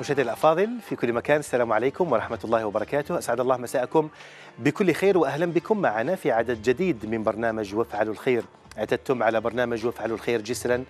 مشاهدي الافاضل في كل مكان السلام عليكم ورحمه الله وبركاته، اسعد الله مساءكم بكل خير واهلا بكم معنا في عدد جديد من برنامج وافعلوا الخير، اعتدتم على برنامج وافعلوا الخير جسرا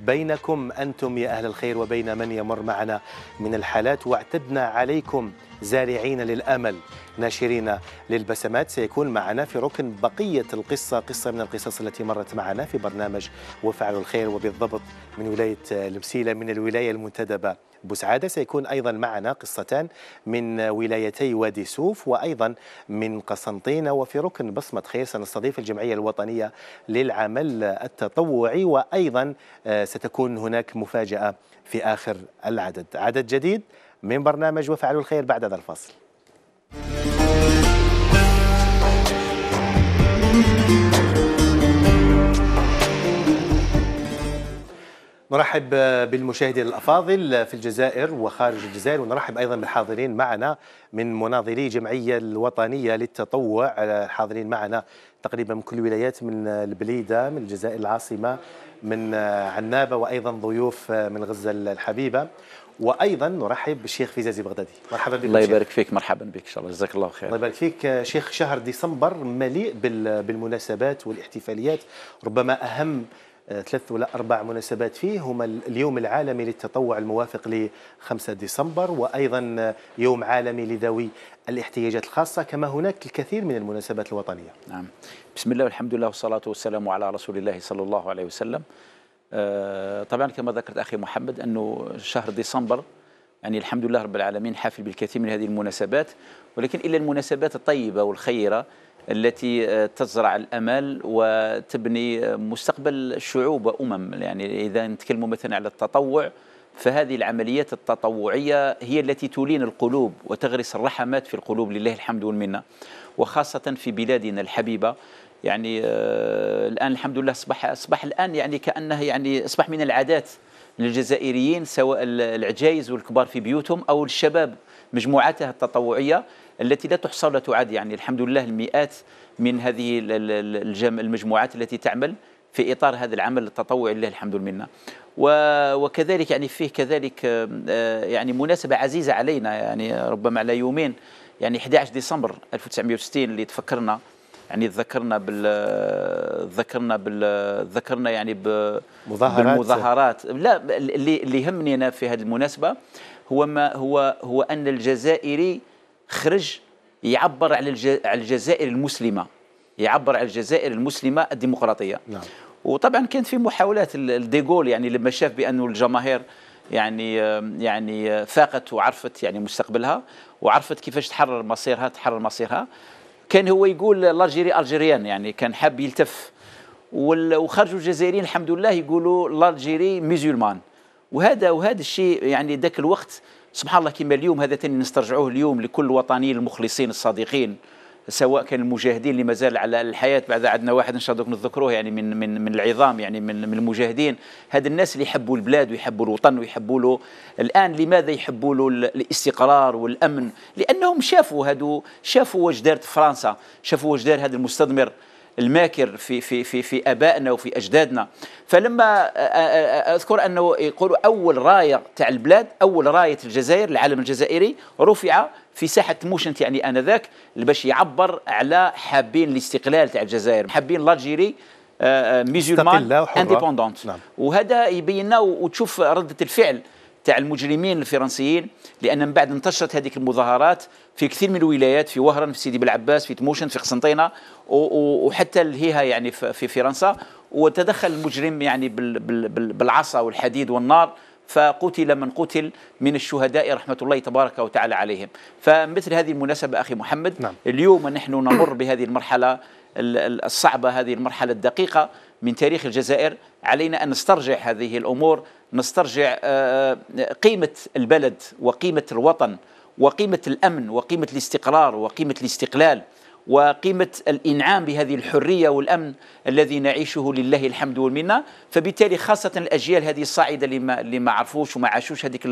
بينكم انتم يا اهل الخير وبين من يمر معنا من الحالات واعتدنا عليكم زارعين للأمل ناشرين للبسمات سيكون معنا في ركن بقية القصة قصة من القصص التي مرت معنا في برنامج وفعل الخير وبالضبط من ولاية المسيلة من الولاية المنتدبة بسعادة سيكون أيضا معنا قصتان من ولايتي وادي سوف وأيضا من قسنطينة وفي ركن بصمة خير سنستضيف الجمعية الوطنية للعمل التطوعي وأيضا آه، ستكون هناك مفاجأة في آخر العدد عدد جديد من برنامج وفعلوا الخير بعد هذا الفصل نرحب بالمشاهدين الافاضل في الجزائر وخارج الجزائر ونرحب ايضا بالحاضرين معنا من مناظري الجمعيه الوطنيه للتطوع الحاضرين معنا تقريبا من كل الولايات من البليده من الجزائر العاصمه من عنابه وايضا ضيوف من غزه الحبيبه وايضا نرحب بالشيخ فيزازي بغدادي مرحبا بك الله يبارك فيك مرحبا بك ان شاء الله جزاك الله خير الله يبارك فيك شيخ شهر ديسمبر مليء بالمناسبات والاحتفاليات ربما اهم آه، ثلاث ولا أربع مناسبات فيه هما اليوم العالمي للتطوع الموافق ل 5 ديسمبر وأيضا آه، يوم عالمي لذوي الاحتياجات الخاصة كما هناك الكثير من المناسبات الوطنية نعم بسم الله والحمد لله والصلاة والسلام على رسول الله صلى الله عليه وسلم آه، طبعا كما ذكرت أخي محمد أنه شهر ديسمبر يعني الحمد لله رب العالمين حافل بالكثير من هذه المناسبات ولكن إلا المناسبات الطيبة والخيرة التي آه، تزرع الامل وتبني مستقبل شعوب وامم يعني اذا نتكلم مثلا على التطوع فهذه العمليات التطوعيه هي التي تلين القلوب وتغرس الرحمات في القلوب لله الحمد والمنه وخاصه في بلادنا الحبيبه يعني آه، الان الحمد لله اصبح اصبح الان يعني كانه يعني اصبح من العادات للجزائريين سواء العجايز والكبار في بيوتهم او الشباب مجموعاتها التطوعيه التي لا تحصى ولا تعد يعني الحمد لله المئات من هذه المجموعات التي تعمل في اطار هذا العمل التطوعي لله الحمد لله وكذلك يعني فيه كذلك آه، يعني مناسبه عزيزه علينا يعني ربما على يومين يعني 11 ديسمبر 1960 اللي تفكرنا يعني تذكرنا بال تذكرنا بال تذكرنا يعني مظاهرات بالمظاهرات لا اللي اللي يهمني انا في هذه المناسبه هو ما هو هو ان الجزائري خرج يعبر على الجزائر المسلمه يعبر على الجزائر المسلمه الديمقراطيه نعم. وطبعا كانت في محاولات الديغول يعني لما شاف بانه الجماهير يعني يعني فاقت وعرفت يعني مستقبلها وعرفت كيفاش تحرر مصيرها تحرر مصيرها كان هو يقول الجيري الجيريان يعني كان حاب يلتف وخرجوا الجزائريين الحمد لله يقولوا الجيري ميزولمان وهذا وهذا الشيء يعني ذاك الوقت سبحان الله كما اليوم هذا تاني نسترجعوه اليوم لكل الوطنيين المخلصين الصادقين سواء كان المجاهدين اللي مازال على الحياه بعد عندنا واحد ان شاء الله نذكروه يعني من من من العظام يعني من من المجاهدين هاد الناس اللي يحبوا البلاد ويحبوا الوطن ويحبوا له الان لماذا يحبوا له الاستقرار والامن لانهم شافوا هادو شافوا واش دارت فرنسا شافوا واش دار هذا المستثمر الماكر في في في في ابائنا وفي اجدادنا فلما اذكر انه يقولوا اول رايه تاع البلاد اول رايه الجزائر العالم الجزائري رفع في ساحه موشنت يعني انذاك باش يعبر على حابين الاستقلال تاع الجزائر حابين لاجيري ميزولمان انديبوندونت نعم. وهذا يبين لنا وتشوف رده الفعل تاع المجرمين الفرنسيين لان من بعد انتشرت هذيك المظاهرات في كثير من الولايات في وهران في سيدي بلعباس في تموشن في قسنطينه وحتى الهيها يعني في فرنسا وتدخل المجرم يعني بالعصا والحديد والنار فقتل من قتل من الشهداء رحمة الله تبارك وتعالى عليهم فمثل هذه المناسبة أخي محمد نعم. اليوم نحن نمر بهذه المرحلة الصعبة هذه المرحلة الدقيقة من تاريخ الجزائر علينا أن نسترجع هذه الأمور نسترجع آه، آه، قيمة البلد وقيمة الوطن وقيمة الأمن وقيمة الاستقرار وقيمة الاستقلال وقيمة الإنعام بهذه الحرية والأمن الذي نعيشه لله الحمد والمنة فبالتالي خاصة الأجيال هذه الصاعدة اللي ما, اللي ما عرفوش وما عاشوش هذيك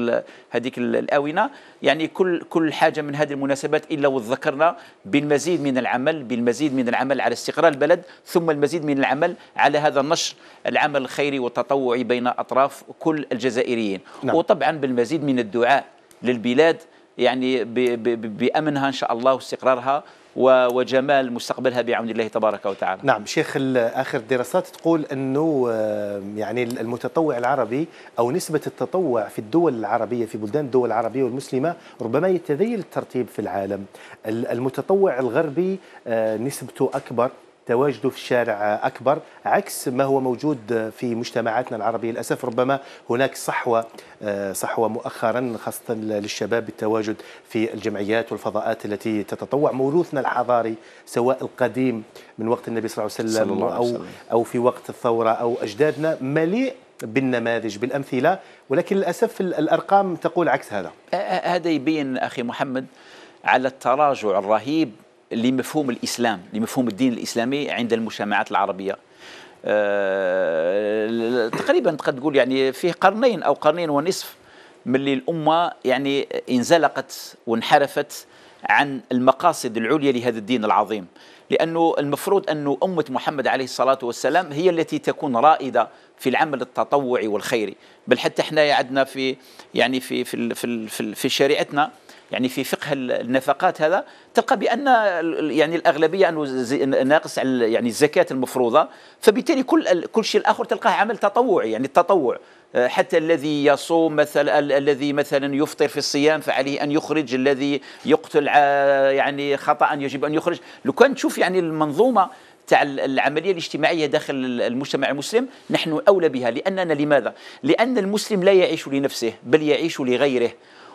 هذيك الآونة يعني كل كل حاجة من هذه المناسبات إلا وذكرنا بالمزيد من العمل بالمزيد من العمل على استقرار البلد ثم المزيد من العمل على هذا النشر العمل الخيري والتطوعي بين أطراف كل الجزائريين نعم. وطبعا بالمزيد من الدعاء للبلاد يعني بأمنها إن شاء الله واستقرارها وجمال مستقبلها بعون الله تبارك وتعالى نعم شيخ آخر الدراسات تقول أنه يعني المتطوع العربي أو نسبة التطوع في الدول العربية في بلدان الدول العربية والمسلمة ربما يتذيل الترتيب في العالم المتطوع الغربي آه، نسبته أكبر تواجده في الشارع أكبر عكس ما هو موجود في مجتمعاتنا العربية للأسف ربما هناك صحوة آه، صحوة مؤخرا خاصة للشباب بالتواجد في الجمعيات والفضاءات التي تتطوع موروثنا الحضاري سواء القديم من وقت النبي صلى الله عليه وسلم الله أو, وسلم. أو في وقت الثورة أو أجدادنا مليء بالنماذج بالأمثلة ولكن للأسف الأرقام تقول عكس هذا آه، آه، هذا يبين أخي محمد على التراجع الرهيب لمفهوم الإسلام لمفهوم الدين الإسلامي عند المجتمعات العربية أه تقريبا قد تقول يعني فيه قرنين أو قرنين ونصف من اللي الأمة يعني انزلقت وانحرفت عن المقاصد العليا لهذا الدين العظيم لأنه المفروض أن أمة محمد عليه الصلاة والسلام هي التي تكون رائدة في العمل التطوعي والخيري بل حتى احنا عندنا في يعني في في في, في, في شريعتنا يعني في فقه النفقات هذا تلقى بان يعني الاغلبيه انه ناقص على يعني الزكاه المفروضه فبالتالي كل كل شيء الاخر تلقاه عمل تطوعي يعني التطوع آه، حتى الذي يصوم مثلا الذي مثلا يفطر في الصيام فعليه ان يخرج الذي يقتل يعني خطا يجب ان يخرج لو كان تشوف يعني المنظومه تاع العمليه الاجتماعيه داخل المجتمع المسلم نحن اولى بها لاننا لماذا؟ لان المسلم لا يعيش لنفسه بل يعيش لغيره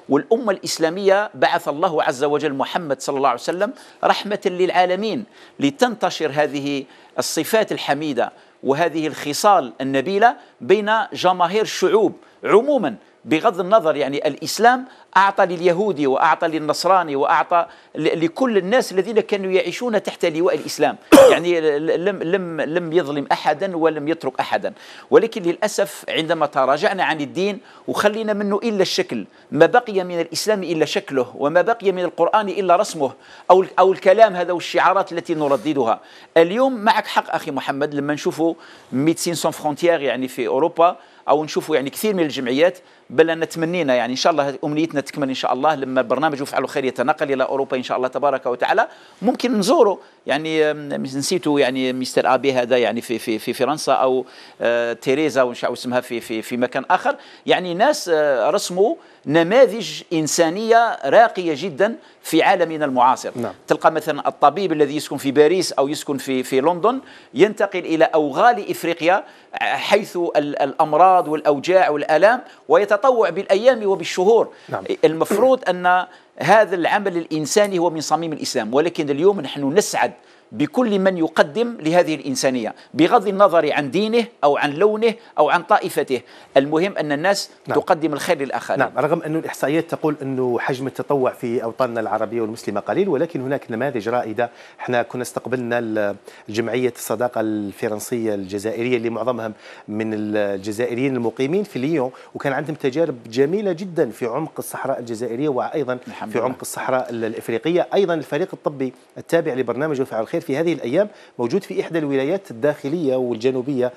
والأمة الإسلامية بعث الله عز وجل محمد صلى الله عليه وسلم رحمة للعالمين لتنتشر هذه الصفات الحميدة وهذه الخصال النبيلة بين جماهير الشعوب عموما بغض النظر يعني الإسلام أعطى لليهودي وأعطى للنصراني وأعطى لكل الناس الذين كانوا يعيشون تحت لواء الإسلام يعني لم, لم, لم يظلم أحدا ولم يترك أحدا ولكن للأسف عندما تراجعنا عن الدين وخلينا منه إلا الشكل ما بقي من الإسلام إلا شكله وما بقي من القرآن إلا رسمه أو, أو الكلام هذا والشعارات التي نرددها اليوم معك حق أخي محمد لما نشوفوا ميدسين سون فرونتيير يعني في أوروبا أو نشوفوا يعني كثير من الجمعيات بل أن تمنينا يعني إن شاء الله أمنيتنا تكمل إن شاء الله لما البرنامج يفعل خير يتنقل إلى أوروبا إن شاء الله تبارك وتعالى ممكن نزوره يعني نسيتوا يعني مستر أبي هذا يعني في في في فرنسا أو آه، تيريزا وان شاء الله اسمها في في في مكان آخر يعني ناس آه، رسموا نماذج إنسانية راقية جدا في عالمنا المعاصر نعم. تلقى مثلا الطبيب الذي يسكن في باريس أو يسكن في في لندن ينتقل إلى أوغال إفريقيا آه، حيث الأمراض والأوجاع والألام ويت التطوع بالأيام وبالشهور نعم. المفروض أن هذا العمل الإنساني هو من صميم الإسلام ولكن اليوم نحن نسعد بكل من يقدم لهذه الإنسانية بغض النظر عن دينه أو عن لونه أو عن طائفته المهم أن الناس نعم. تقدم الخير للآخرين نعم رغم أن الإحصائيات تقول أن حجم التطوع في أوطاننا العربية والمسلمة قليل ولكن هناك نماذج رائدة احنا كنا استقبلنا جمعية الصداقة الفرنسية الجزائرية اللي معظمهم من الجزائريين المقيمين في ليون وكان عندهم تجارب جميلة جدا في عمق الصحراء الجزائرية وأيضا في عمق الصحراء الإفريقية أيضا الفريق الطبي التابع لبرنامج وفعل الخير في هذه الأيام موجود في إحدى الولايات الداخلية والجنوبية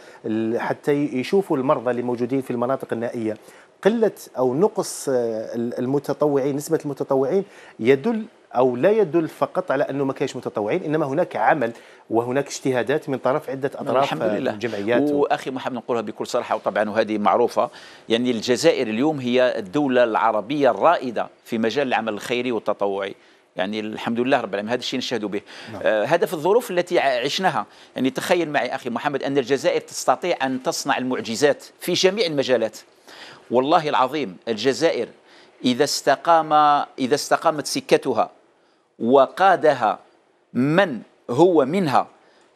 حتى يشوفوا المرضى اللي موجودين في المناطق النائية قلة أو نقص آه، المتطوعين نسبة المتطوعين يدل او لا يدل فقط على انه ما كاينش متطوعين انما هناك عمل وهناك اجتهادات من طرف عده نعم، اطراف الحمد لله. جمعيات واخي محمد نقولها بكل صراحه وطبعا وهذه معروفه يعني الجزائر اليوم هي الدوله العربيه الرائده في مجال العمل الخيري والتطوعي يعني الحمد لله رب العالمين هذا الشيء نشهد به نعم. هذا آه، في الظروف التي عشناها يعني تخيل معي أخي محمد أن الجزائر تستطيع أن تصنع المعجزات في جميع المجالات والله العظيم الجزائر إذا استقام إذا استقامت سكتها وقادها من هو منها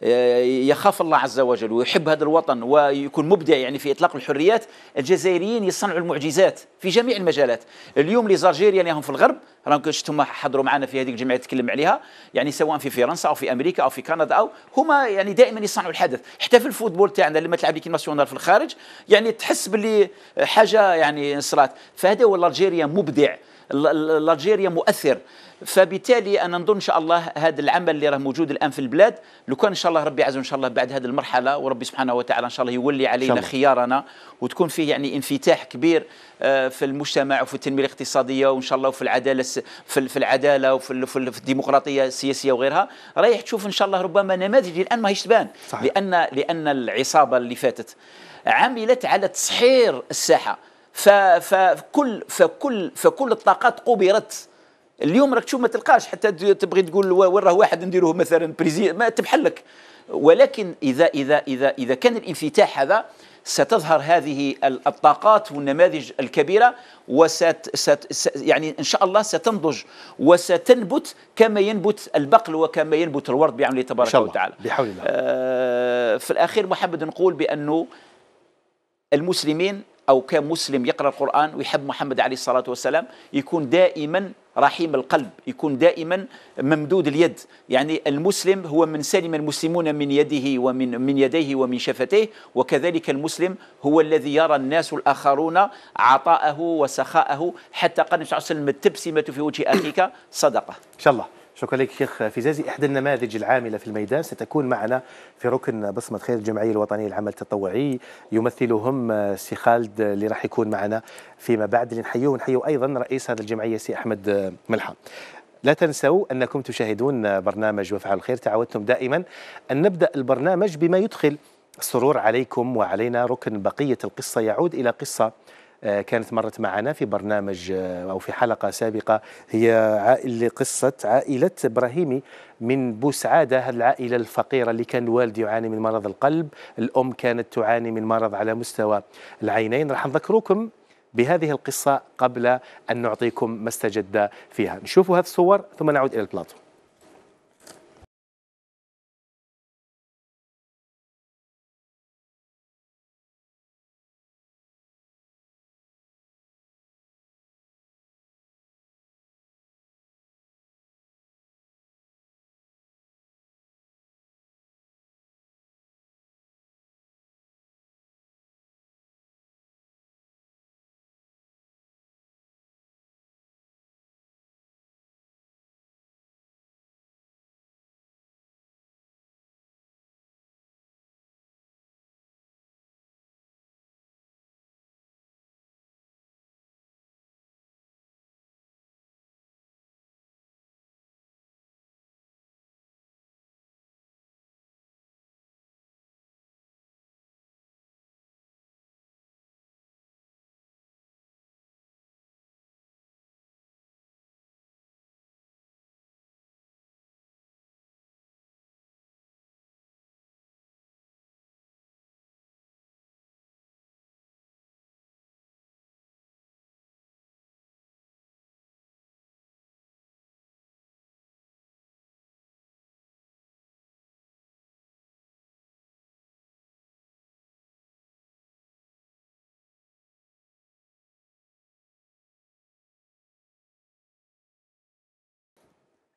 آه، يخاف الله عز وجل ويحب هذا الوطن ويكون مبدع يعني في اطلاق الحريات الجزائريين يصنعوا المعجزات في جميع المجالات اليوم لي زالجيريان يعني هم في الغرب راهم شفتهم حضروا معنا في هذه الجمعيه تكلم عليها يعني سواء في فرنسا او في امريكا او في كندا او هما يعني دائما يصنعوا الحدث حتى في الفوتبول تاعنا لما تلعب ليكيب ناسيونال في الخارج يعني تحس باللي حاجه يعني صرات فهذا هو الجزائريا مبدع لالجيريا مؤثر فبالتالي انا نظن ان شاء الله هذا العمل اللي راه موجود الان في البلاد لو كان ان شاء الله ربي عز ان شاء الله بعد هذه المرحله وربي سبحانه وتعالى ان شاء الله يولي علينا خيارنا وتكون فيه يعني انفتاح كبير آه، في المجتمع وفي التنميه الاقتصاديه وان شاء الله وفي العداله في العداله وفي الديمقراطيه السياسيه وغيرها رايح تشوف ان شاء الله ربما نماذج الان ماهيش تبان لان لان العصابه اللي فاتت عملت على تصحير الساحه فكل فكل فكل الطاقات قبرت اليوم راك تشوف ما تلقاش حتى تبغي تقول وين راه واحد نديروه مثلا بريزي ما تبحلك ولكن اذا اذا اذا اذا كان الانفتاح هذا ستظهر هذه الطاقات والنماذج الكبيره وست ست يعني ان شاء الله ستنضج وستنبت كما ينبت البقل وكما ينبت الورد بعون الله تبارك وتعالى بحول الله آه في الاخير محمد نقول بانه المسلمين أو كمسلم يقرأ القرآن ويحب محمد عليه الصلاة والسلام يكون دائما رحيم القلب يكون دائما ممدود اليد يعني المسلم هو من سلم المسلمون من يده ومن من يديه ومن شفتيه وكذلك المسلم هو الذي يرى الناس الآخرون عطاءه وسخاءه حتى قال النبي صلى الله عليه وسلم التبسمة في وجه أخيك صدقة إن شاء الله شكرا لك شيخ فيزازي إحدى النماذج العاملة في الميدان ستكون معنا في ركن بصمة خير الجمعية الوطنية للعمل التطوعي يمثلهم سي خالد اللي راح يكون معنا فيما بعد اللي نحيوه ونحيو أيضا رئيس هذه الجمعية سي أحمد ملحم لا تنسوا أنكم تشاهدون برنامج وفعل الخير تعودتم دائما أن نبدأ البرنامج بما يدخل السرور عليكم وعلينا ركن بقية القصة يعود إلى قصة آه، كانت مرت معنا في برنامج آه، أو في حلقة سابقة هي عائلة قصة عائلة إبراهيمي من بوسعادة هذه العائلة الفقيرة اللي كان الوالد يعاني من مرض القلب الأم كانت تعاني من مرض على مستوى العينين راح نذكركم بهذه القصة قبل أن نعطيكم ما استجد فيها نشوفوا هذه الصور ثم نعود إلى البلاطو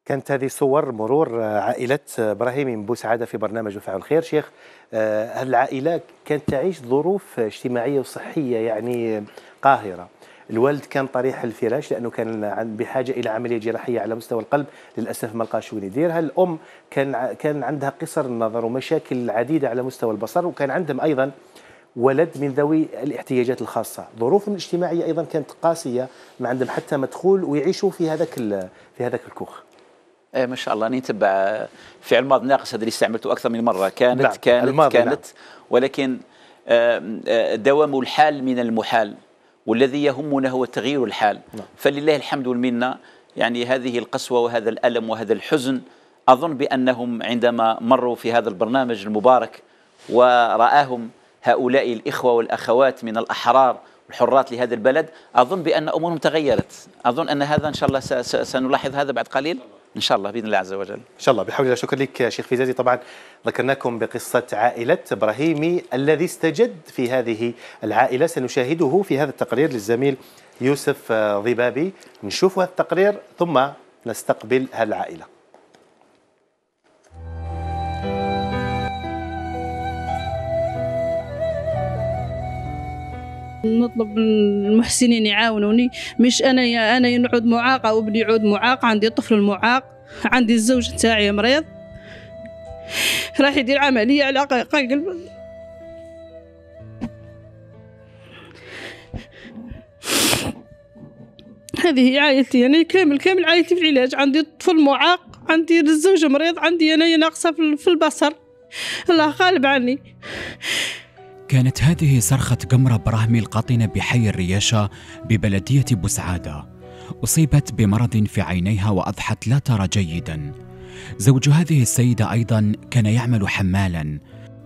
كانت هذه صور مرور آه، عائلة آه، إبراهيم من بوسعادة في برنامج وفاء الخير شيخ هذه آه، العائلة كانت تعيش ظروف اجتماعية وصحية يعني قاهرة الوالد كان طريح الفراش لانه كان بحاجه الى عمليه جراحيه على مستوى القلب للاسف ما لقاش وين يديرها الام كان كان عندها قصر النظر ومشاكل عديده على مستوى البصر وكان عندهم ايضا ولد من ذوي الاحتياجات الخاصه ظروفهم الاجتماعيه ايضا كانت قاسيه ما عندهم حتى مدخول ويعيشوا في هذاك في هذاك الكوخ ايه ما شاء الله راني نتبع فعل الماض ناقص هذا اللي استعملته اكثر من مره كانت نعم. كانت الماضي نعم. كانت نعم. ولكن آه، دوام الحال من المحال والذي يهمنا هو تغيير الحال نعم. فلله الحمد والمنه يعني هذه القسوه وهذا الالم وهذا الحزن اظن بانهم عندما مروا في هذا البرنامج المبارك ورآهم هؤلاء الاخوه والاخوات من الاحرار الحرات لهذا البلد اظن بان امورهم تغيرت اظن ان هذا ان شاء الله سنلاحظ هذا بعد قليل ان شاء الله باذن الله عز وجل. ان شاء الله بحول الله شكرا لك شيخ فيزازي طبعا ذكرناكم بقصه عائله ابراهيمي الذي استجد في هذه العائله سنشاهده في هذا التقرير للزميل يوسف آه، ضبابي نشوف هذا التقرير ثم نستقبل هالعائله. نطلب من المحسنين يعاونوني مش انا يا انا نعود معاقه وابني يعود معاق عندي طفل معاق عندي الزوج تاعي مريض راح يدير عمليه على قلب هذه هي عائلتي انا يعني كامل كامل عائلتي في العلاج عندي طفل معاق عندي الزوج مريض عندي انايا ناقصه في البصر الله غالب عني كانت هذه صرخة قمرة برهمي القاطنة بحي الرياشة ببلدية بوسعادة أصيبت بمرض في عينيها وأضحت لا ترى جيدا زوج هذه السيدة أيضا كان يعمل حمالا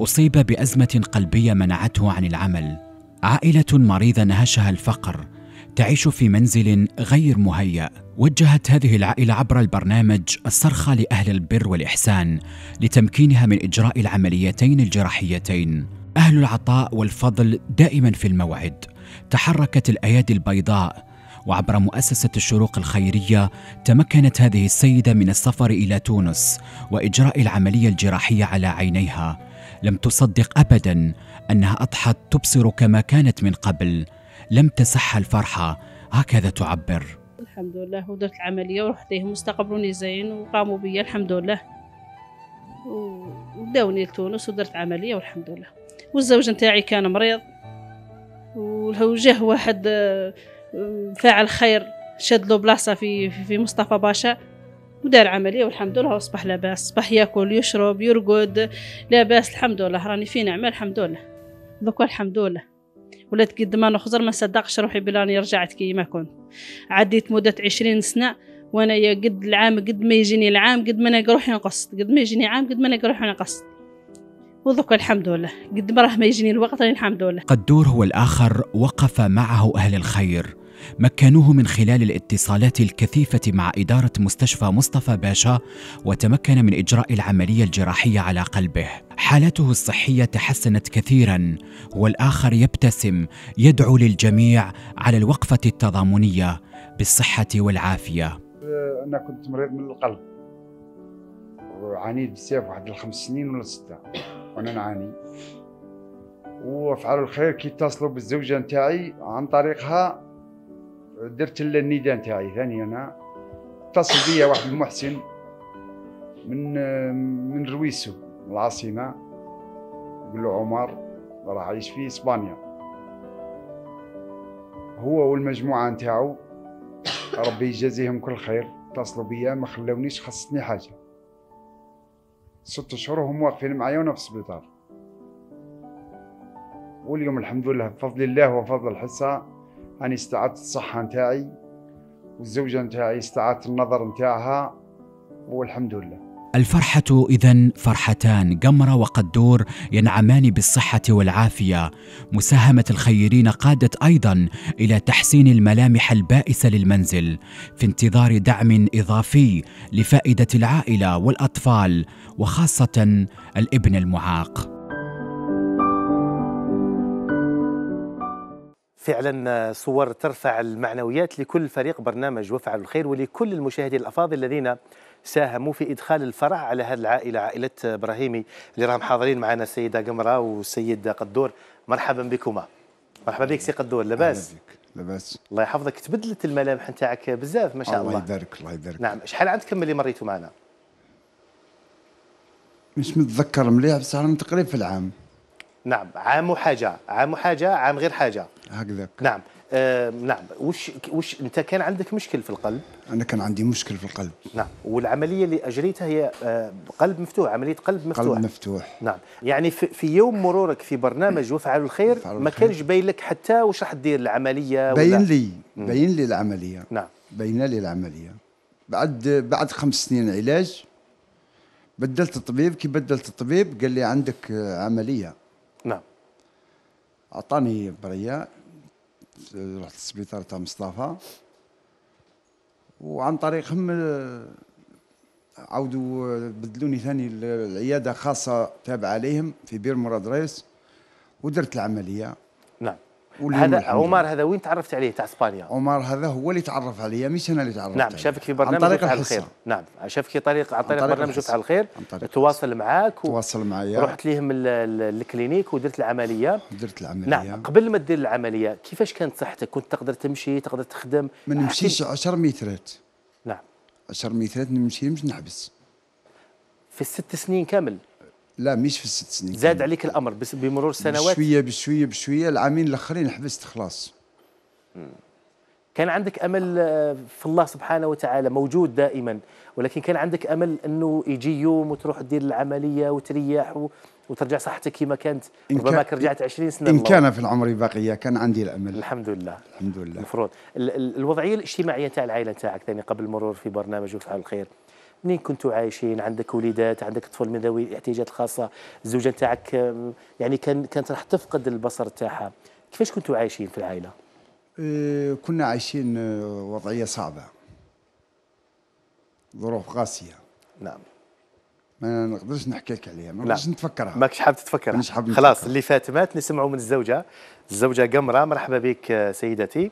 أصيب بأزمة قلبية منعته عن العمل عائلة مريضة نهشها الفقر تعيش في منزل غير مهيأ وجهت هذه العائلة عبر البرنامج الصرخة لأهل البر والإحسان لتمكينها من إجراء العمليتين الجراحيتين أهل العطاء والفضل دائما في الموعد تحركت الأيادي البيضاء وعبر مؤسسة الشروق الخيرية تمكنت هذه السيدة من السفر إلى تونس وإجراء العملية الجراحية على عينيها لم تصدق أبدا أنها أضحت تبصر كما كانت من قبل لم تسح الفرحة هكذا تعبر الحمد لله ودرت العملية ورحت لهم واستقبلوني زين وقاموا بيا الحمد لله وداوني لتونس ودرت عملية والحمد لله والزوج نتاعي كان مريض جه واحد آه، فاعل خير شد له بلاصة في, في مصطفى باشا ودار عملية والحمد لله وأصبح لاباس أصبح ياكل يشرب يرقد لاباس الحمد لله راني في نعمة الحمد لله دوكا الحمد لله ولات قد ما نخزر ما صدقش روحي بلاني رجعت كي ما كنت عديت مدة عشرين سنة وانا قد العام قد ما يجيني العام قد ما انا روحي نقصت قد ما يجيني عام قد ما انا روحي نقصت وذوك الحمد لله قد ما راه ما يجيني الوقت الحمد لله قدور هو الآخر وقف معه أهل الخير مكنوه من خلال الاتصالات الكثيفة مع إدارة مستشفى مصطفى باشا وتمكن من إجراء العملية الجراحية على قلبه حالته الصحية تحسنت كثيرا والآخر يبتسم يدعو للجميع على الوقفة التضامنية بالصحة والعافية أنا كنت مريض من القلب وعانيت بزاف واحد الخمس سنين ولا ستة وانا نعاني وافعلوا الخير كي اتصلوا بالزوجه نتاعي عن طريقها درت النداء نتاعي ثاني انا اتصل بيا واحد المحسن من من رويسو العاصمه قال له عمر راه عايش في اسبانيا هو والمجموعه نتاعو ربي يجازيهم كل خير اتصلوا بيا ما خلاونيش خصني حاجه ست شهور وهم واقفين معايا وانا في السبيطار واليوم الحمد لله بفضل الله وفضل الحصة أني استعدت الصحة نتاعي والزوجة نتاعي استعدت النظر نتاعها والحمد لله الفرحة إذا فرحتان قمرة وقدور ينعمان بالصحة والعافية. مساهمة الخيرين قادت أيضا إلى تحسين الملامح البائسة للمنزل في انتظار دعم إضافي لفائدة العائلة والأطفال وخاصة الابن المعاق. فعلا صور ترفع المعنويات لكل فريق برنامج وفعل الخير ولكل المشاهدين الافاضل الذين ساهموا في إدخال الفرع على هذه العائلة عائلة إبراهيمي اللي راهم حاضرين معنا السيدة قمرة والسيد قدور مرحبا بكما مرحبا بك سي قدور لاباس لاباس الله يحفظك تبدلت الملامح نتاعك بزاف ما شاء الله الله يبارك الله يبارك نعم شحال عندكم اللي مريتوا معنا مش متذكر مليح بصح انا تقريبا في العام نعم عام وحاجه عام وحاجه عام غير حاجه هكذاك نعم آه نعم وش وش انت كان عندك مشكل في القلب انا كان عندي مشكل في القلب نعم والعمليه اللي اجريتها هي آه، قلب مفتوح عمليه قلب مفتوح قلب مفتوح نعم يعني في, في يوم مرورك في برنامج نعم. وفعل الخير ما كانش باين لك حتى وش راح تدير العمليه باين لي باين لي العمليه نعم باين لي العمليه بعد بعد خمس سنين علاج بدلت الطبيب كي بدلت الطبيب قال لي عندك آه، عمليه نعم اعطاني بريه رحت للسبيطار تاع مصطفى وعن طريقهم عاودوا بدلوني ثاني العياده خاصه تابعه عليهم في بير مراد ريس ودرت العمليه هذا عمر هذا وين تعرفت عليه تاع اسبانيا عمر هذا هو اللي تعرف عليا مش انا اللي تعرفت نعم شافك في برنامج عن طريق على الخير نعم شافك في طريق عن طريق برنامج على الخير تواصل معاك تواصل معايا رحت ليهم الكلينيك ودرت العمليه درت العمليه نعم قبل ما دير العمليه كيفاش كانت صحتك كنت تقدر تمشي تقدر تخدم ما نمشيش 10 مترات نعم 10 مترات نمشي مش نحبس في الست سنين كامل لا مش في الست سنين زاد عليك الامر بمرور سنوات بشويه بشويه بشويه العامين الاخرين حبست خلاص كان عندك امل آه، في الله سبحانه وتعالى موجود دائما ولكن كان عندك امل انه يجي يوم وتروح تدير العمليه وتريح و... وترجع صحتك كما كانت إن ربما كان رجعت 20 سنه ان كان في العمر باقيه كان عندي الامل الحمد لله الحمد لله المفروض الوضعيه الاجتماعيه تاع العائله تاعك ثاني قبل المرور في برنامج وفعل الخير منين كنتوا عايشين عندك وليدات عندك اطفال من ذوي الاحتياجات الخاصه الزوجه تاعك يعني كان كانت راح تفقد البصر تاعها كيفاش كنتوا عايشين في العائله إيه، كنا عايشين آه، وضعيه صعبه ظروف قاسيه نعم ما نقدرش نحكي لك عليها ما نعم. نقدرش نتفكرها ماكش حاب تتفكرها مانيش حاب خلاص اللي فات مات نسمعوا من الزوجه الزوجه قمره مرحبا بك آه، سيدتي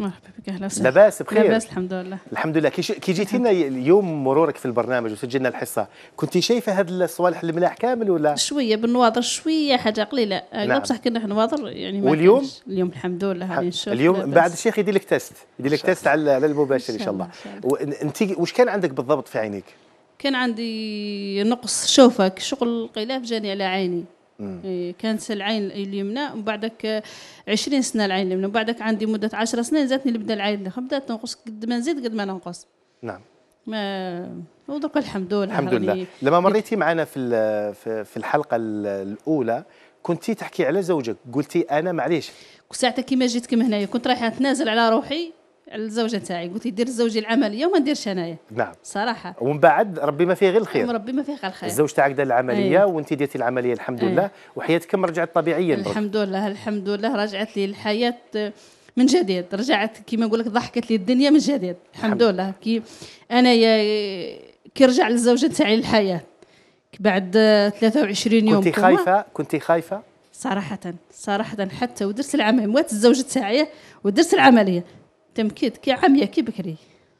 مرحبا بك اهلا وسهلا لاباس بخير لاباس الحمد لله الحمد لله كي جيتي لنا اليوم مرورك في البرنامج وسجلنا الحصه كنت شايفه هاد الصوالح الملاح كامل ولا شويه بالنواظر شويه حاجه قليله آه، نعم. بصح كنا نواظر يعني ما واليوم كانش. اليوم الحمد لله نشوف اليوم بعد الشيخ يدير لك تيست يدير لك تيست على المباشر ان شاء الله, وانت انت واش كان عندك بالضبط في عينيك كان عندي نقص شوفك شغل القلاف جاني على عيني إيه، كانت العين اليمنى وبعدك 20 سنه العين اليمنى وبعدك عندي مده 10 سنين زادتني اللي بدا العين الاخرى بدات تنقص قد ما نزيد قد ما ننقص نعم ما ودرك الحمد لله الحمد لله لما مريتي معنا في في الحلقه الاولى كنتي تحكي على زوجك قلتي انا معليش ساعتها كيما جيت كيما هنايا كنت رايحه نتنازل على روحي الزوجه تاعي قلت دير زوجي العمليه وما نديرش انايا نعم صراحه ومن بعد ربي ما فيه غير الخير ربي ما فيه غير الخير الزوج تاعك دار العمليه أيه. وانت ديرتي العمليه الحمد أيه. لله وحياتك رجعت طبيعيا الحمد لله الحمد لله رجعت لي الحياه من جديد رجعت كيما نقول لك ضحكت لي الدنيا من جديد الحمد, الحمد لله كي انا كي رجع للزوجه تاعي الحياه بعد 23 يوم كنت خايفه كنت خايفه صراحة صراحة حتى ودرت العملية موات الزوج تاعي ودرت العملية تمكيد كي عاميه كي بكري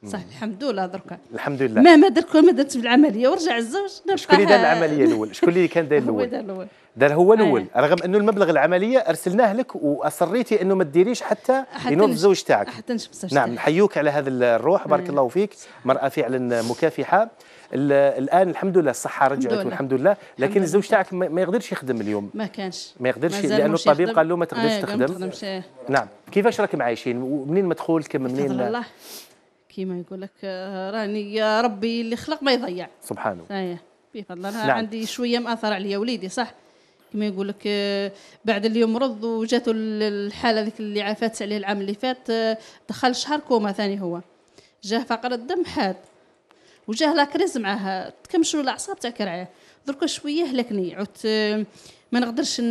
صح الحمد لله دركا الحمد لله مهما درت ما درت في العمليه ورجع الزوج شكون اللي دار العمليه الاول شكون اللي كان داير الاول دار الاول دار هو آه. الاول رغم انه المبلغ العمليه ارسلناه لك واصريتي انه ما ديريش حتى ينوض الزوج تاعك حتى نشوف نعم نحيوك على هذا الروح بارك آه. الله فيك مراه فعلا مكافحه الان الحمد لله الصحه رجعت والحمد لله لكن الحمد الزوج تاعك ما يقدرش يخدم اليوم ما كانش ما يقدرش لانه الطبيب قال له ما تقدرش آه تخدم آه. نعم كيفاش راكم عايشين ومنين كم منين الله كيما يقول لك آه، راني يا ربي اللي خلق ما يضيع سبحانه اي آه، بفضل الله نعم. عندي شويه مأثر عليا وليدي صح كما يقول لك بعد اليوم مرض وجاته الحاله ذيك اللي عافات عليه العام اللي فات دخل شهر كوما ثاني هو جاه فقر الدم حاد وجاه لا كريز معاها تكمشوا الاعصاب تاع كرعاه درك شويه هلكني عدت ما نقدرش ن...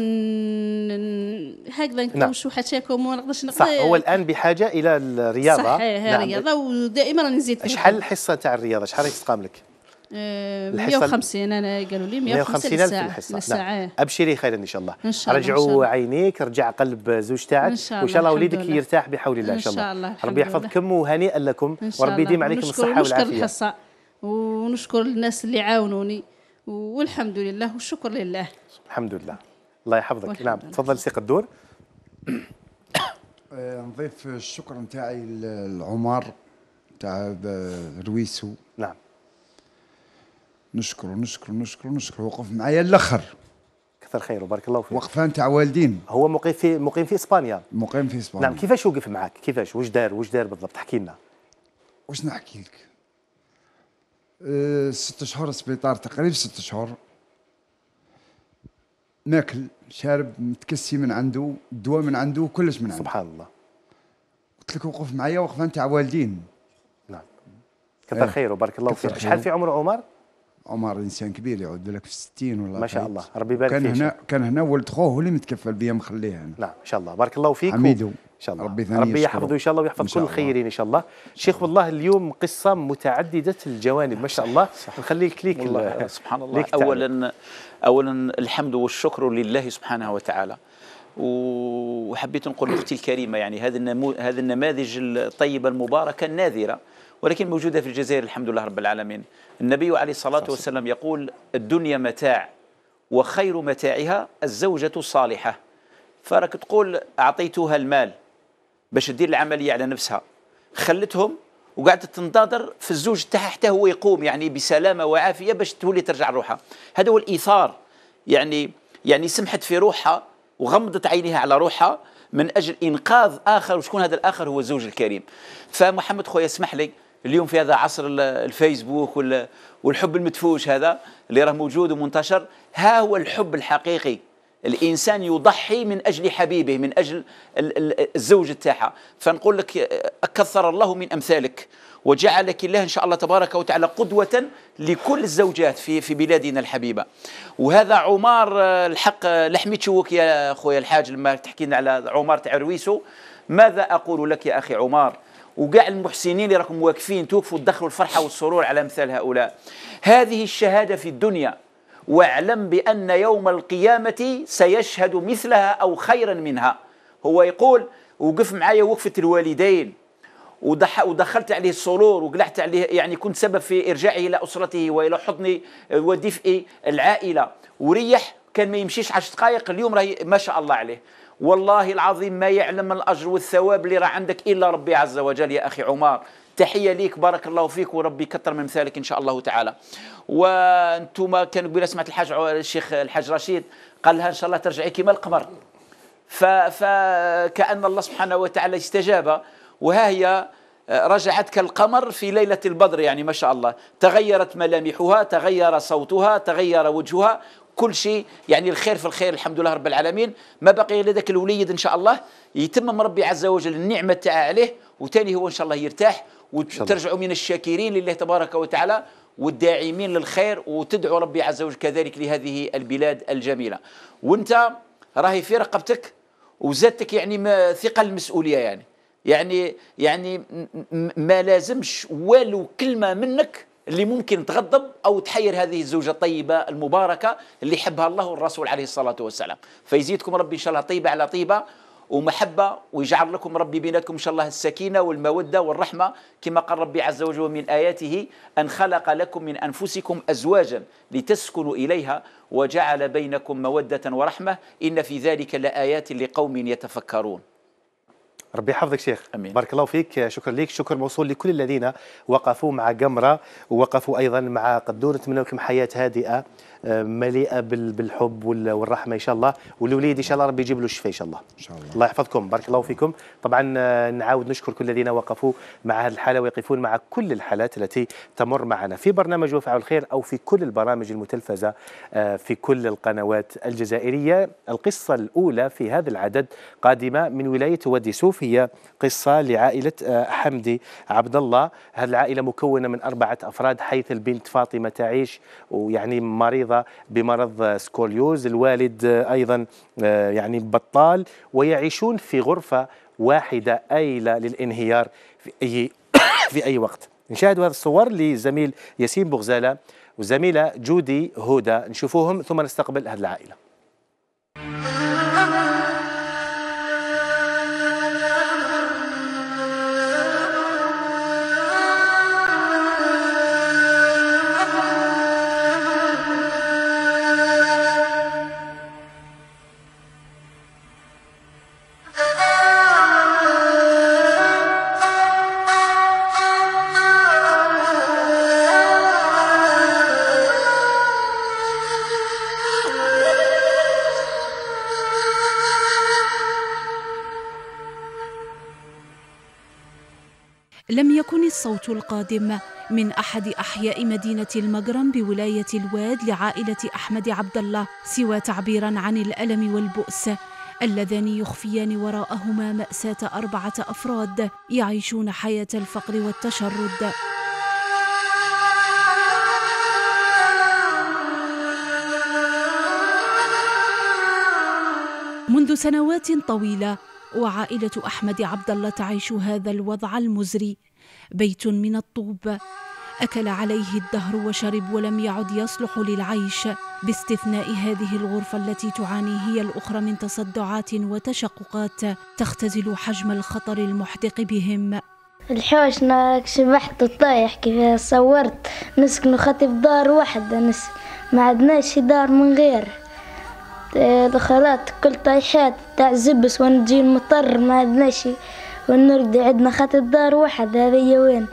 هكذا نكمشوا نعم. حاشاكم وما نقدرش نقدر صح هو الان بحاجه الى الرياضه صحيح نعم. الرياضه ودائما راني نزيد شحال الحصه تاع الرياضه شحال تقام لك؟ 150 آه، انا قالوا لي 150 الف الحصه نعم. ابشري خيرا ان شاء الله ان شاء الله رجعوا عينيك رجع قلب زوج تاعك وان شاء الله, وإن شاء الله وليدك يرتاح بحول الله ان شاء الله, الله. ربي يحفظكم وهنيئا لكم وربي يديم عليكم الصحه والعافيه ونشكر الناس اللي عاونوني والحمد لله والشكر لله الحمد لله الله يحفظك نعم تفضل سي قدور آه، نضيف الشكر نتاعي لعمر تاع رويسو نعم نشكره نشكره نشكره نشكره وقف معايا الاخر كثر خير وبارك الله فيك وقفه نتاع والدين هو مقيم في مقيم في اسبانيا مقيم في اسبانيا نعم كيفاش وقف معاك كيفاش واش دار واش دار بالضبط احكي لنا واش نحكي لك آه، ست شهور سبيطار تقريبا ست شهور ماكل شارب متكسي من عنده الدواء من عنده كلش من عنده سبحان الله قلت لك وقف معايا وقف انت على والدين نعم كثر آه، خيره بارك الله فيك شحال في عمر عمر؟ عمر انسان كبير يعود لك في 60 ولا ما شاء الله ربي يبارك فيك كان هنا كان هنا ولد خوه هو اللي متكفل بيا مخليه انا نعم ما شاء الله بارك الله فيك حميدو شاء الله ربي, ربي يحفظه ان شاء الله ويحفظ كل الخيرين ان شاء الله شيخ والله اليوم قصه متعدده الجوانب ما شاء الله نخلي الكليك ليك والله سبحان الله ليك اولا اولا الحمد والشكر لله سبحانه وتعالى وحبيت نقول لاختي الكريمه يعني هذا النمو هذا النماذج الطيبه المباركه النادره ولكن موجوده في الجزائر الحمد لله رب العالمين النبي عليه الصلاه والسلام يقول الدنيا متاع وخير متاعها الزوجه الصالحه فراك تقول اعطيتها المال باش تدير العمليه على نفسها خلتهم وقعدت تنتظر في الزوج تاعها حتى هو يقوم يعني بسلامه وعافيه باش تولي ترجع لروحها هذا هو الايثار يعني يعني سمحت في روحها وغمضت عينيها على روحها من اجل انقاذ اخر وشكون هذا الاخر هو الزوج الكريم فمحمد خويا اسمح لي اليوم في هذا عصر الفيسبوك والحب المدفوش هذا اللي راه موجود ومنتشر ها هو الحب الحقيقي الانسان يضحي من اجل حبيبه من اجل الزوج تاعها فنقول لك كثر الله من امثالك وجعلك الله ان شاء الله تبارك وتعالى قدوه لكل الزوجات في في بلادنا الحبيبه وهذا عمار آه، الحق لحمي تشوك يا خويا الحاج لما تحكي لنا على عمار تاع رويسو ماذا اقول لك يا اخي عمار وكاع المحسنين اللي راكم واقفين توقفوا تدخلوا الفرحه والسرور على مثال هؤلاء هذه الشهاده في الدنيا واعلم بأن يوم القيامة سيشهد مثلها أو خيرا منها هو يقول وقف معايا وقفة الوالدين ودخلت عليه السرور وقلعت عليه يعني كنت سبب في إرجاعه إلى أسرته وإلى حضن ودفء العائلة وريح كان ما يمشيش 10 دقائق اليوم راهي ما شاء الله عليه والله العظيم ما يعلم الأجر والثواب اللي راه عندك إلا ربي عز وجل يا أخي عمر تحيه ليك بارك الله فيك وربي كثر من مثالك ان شاء الله تعالى وانتم كان قبيله سمعت الحاج الشيخ الحاج رشيد قال لها ان شاء الله ترجعي كما القمر فكان الله سبحانه وتعالى استجاب وها هي آه، رجعت كالقمر في ليلة البدر يعني ما شاء الله تغيرت ملامحها تغير صوتها تغير وجهها كل شيء يعني الخير في الخير الحمد لله رب العالمين ما بقي لذاك الوليد إن شاء الله يتمم ربي عز وجل النعمة عليه وتاني هو إن شاء الله يرتاح وترجعوا من الشاكرين لله تبارك وتعالى والداعمين للخير وتدعو ربي عز وجل كذلك لهذه البلاد الجميله وانت راهي في رقبتك وزادتك يعني ثقه المسؤوليه يعني يعني يعني ما لازمش والو كلمه منك اللي ممكن تغضب او تحير هذه الزوجه الطيبه المباركه اللي حبها الله والرسول عليه الصلاه والسلام فيزيدكم ربي ان شاء الله طيبه على طيبه ومحبة ويجعل لكم ربي بينكم إن شاء الله السكينة والمودة والرحمة كما قال ربي عز وجل من آياته أن خلق لكم من أنفسكم أزواجا لتسكنوا إليها وجعل بينكم مودة ورحمة إن في ذلك لآيات لقوم يتفكرون ربي يحفظك شيخ أمين. بارك الله فيك شكرا لك شكر موصول لكل الذين وقفوا مع قمرة ووقفوا أيضا مع قدور نتمنى لكم حياة هادئة آه، مليئه بالحب والرحمه ان شاء الله والوليد ان شاء الله ربي يجيب له الشفاء ان شاء الله ان شاء الله الله يحفظكم بارك الله فيكم طبعا آه، نعاود نشكر كل الذين وقفوا مع هذه الحاله ويقفون مع كل الحالات التي تمر معنا في برنامج وفاء الخير او في كل البرامج المتلفزه آه، في كل القنوات الجزائريه القصه الاولى في هذا العدد قادمه من ولايه وادي سوف هي قصه لعائله حمدي عبد الله هذه العائله مكونه من اربعه افراد حيث البنت فاطمه تعيش ويعني مريضه بمرض سكوليوز الوالد أيضا آه، يعني بطال ويعيشون في غرفة واحدة أيلة للانهيار في أي, في أي وقت نشاهد هذه الصور لزميل ياسين بغزالة وزميلة جودي هدى نشوفوهم ثم نستقبل هذه العائلة القادم من أحد أحياء مدينة المجرم بولاية الواد لعائلة أحمد عبد الله سوى تعبيرا عن الألم والبؤس اللذان يخفيان وراءهما مأساة أربعة أفراد يعيشون حياة الفقر والتشرد منذ سنوات طويلة وعائلة أحمد عبد الله تعيش هذا الوضع المزري بيت من الطوب أكل عليه الدهر وشرب ولم يعد يصلح للعيش باستثناء هذه الغرفة التي تعاني هي الأخرى من تصدعات وتشققات تختزل حجم الخطر المحدق بهم الحوش شبحت الطايح كيف صورت نسكن خطف دار واحد نسك ما عدناش دار من غيره دخلات كل طيحات تاع زبس ونجي المطر ما عندنا شي ونرقد عندنا خات الدار واحد هذه وين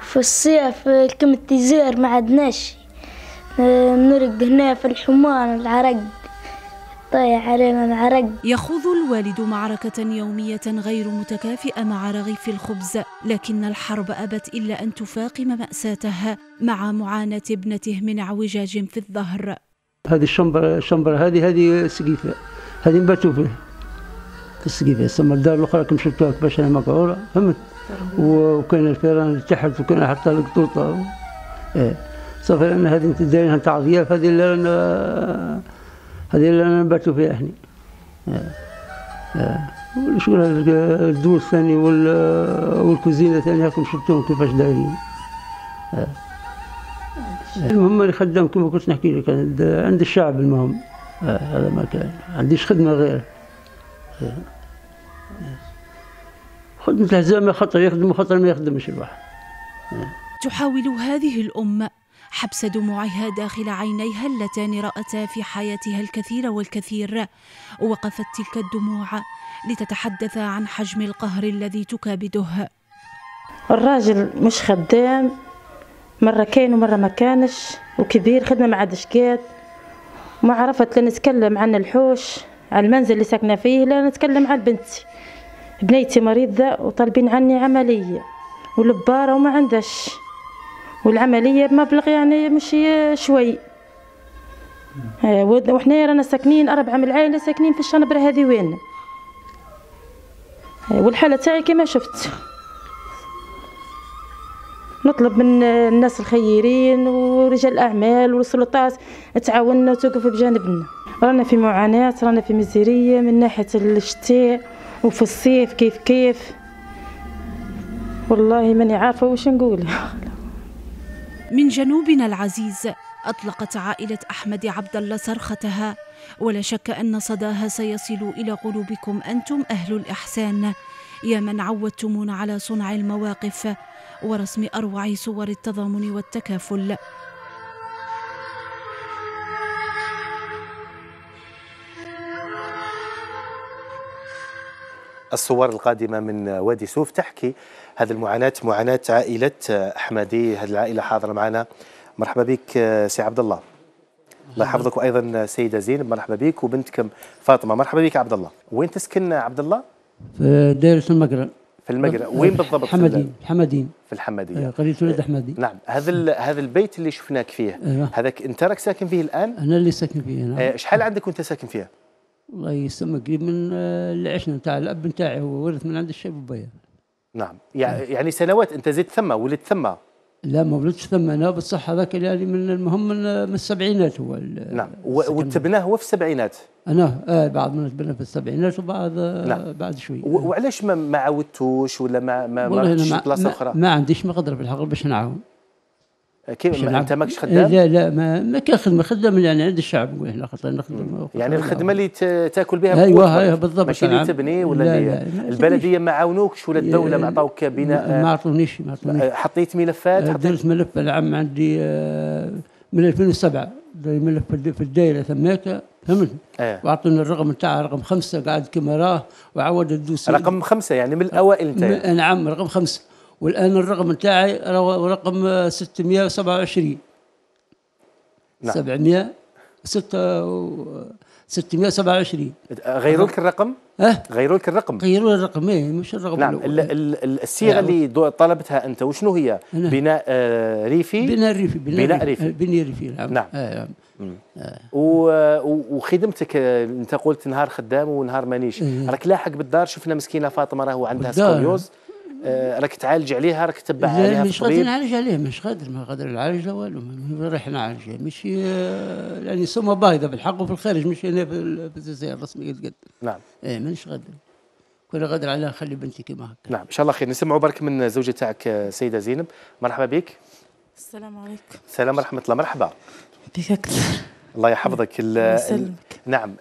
في الصيف كم التزير ما عندناش نرقد هنا في الحمام العرق طيح علينا العرق يخوض الوالد معركة يومية غير متكافئة مع رغيف الخبز لكن الحرب أبت إلا أن تفاقم مأساتها مع معاناة ابنته من اعوجاج في الظهر هذه الشمبرة الشمبرة هذه هذه سقيفة هذه نباتوا فيه في السقيفة سما الدار الأخرى كم شفتوها كيفاش أنا مقعورة فهمت وكان الفيران تحت وكان حتى القطوطة إيه صافي أنا هذه أنت دايرينها تاع ضياف هذه اللي أنا هذه اللي أنا نباتوا فيها إحنا يعني. إيه. إيه. شغل الدور الثاني والكوزينة الثانية هاكم شفتوهم كيفاش دايرين إيه. المهم اللي خدام كما كنت نحكي لك عند الشعب المهم آه، هذا ما كان عنديش خدمه غير آه، خدمة الهزامة خطر يخدم خطر ما يخدمش الواحد آه. تحاول هذه الأم حبس دموعها داخل عينيها اللتان راتا في حياتها الكثير والكثير وقفت تلك الدموع لتتحدث عن حجم القهر الذي تكابده الراجل مش خدام مرة كان ومرة ما كانش وكبير خدمة مع دشكات ما عرفت لا نتكلم عن الحوش على المنزل اللي ساكنة فيه لا نتكلم عن بنتي بنيتي مريضة وطالبين عني عملية والبارة وما عندش والعملية بمبلغ يعني مش شوي آه، وحنا رانا ساكنين أربعة من العائلة ساكنين في الشنبرة هذه وين آه، والحالة تاعي كما شفت نطلب من الناس الخيرين ورجال الاعمال والسلطات تعاوننا وتوقف بجانبنا رانا في معاناه رانا في مزيريه من ناحيه الشتاء وفي الصيف كيف كيف والله ماني عارفه واش نقول من جنوبنا العزيز أطلقت عائلة أحمد عبد الله صرختها ولا شك أن صداها سيصل إلى قلوبكم أنتم أهل الإحسان يا من عودتمونا على صنع المواقف ورسم اروع صور التضامن والتكافل الصور القادمة من وادي سوف تحكي هذه المعاناة معاناة عائلة أحمدي هذه العائلة حاضرة معنا مرحبا بك سي عبد الله الله يحفظك وايضا سيده زينب مرحبا بك وبنتكم فاطمه مرحبا بك عبد الله وين تسكن عبد الله في دير المقرن في المجرى وين بالضبط في الحمدين في الحمديه قريه آه، ولد الحمدي نعم هذا هذا البيت اللي شفناك فيه أيوة. هذاك انت راك ساكن فيه الان انا اللي ساكن فيه نعم آه، شحال عندك وانت ساكن فيه الله يسمى قريب من آه، اللي عشنا نتاع الاب نتاعي هو ورث من عند الشيب ببيا نعم يعني سنوات انت زدت ثم ولدت ثم لا ما ولدش ثم انا بصح هذاك يعني من المهم من السبعينات هو نعم وتبناه هو في السبعينات انا آه بعد من تبنى في السبعينات وبعد نعم. بعد شوي وعلاش ما عاودتوش ولا ما ما ما بلاصه اخرى ما عنديش مقدره في الحقل باش نعاون كيف ما انت ماكش إيه، خدام؟ لا لا ما ما خدمه خدام يعني عند الشعب هنا خاطر نخدم يعني الخدمه اللي تاكل بها أيوة،, ايوه بالضبط ماشي اللي نعم. تبني ولا لا لا البلديه ما عاونوكش ولا إيه، الدوله ما عطاوك بناء ما عطونيش ما عطونيش أه، حطيت ملفات أه، حطيت درت ملف العام عندي أه، من 2007 ملف في الدائره ثماك فهمت أيه. وعطوني الرقم نتاع رقم خمسه قاعد كما راه وعاود الدوسي رقم خمسه يعني من الاوائل نتاعي يعني. نعم رقم خمسه والان الرقم نتاعي رقم 627 نعم 700 6 627 غيروا لك الرقم؟ اه غيروا لك الرقم غيروا الرقم ايه مش الرقم نعم ال الصيغه اللي طلبتها انت وشنو هي؟ نعم. بناء آه ريفي بناء ريفي بناء, بناء ريفي بناء ريفي نعم نعم, آه نعم. آه. وخدمتك آه، انت قلت نهار خدام ونهار مانيش إيه. راك لاحق بالدار شفنا مسكينه فاطمه راهو عندها سكوليوز آه، راك تعالج عليها راك تبع عليها مش غادي نعالج عليها مش قادر ما قادر نعالج لا والو رايح نعالج مش آه، يعني سمه بايضه بالحق وفي الخارج مش هنا في الجزائر الرسميه قد نعم ايه مانيش قادر كل قادر عليها نخلي بنتي كيما هكا نعم ان شاء الله خير نسمعوا برك من زوجة تاعك السيده آه، زينب مرحبا بك السلام عليكم السلام ورحمه الله مرحبا بك اكثر الله يحفظك الله يسلمك نعم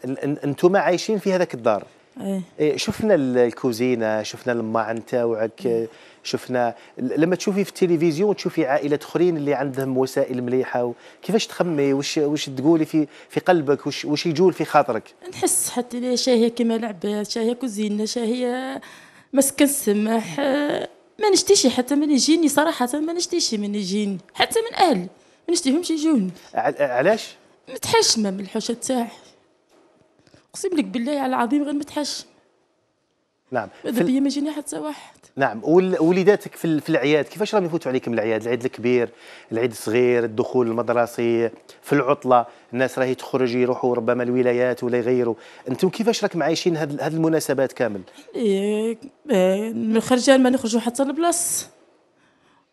انتم عايشين في هذاك الدار إيه. ايه شفنا الكوزينه شفنا الماعن تاعك إيه. شفنا لما تشوفي في التلفزيون تشوفي عائلات اخرين اللي عندهم وسائل مليحه كيفاش تخمي وش وش تقولي في في قلبك وش وش يجول في خاطرك نحس حتى شاهيه كما لعبات شاهيه كوزينه شاهيه مسكن السماح آه، ما نشتيش حتى من يجيني صراحه ما نشتيش من يجيني حتى من اهلي ما نشتيهمش يجوني علاش متحشمه من الحوشه تاعي اقسم لك بالله على العظيم غير متحش نعم ماذا بيا ما يجيني حتى واحد نعم ووليداتك في, في العياد كيفاش راهم يفوتوا عليكم العياد العيد الكبير العيد الصغير الدخول المدرسي في العطله الناس راهي تخرج يروحوا ربما الولايات ولا يغيروا انتم كيفاش راكم عايشين هذه المناسبات كامل إيه إيه خرجان ما نخرجوا حتى لبلاص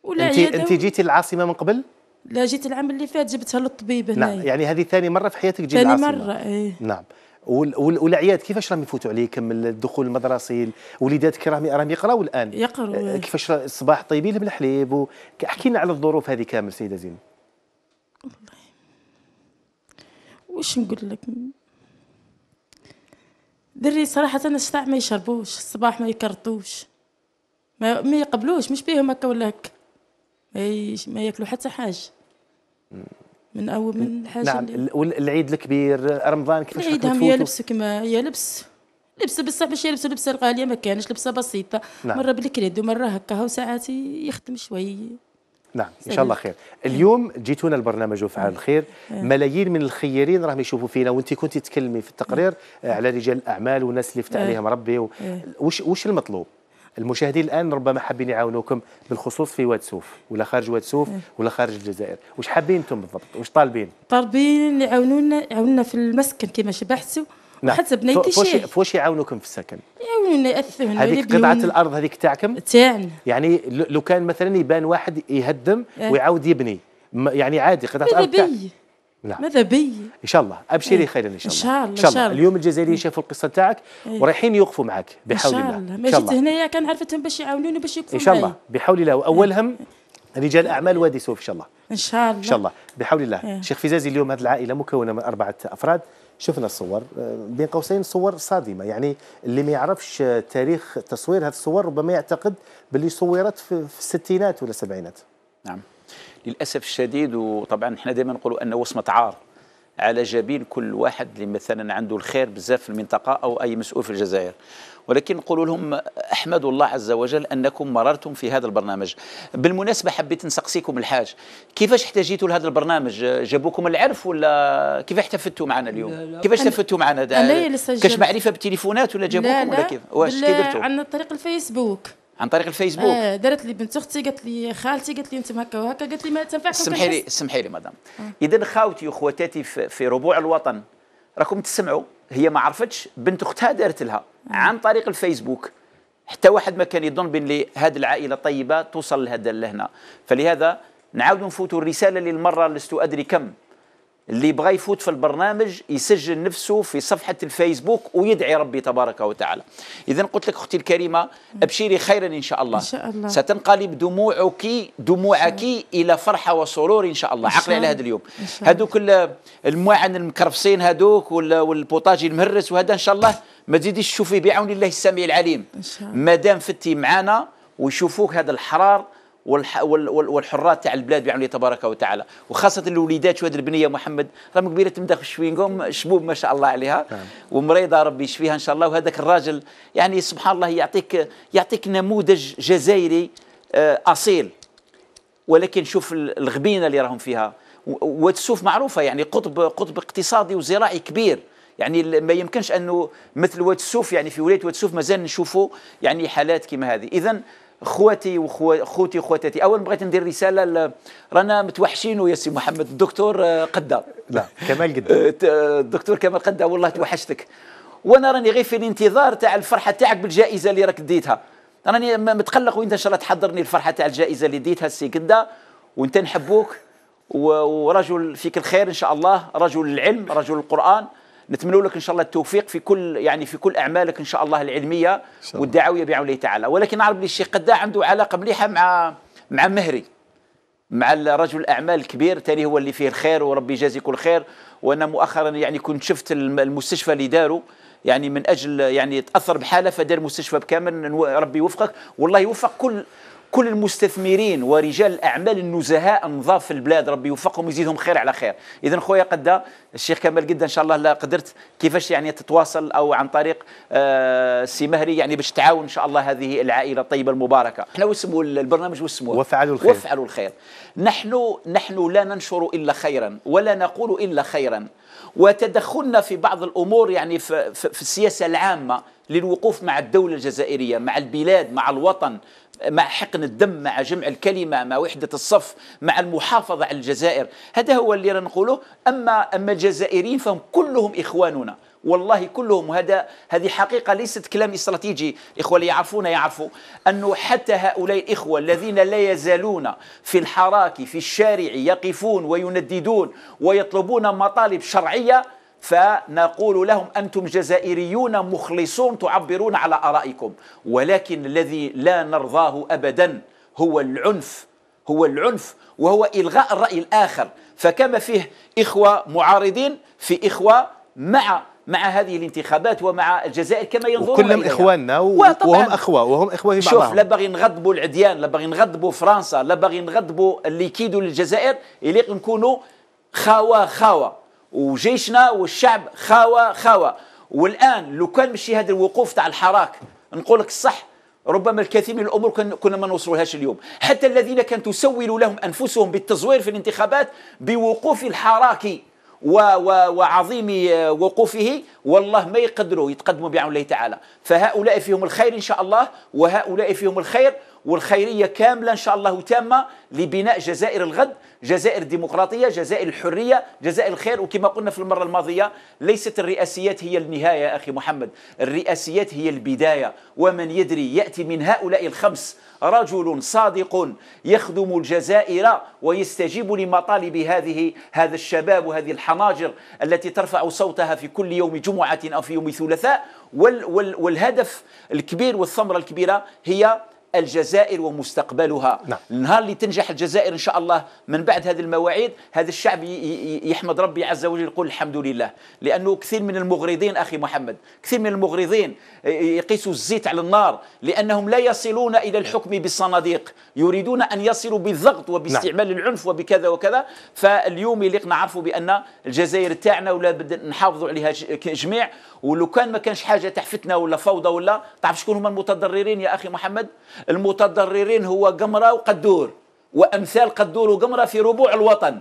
ولا انت انت جيتي العاصمه من قبل لا جيت العام اللي فات جبتها للطبيب هنا نعم يعني هذه ثاني مره في حياتك جيت العاصمه ثاني مره ايه نعم والعياد كيفاش راهم يفوتوا عليكم الدخول المدرسي وليداتك راهم آه، إيه. راهم يقراوا الان يقراوا كيفاش الصباح طيبين لهم الحليب احكي لنا على الظروف هذه كامل سيده زين والله واش نقول لك دري صراحة أنا الشتاء ما يشربوش الصباح ما يكرطوش ما, ما يقبلوش مش بيهم هكا ولا هكا ما, ما ياكلوا حتى حاجة من أول من الحاجة نعم والعيد الكبير رمضان كيفاش العيد هم يا لبس كما يا لبس لبسه بصح باش يلبس لبسه الغاليه ما كانش لبسه بسيطه نعم. مره بالكريد ومره هكا وساعات يخدم شوي نعم ان شاء الله خير اليوم جيتونا البرنامج وفعال نعم. الخير نعم. ملايين من الخيرين راهم يشوفوا فينا وانت كنت تتكلمي في التقرير نعم. على رجال الاعمال والناس اللي فتح عليهم ربي و... وش وش المطلوب المشاهدين الان ربما حابين يعاونوكم بالخصوص في واد سوف ولا خارج واد سوف إيه. ولا خارج الجزائر واش حابين انتم بالضبط واش طالبين طالبين اللي يعاونونا يعاونونا في المسكن كما شبحتوا حتى بنيتي شي فوش يعاونوكم في السكن يعاونونا يأثرون هذيك قطعه الارض هذيك تاعكم تاعنا يعني لو كان مثلا يبان واحد يهدم إيه. ويعاود يبني يعني عادي قطعه الارض لا. نعم. ماذا بي ان شاء الله ابشري إيه. خيرا ان شاء الله ان شاء الله ان شاء الله, الله. اليوم الجزائريين إيه. شافوا القصه تاعك إيه. ورايحين يوقفوا معك بحول الله ان شاء الله ما جيت هنايا كان عرفتهم باش يعاونوني باش يوقفوا معي ان شاء الله بحول الله واولهم رجال اعمال وادي سوف ان شاء الله ان شاء الله ان شاء الله بحول الله شيخ فيزازي اليوم هذه العائله مكونه من اربعه افراد شفنا الصور آه، بين قوسين صور صادمه يعني اللي ما يعرفش تاريخ تصوير هذه الصور ربما يعتقد باللي صورت في الستينات ولا السبعينات نعم للاسف الشديد وطبعا احنا دائما نقولوا ان وصمه عار على جبين كل واحد اللي مثلا عنده الخير بزاف في المنطقه او اي مسؤول في الجزائر ولكن نقول لهم احمدوا الله عز وجل انكم مررتم في هذا البرنامج بالمناسبه حبيت نسقسيكم الحاج كيفاش احتاجيتوا لهذا البرنامج جابوكم العرف ولا كيف احتفلتوا معنا اليوم لا لا كيفاش احتفلتوا معنا كاش معرفه بالتليفونات ولا جابوكم لا لا ولا كيف واش كي درتوا عن طريق الفيسبوك عن طريق الفيسبوك آه دارت لي بنت اختي قالت لي خالتي قالت لي انت هكا وهكا قالت لي ما تنفعش سمحي لي سمحي لي مدام آه. اذا خاوتي وخواتاتي في, في ربوع الوطن راكم تسمعوا هي ما عرفتش بنت اختها دارت لها آه. عن طريق الفيسبوك حتى واحد ما كان يظن بان هذه العائله طيبه توصل لهذا لهنا فلهذا نعاود نفوتوا الرساله للمره لست ادري كم اللي بغى يفوت في البرنامج يسجل نفسه في صفحة الفيسبوك ويدعي ربي تبارك وتعالى إذا قلت لك أختي الكريمة أبشري خيرا إن شاء الله, إن شاء الله. ستنقلب دموعك دموعك إلى فرحة وسرور إن شاء الله إن شاء عقلي على هذا اليوم هذوك المواعن المكرفسين هذوك والبوطاجي المهرس وهذا إن شاء الله ما تزيديش تشوفيه بعون الله السميع العليم ما دام فتي معانا ويشوفوك هذا الحرار والحرات تاع البلاد بعون الله تبارك وتعالى وخاصه الوليدات شو هذه البنيه محمد راهم كبيره تمدخ في الشوينغوم شبوب ما شاء الله عليها نعم. ومريضه ربي يشفيها ان شاء الله وهذاك الراجل يعني سبحان الله يعطيك يعطيك نموذج جزائري آه، اصيل ولكن شوف الغبينه اللي راهم فيها وتسوف معروفه يعني قطب قطب اقتصادي وزراعي كبير يعني ما يمكنش انه مثل واد السوف يعني في ولايه واد السوف مازال نشوفوا يعني حالات كما هذه اذا خواتي وخوتي وخواتاتي اول بغيت ندير رساله رانا متوحشين ويا سي محمد الدكتور آه، قدا لا كمال قده الدكتور كمال قدا والله توحشتك وانا راني غير في الانتظار تاع الفرحه تاعك بالجائزه اللي راك ديتها راني متقلق وانت ان شاء الله تحضرني الفرحه تاع الجائزه اللي ديتها السي قدا وانت نحبوك ورجل فيك الخير ان شاء الله رجل العلم رجل القران نتمنى لك ان شاء الله التوفيق في كل يعني في كل اعمالك ان شاء الله العلميه شاء والدعويه بعون الله تعالى ولكن نعرف بلي الشيخ قداه عنده علاقه مليحه مع مع مهري مع رجل الاعمال الكبير تاني هو اللي فيه الخير وربي يجازيه كل خير وانا مؤخرا يعني كنت شفت المستشفى اللي داروا يعني من اجل يعني تاثر بحاله فدار مستشفى بكامل ربي يوفقك والله يوفق كل كل المستثمرين ورجال الاعمال النزهاء النظاف في البلاد ربي يوفقهم ويزيدهم خير على خير اذا خويا قدا الشيخ كمال قدا ان شاء الله لا قدرت كيفاش يعني تتواصل او عن طريق السي آه مهري يعني باش تعاون ان شاء الله هذه العائله الطيبه المباركه احنا واسمو البرنامج واسمو وفعلوا الخير وفعلوا الخير نحن نحن لا ننشر الا خيرا ولا نقول الا خيرا وتدخلنا في بعض الامور يعني في, في, في السياسه العامه للوقوف مع الدوله الجزائريه مع البلاد مع الوطن مع حقن الدم مع جمع الكلمه مع وحده الصف مع المحافظه على الجزائر هذا هو اللي نقوله اما اما الجزائريين فهم كلهم اخواننا والله كلهم هذا هذه حقيقة ليست كلام استراتيجي الإخوة اللي يعرفون يعرفوا أنه حتى هؤلاء الإخوة الذين لا يزالون في الحراك في الشارع يقفون وينددون ويطلبون مطالب شرعية فنقول لهم أنتم جزائريون مخلصون تعبرون على أرائكم ولكن الذي لا نرضاه أبدا هو العنف هو العنف وهو إلغاء الرأي الآخر فكما فيه إخوة معارضين في إخوة مع مع هذه الانتخابات ومع الجزائر كما ينظرون كلهم اخواننا وهم اخوه وهم اخوه في بعضهم شوف لا باغي نغضبوا العديان لا باغي نغضبوا فرنسا لا باغي نغضبوا اللي كيدوا للجزائر يليق نكونوا خاوه خاوه وجيشنا والشعب خاوة خاوة والآن لو كان مشي هذا الوقوف تاع الحراك نقول لك الصح ربما الكثير من الامور كنا ما نوصلوهاش اليوم حتى الذين كانت تسول لهم انفسهم بالتزوير في الانتخابات بوقوف الحراك و و وعظيم وقوفه والله ما يقدروا يتقدموا بعون الله تعالى فهؤلاء فيهم الخير ان شاء الله وهؤلاء فيهم الخير والخيريه كامله ان شاء الله تامه لبناء جزائر الغد جزائر ديمقراطية جزائر الحرية جزائر الخير وكما قلنا في المرة الماضية ليست الرئاسيات هي النهاية يا أخي محمد الرئاسيات هي البداية ومن يدري يأتي من هؤلاء الخمس رجل صادق يخدم الجزائر ويستجيب لمطالب هذه هذا الشباب وهذه الحناجر التي ترفع صوتها في كل يوم جمعة أو في يوم ثلاثاء وال وال والهدف الكبير والثمرة الكبيرة هي الجزائر ومستقبلها نعم. النهار اللي تنجح الجزائر ان شاء الله من بعد هذه المواعيد هذا الشعب يحمد ربي عز وجل يقول الحمد لله لانه كثير من المغرضين اخي محمد كثير من المغرضين يقيسوا الزيت على النار لانهم لا يصلون الى الحكم بالصناديق يريدون ان يصلوا بالضغط وباستعمال نعم. العنف وبكذا وكذا فاليوم يليق نعرفوا بان الجزائر تاعنا ولا بد نحافظوا عليها جميع ولو كان ما كانش حاجه تحفتنا ولا فوضى ولا تعرف شكون هما المتضررين يا اخي محمد المتضررين هو قمرة وقدور وأمثال قدور وقمرة في ربوع الوطن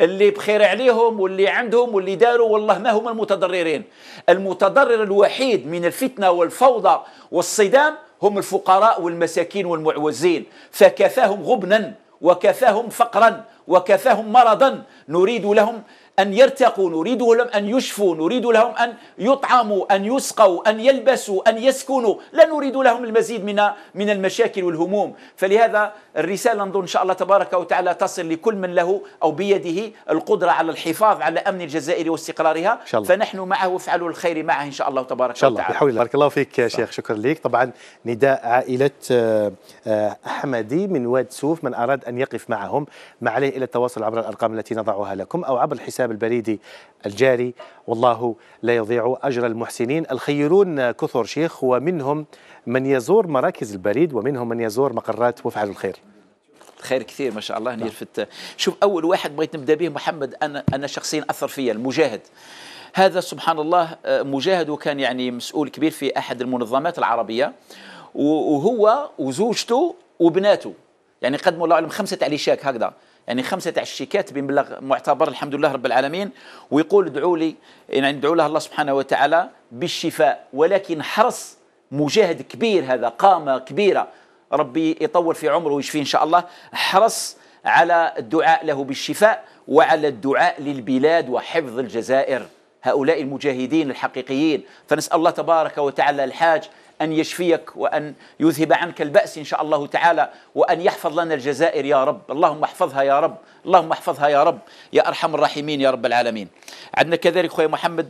اللي بخير عليهم واللي عندهم واللي داروا والله ما هم المتضررين المتضرر الوحيد من الفتنة والفوضى والصدام هم الفقراء والمساكين والمعوزين فكفاهم غبنا وكفاهم فقرا وكفاهم مرضا نريد لهم أن يرتقوا نريد لهم أن يشفوا نريد لهم أن يطعموا أن يسقوا أن يلبسوا أن يسكنوا لا نريد لهم المزيد من من المشاكل والهموم فلهذا الرسالة نظن إن شاء الله تبارك وتعالى تصل لكل من له أو بيده القدرة على الحفاظ على أمن الجزائر واستقرارها شاء الله. فنحن معه وافعلوا الخير معه إن شاء الله تبارك إن شاء الله وتعالى بحول الله بارك الله فيك يا شيخ شكرا لك طبعا نداء عائلة آه، آه، أحمدي من واد سوف من أراد أن يقف معهم ما عليه إلى التواصل عبر الأرقام التي نضعها لكم أو عبر الحساب الحساب البريدي الجاري والله لا يضيع أجر المحسنين الخيرون كثر شيخ ومنهم من يزور مراكز البريد ومنهم من يزور مقرات وفعل الخير خير كثير ما شاء الله نير في شوف اول واحد بغيت نبدا به محمد انا انا شخصيا اثر فيا المجاهد هذا سبحان الله مجاهد وكان يعني مسؤول كبير في احد المنظمات العربيه وهو وزوجته وبناته يعني قدموا الله عليهم خمسه عليشاك هكذا يعني خمسة تاع الشيكات بمبلغ معتبر الحمد لله رب العالمين ويقول ادعوا لي يعني ادعوا لها الله سبحانه وتعالى بالشفاء ولكن حرص مجاهد كبير هذا قامة كبيرة ربي يطول في عمره ويشفيه إن شاء الله حرص على الدعاء له بالشفاء وعلى الدعاء للبلاد وحفظ الجزائر هؤلاء المجاهدين الحقيقيين فنسأل الله تبارك وتعالى الحاج أن يشفيك وأن يذهب عنك البأس إن شاء الله تعالى وأن يحفظ لنا الجزائر يا رب اللهم احفظها يا رب اللهم احفظها يا رب يا أرحم الراحمين يا رب العالمين عندنا كذلك خويا محمد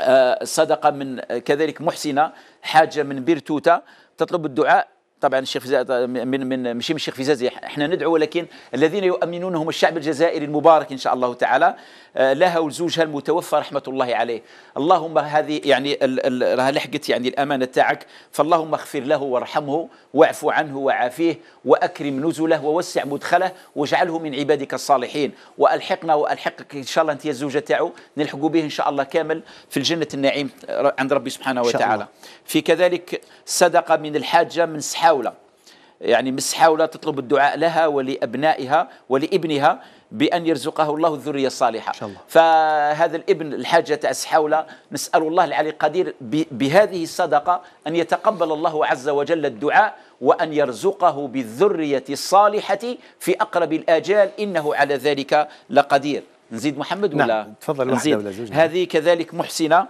آه، صدقة من آه، كذلك محسنة حاجة من بيرتوتا تطلب الدعاء طبعا الشيخ فزازي من من مشي من الشيخ فزازي احنا ندعو ولكن الذين يؤمنون هم الشعب الجزائري المبارك ان شاء الله تعالى آه، لها ولزوجها المتوفى رحمه الله عليه اللهم هذه يعني راها لحقت يعني الامانه تاعك فاللهم اغفر له وارحمه واعف عنه وعافيه واكرم نزله ووسع مدخله واجعله من عبادك الصالحين والحقنا والحقك ان شاء الله انت يا الزوجه تاعو نلحقوا به ان شاء الله كامل في الجنه النعيم آه، عند ربي سبحانه وتعالى في كذلك صدقة من الحاجة من سحاولة يعني من سحاولة تطلب الدعاء لها ولأبنائها ولابنها بأن يرزقه الله الذرية الصالحة إن شاء الله. فهذا الابن الحاجة تاع سحاولة نسأل الله العلي القدير بهذه الصدقة أن يتقبل الله عز وجل الدعاء وأن يرزقه بالذرية الصالحة في أقرب الآجال إنه على ذلك لقدير نزيد محمد ولا نعم تفضل نزيد. ولا زوجنا. هذه كذلك محسنة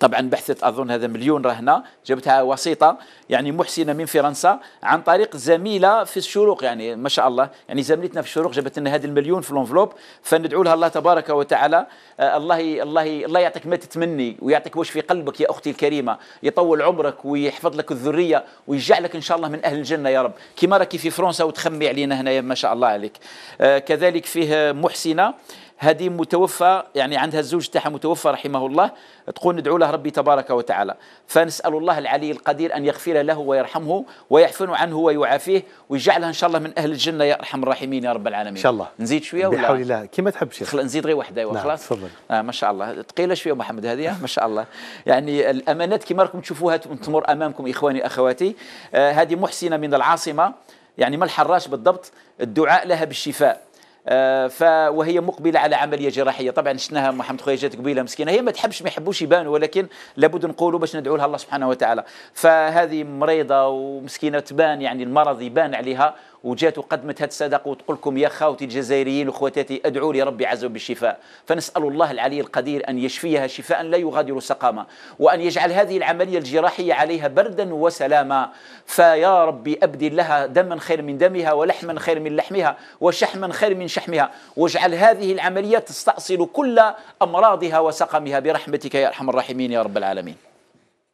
طبعا بحثت اظن هذا مليون رهنه جابتها وسيطه يعني محسنه من فرنسا عن طريق زميله في الشروق يعني ما شاء الله يعني زميلتنا في الشروق جابت لنا هذا المليون في الانفلوب فندعو لها الله تبارك وتعالى آه، الله الله الله يعطيك ما تتمني ويعطيك واش في قلبك يا اختي الكريمه يطول عمرك ويحفظ لك الذريه ويجعلك ان شاء الله من اهل الجنه يا رب كما راكي في فرنسا وتخمي علينا يا ما شاء الله عليك آه، كذلك فيه محسنه هذه متوفى يعني عندها الزوج تاعها متوفى رحمه الله تقول ندعو له ربي تبارك وتعالى فنسال الله العلي القدير ان يغفر له ويرحمه ويعفن عنه ويعافيه ويجعلها ان شاء الله من اهل الجنه يا ارحم الراحمين يا رب العالمين ان شاء الله نزيد شويه ولا بحول الله كما تحب شيخ نزيد غير وحده ايوا نعم، خلاص تفضل آه ما شاء الله ثقيله شويه محمد هذه آه، ما شاء الله يعني الامانات كما راكم تشوفوها تمر امامكم اخواني اخواتي آه هذه محسنه من العاصمه يعني ما الحراش بالضبط الدعاء لها بالشفاء آه، وهي مقبله على عمليه جراحيه طبعا شفناها محمد خويا جات قبيله مسكينه هي ما تحبش ما يحبوش يبانوا ولكن لابد نقولوا باش ندعو لها الله سبحانه وتعالى فهذه مريضه ومسكينه تبان يعني المرض يبان عليها وجات وقدمت هذا الصدقه وتقول لكم يا خاوتي الجزائريين وخواتاتي ادعوا لي ربي عز وجل بالشفاء فنسال الله العلي القدير ان يشفيها شفاء لا يغادر سقاما وان يجعل هذه العمليه الجراحيه عليها بردا وسلاما فيا ربي ابدل لها دما خير من دمها ولحما خير من لحمها وشحما خير من شحمها واجعل هذه العمليه تستاصل كل امراضها وسقمها برحمتك يا ارحم الراحمين يا رب العالمين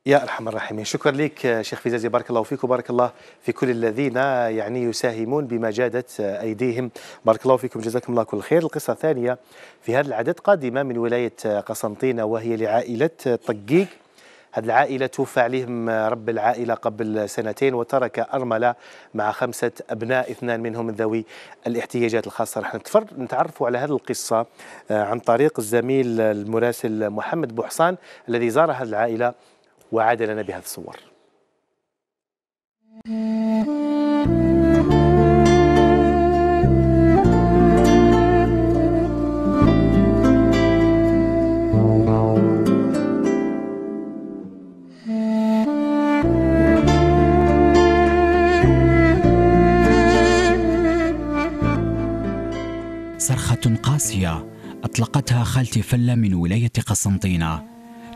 يا ارحم الراحمين شكرا لك شيخ فيزازي بارك الله فيك وبارك الله في كل الذين يعني يساهمون بما جادت ايديهم بارك الله فيكم جزاكم الله كل خير القصه الثانيه في هذا العدد قادمه من ولايه قسنطينه وهي لعائله طقيق هذه العائلة توفى عليهم رب العائلة قبل سنتين وترك أرملة مع خمسة أبناء اثنان منهم من ذوي الاحتياجات الخاصة رح نتعرف على هذه القصة آه، عن طريق الزميل المراسل محمد بوحصان الذي زار هذه العائلة وعاد لنا بهذه الصور صرخة قاسية أطلقتها خالتي فلة من ولاية قسنطينة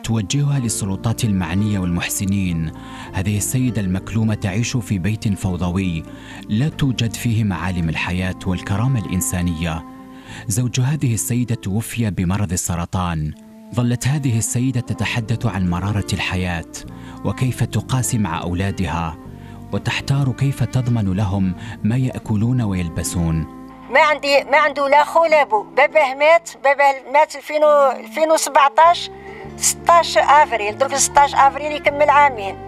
توجهها للسلطات المعنية والمحسنين هذه السيدة المكلومة تعيش في بيت فوضوي لا توجد فيه معالم الحياة والكرامة الإنسانية زوج هذه السيدة توفي بمرض السرطان ظلت هذه السيدة تتحدث عن مرارة الحياة وكيف تقاسي مع أولادها وتحتار كيف تضمن لهم ما يأكلون ويلبسون ما عندي ما عنده لا خو لا بو باباه مات باباه مات 2017 16 افريل درك 16 افريل يكمل عامين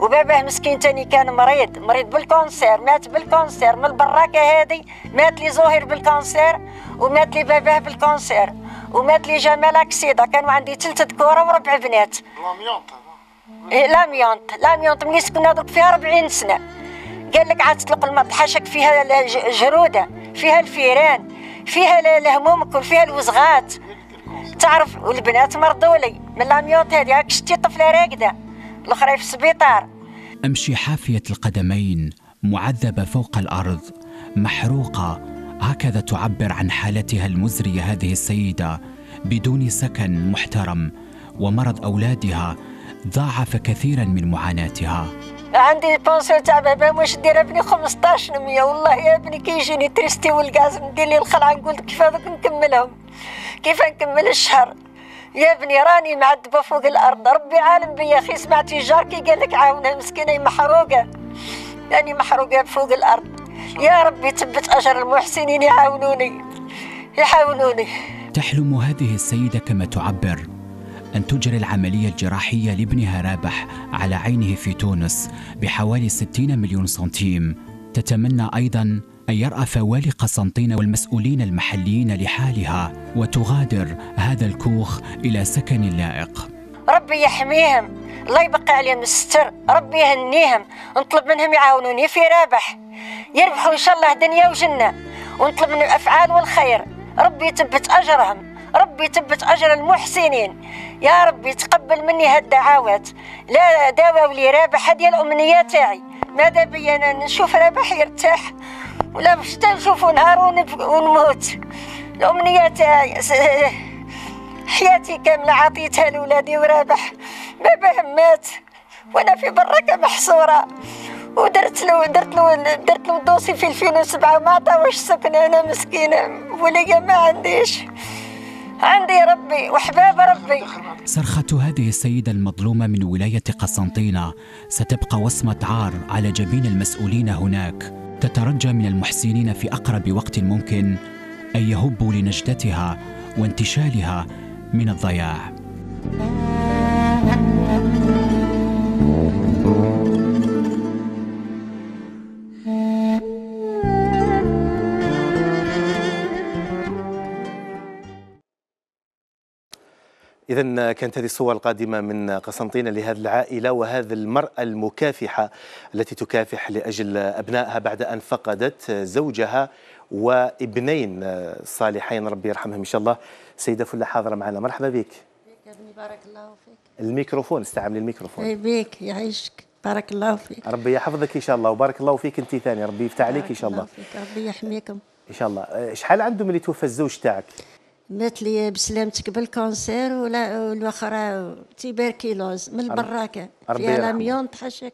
وباباه مسكين تاني كان مريض مريض بالكونسير مات بالكونسير من البراكه هذه مات لي زهير بالكونسير ومات لي باباه بالكونسير ومات لي جمال أكسيدا كانوا عندي ثلاث ذكوره وربع بنات لاميونت إيه، لاميونت ملي سكنا درك فيها 40 سنه قال لك عاد تطلق المرض حاشاك فيها جروده فيها الفيران فيها كل فيها الوزغات تعرف والبنات مرضوا لي من لاميوت هذيك شتي طفله راقده الاخرى في السبيطار امشي حافيه القدمين معذبه فوق الارض محروقه هكذا تعبر عن حالتها المزريه هذه السيده بدون سكن محترم ومرض اولادها ضاعف كثيرا من معاناتها عندي بونسيو تاع بابا واش دير ابني 15 100 والله يا ابني كيجيني تريستي والكاز ندير لي الخلعه نقول كيف هذوك نكملهم كيف نكمل الشهر يا بني راني معذبة فوق الأرض ربي عالم بيا أخي سمعتي جاركي قال لك عاونها مسكينة محروقة يعني محروقة فوق الأرض يا ربي ثبت أجر المحسنين يعاونوني يحاولوني تحلم هذه السيدة كما تعبر أن تجري العملية الجراحية لابنها رابح على عينه في تونس بحوالي 60 مليون سنتيم تتمنى أيضاً أن يرأى فوالي قسنطين والمسؤولين المحليين لحالها وتغادر هذا الكوخ إلى سكن لائق ربي يحميهم الله يبقى عليهم الستر ربي يهنيهم نطلب منهم يعاونوني في رابح يربحوا إن شاء الله دنيا وجنة ونطلب من الأفعال والخير ربي يثبت أجرهم ربي يثبت أجر المحسنين يا ربي تقبل مني هالدعوات لا داوى لي رابح هذه الأمنية تاعي ماذا بينا أنا نشوف رابح يرتاح ولا باش تنشوف نهار ونموت الأمنية آه، تاعي حياتي كاملة عطيتها لولادي ورابح باباه مات وأنا في بركة محصورة ودرت له درت له درت له دوسي في 2007 ما عطاوش سكن انا مسكينه وليا ما عنديش عندي ربي وحباب ربي صرخة هذه السيدة المظلومة من ولاية قسنطينة ستبقى وصمة عار على جبين المسؤولين هناك تترجى من المحسنين في اقرب وقت ممكن ان يهبوا لنجدتها وانتشالها من الضياع. إذا كانت هذه الصور القادمة من قسنطينة لهذه العائلة وهذه المرأة المكافحة التي تكافح لأجل أبنائها بعد أن فقدت زوجها وابنين صالحين ربي يرحمهم إن شاء الله سيدة فلة حاضرة معنا مرحبا بك بارك الله فيك الميكروفون استعملي الميكروفون اي بيك يعيشك بارك الله فيك ربي يحفظك ان شاء الله وبارك الله فيك انت ثاني ربي يفتح عليك ان شاء الله, الله فيك ربي يحميكم ان شاء الله شحال عندهم اللي توفى الزوج تاعك مات لي بسلامتك بالكونسير ولا الاخرى تيبركيلوز من البراكه فيها لاميون تحشك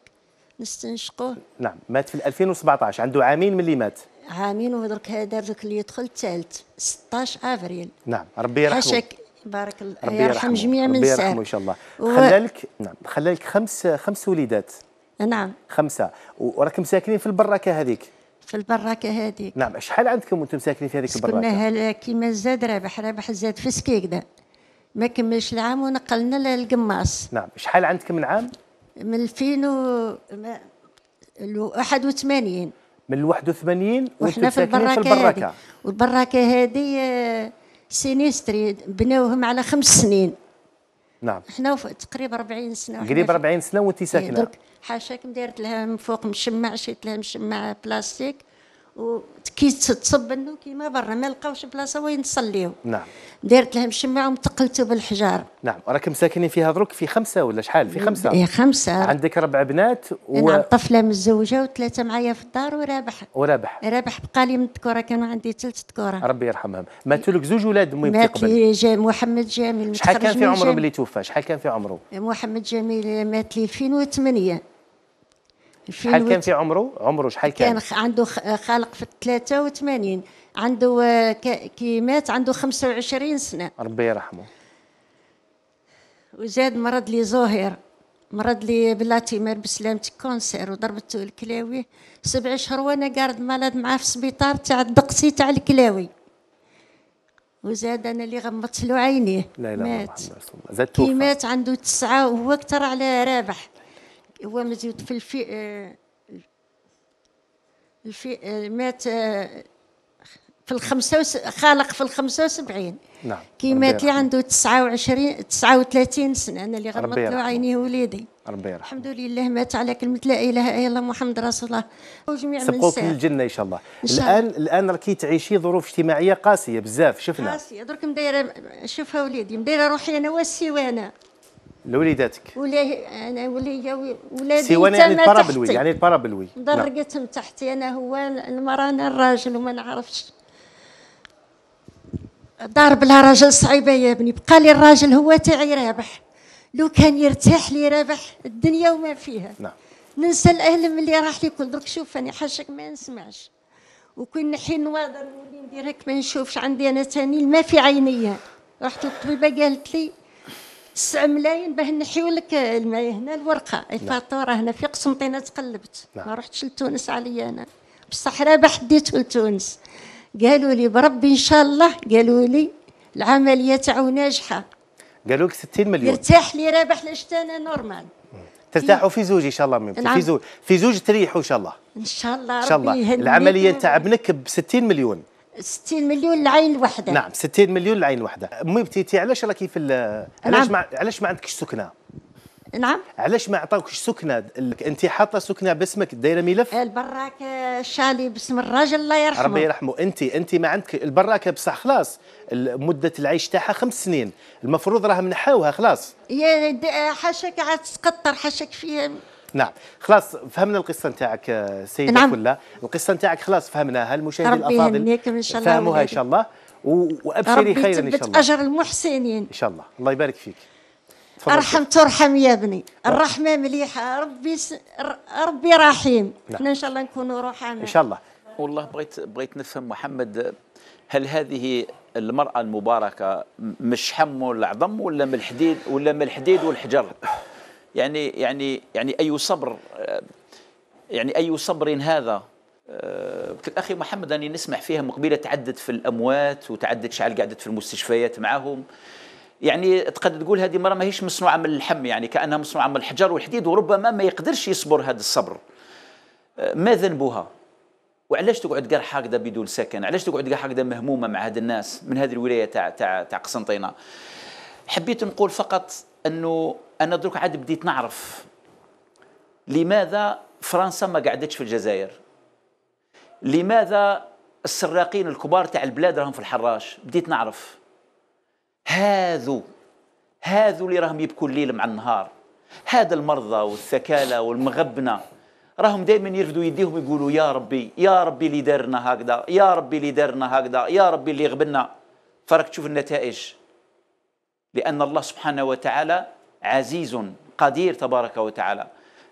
نستنشقوه نعم مات في 2017 عنده عامين ملي مات عامين ودرك هذا درك اللي يدخل الثالث 16 افريل نعم ربي يرحمه حشك بارك الله ربي يرحم جميع من ربي يرحمه ان شاء الله و... خلالك نعم خلالك خمس خمس وليدات نعم خمسه وراكم ساكنين في البراكه هذيك في البراكه هذيك نعم شحال عندكم وانتم ساكنين في هذيك البراكه؟ سكناها كيما زاد رابح رابح زاد في سكيكدا ما كملش العام ونقلنا للقماص نعم شحال عندكم من عام؟ من 2000 و 81 من 81 وحنا في البراكه, في البراكة. هذه والبراكه هذه آه، سينيستري بناوهم على خمس سنين نعم احنا تقريبا 40 سنه قريب 40 سنه وانت إيه، ساكنه حاشاك دارت لها من فوق مشمع شيت لها مشمع بلاستيك وكي تصب انه كيما برا ما لقاوش بلاصه وين نصليو نعم دارت لها مشمع ومتقلتو بالحجار نعم راكم ساكنين فيها دروك في خمسه ولا شحال في خمسه اي خمسه عندك ربع بنات و... نعم طفله متزوجه وثلاثه معايا في الدار ورابح ورابح رابح بقى لي من الذكوره كان عندي ثلاث ذكوره ربي يرحمهم ماتوا لك زوج ولاد مهم مات لي جام محمد جميل شحال كان في عمره ملي توفى شحال كان في عمره محمد جميل مات لي 2008 شحال كان في عمره عمره شحال كان كان عنده خالق في 83 عنده آه، كي مات عنده 25 سنه ربي يرحمه وزاد مرض لي زهير مرض لي بلاتيمر بسلامتي كونسير وضربته الكلاوي سبع شهور وانا قاعد مالاد معاه في السبيطار تاع الدقسي تاع الكلاوي وزاد انا اللي غمضت له عينيه لا لا مات زاد كي مات عنده تسعه وهو اكثر على رابح هو مزيد في الفي آه، الفي آه، مات آه، في الخمسة وس... خالق في الخمسة وسبعين نعم كي مات لي عنده تسعة وعشرين تسعة وثلاثين سنة أنا اللي غمضت له عينيه وليدي ربي يرحمه الحمد لله مات على كلمة لا إله إلا الله محمد رسول الله وجميع من سبقوك للجنة إن شاء الله إن شاء الآن الله. الآن راكي تعيشي ظروف اجتماعية قاسية بزاف شفنا قاسية درك مدايرة شوفها وليدي مدايرة روحي أنا والسيوانة لوليداتك ولا انا وليا ولادي سوى يعني البارابلوي يعني البارابلوي بلوي ضرقت من تحتي انا هو المراه انا الراجل وما نعرفش ضارب لها راجل صعيبه يا ابني بقى لي الراجل هو تاعي رابح لو كان يرتاح لي رابح الدنيا وما فيها نعم ننسى الاهل اللي راح لي كل درك شوف انا حاشك ما نسمعش وكون نحي نواضر نولي ندير ما نشوفش عندي انا تاني ما في عينيا رحت للطبيبه قالت لي 9 ملايين باه نحيو لك هنا الورقه نعم. الفاتوره هنا في قسنطينه تقلبت نعم. ما رحتش لتونس عليا انا بصح رابح حديته لتونس قالوا لي بربي ان شاء الله قالوا لي العمليه تاعو ناجحه قالوا لك 60 مليون يرتاح لي رابح انا نورمال ترتاحوا في زوج ان شاء الله ميم في نعم. زوج في زوج تريحوا ان شاء الله ان شاء الله ان شاء الله العمليه تاع ابنك ب 60 مليون 60 مليون العين الواحده نعم 60 مليون العين الواحده امي بتيتي علاش راكي في نعم. علاش ما علاش ما عندكش سكنه نعم علاش ما عطاوكش سكنه انت حاطه سكنه باسمك دايره ملف البراك شالي باسم الراجل الله يرحمه ربي يرحمه انت انت ما عندك البراكه بصح خلاص مده العيش تاعها خمس سنين المفروض راه منحاوها خلاص يا حاشاك عاد تقطر حاشاك فيها نعم خلاص فهمنا القصه نتاعك آه، سيده نعم. كلها القصه نتاعك خلاص فهمناها المشاهدين الافاضل ان شاء الله فهموها ان شاء الله وابشري خيرا ان شاء الله اجر المحسنين ان شاء الله الله يبارك فيك ارحم ترحم يا ابني نعم. الرحمه مليحه ربي س... ربي رحيم نعم. ان شاء الله نكونوا روحانا ان شاء الله والله بغيت بغيت نفهم محمد هل هذه المراه المباركه مش حم العظم ولا من الحديد ولا من الحديد والحجر يعني يعني يعني اي صبر يعني اي صبر هذا اخي محمد راني نسمع فيها مقبله تعدت في الاموات وتعدت شعل قعدت في المستشفيات معاهم يعني تقدر تقول هذه مرة ماهيش مصنوعة من اللحم يعني كأنها مصنوعة من الحجر والحديد وربما ما يقدرش يصبر هذا الصبر ما ذنبها وعلاش تقعد قرحه هكذا بدون سكن علاش تقعد قرحه هكذا مهمومة مع هاد الناس من هذه الولاية تاع تاع تاع قسنطينة حبيت نقول فقط أنه انا درك عاد بديت نعرف لماذا فرنسا ما قعدتش في الجزائر لماذا السراقين الكبار تاع البلاد راهم في الحراش بديت نعرف هذو هذو اللي راهم يبكوا الليل مع النهار هذا المرضى والثكالة والمغبنة راهم دائما يرفدوا يديهم يقولوا يا ربي يا ربي اللي دارنا هكذا يا ربي اللي دارنا هكذا يا ربي اللي غبنا فراك تشوف النتائج لأن الله سبحانه وتعالى عزيز قدير تبارك وتعالى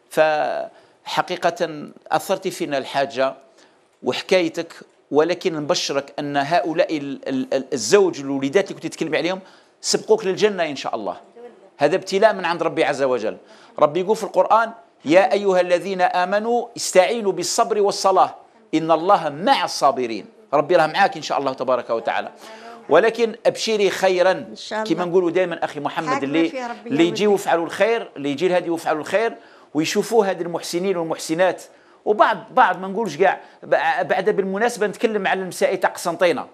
فحقيقة أثرت فينا الحاجة وحكايتك ولكن نبشرك أن هؤلاء الزوج والوليدات اللي كنت تتكلم عليهم سبقوك للجنة إن شاء الله هذا ابتلاء من عند ربي عز وجل ربي يقول في القرآن يا أيها الذين آمنوا استعينوا بالصبر والصلاة إن الله مع الصابرين ربي راه معاك إن شاء الله تبارك وتعالى ولكن ابشري خيرا كما نقولوا دائما اخي محمد اللي اللي يجي ويفعلوا الخير اللي يجي لهذه ويفعلوا الخير ويشوفوا هاد المحسنين والمحسنات وبعض بعض ما نقولش كاع بعد بالمناسبه نتكلم على المسائي تاع قسنطينه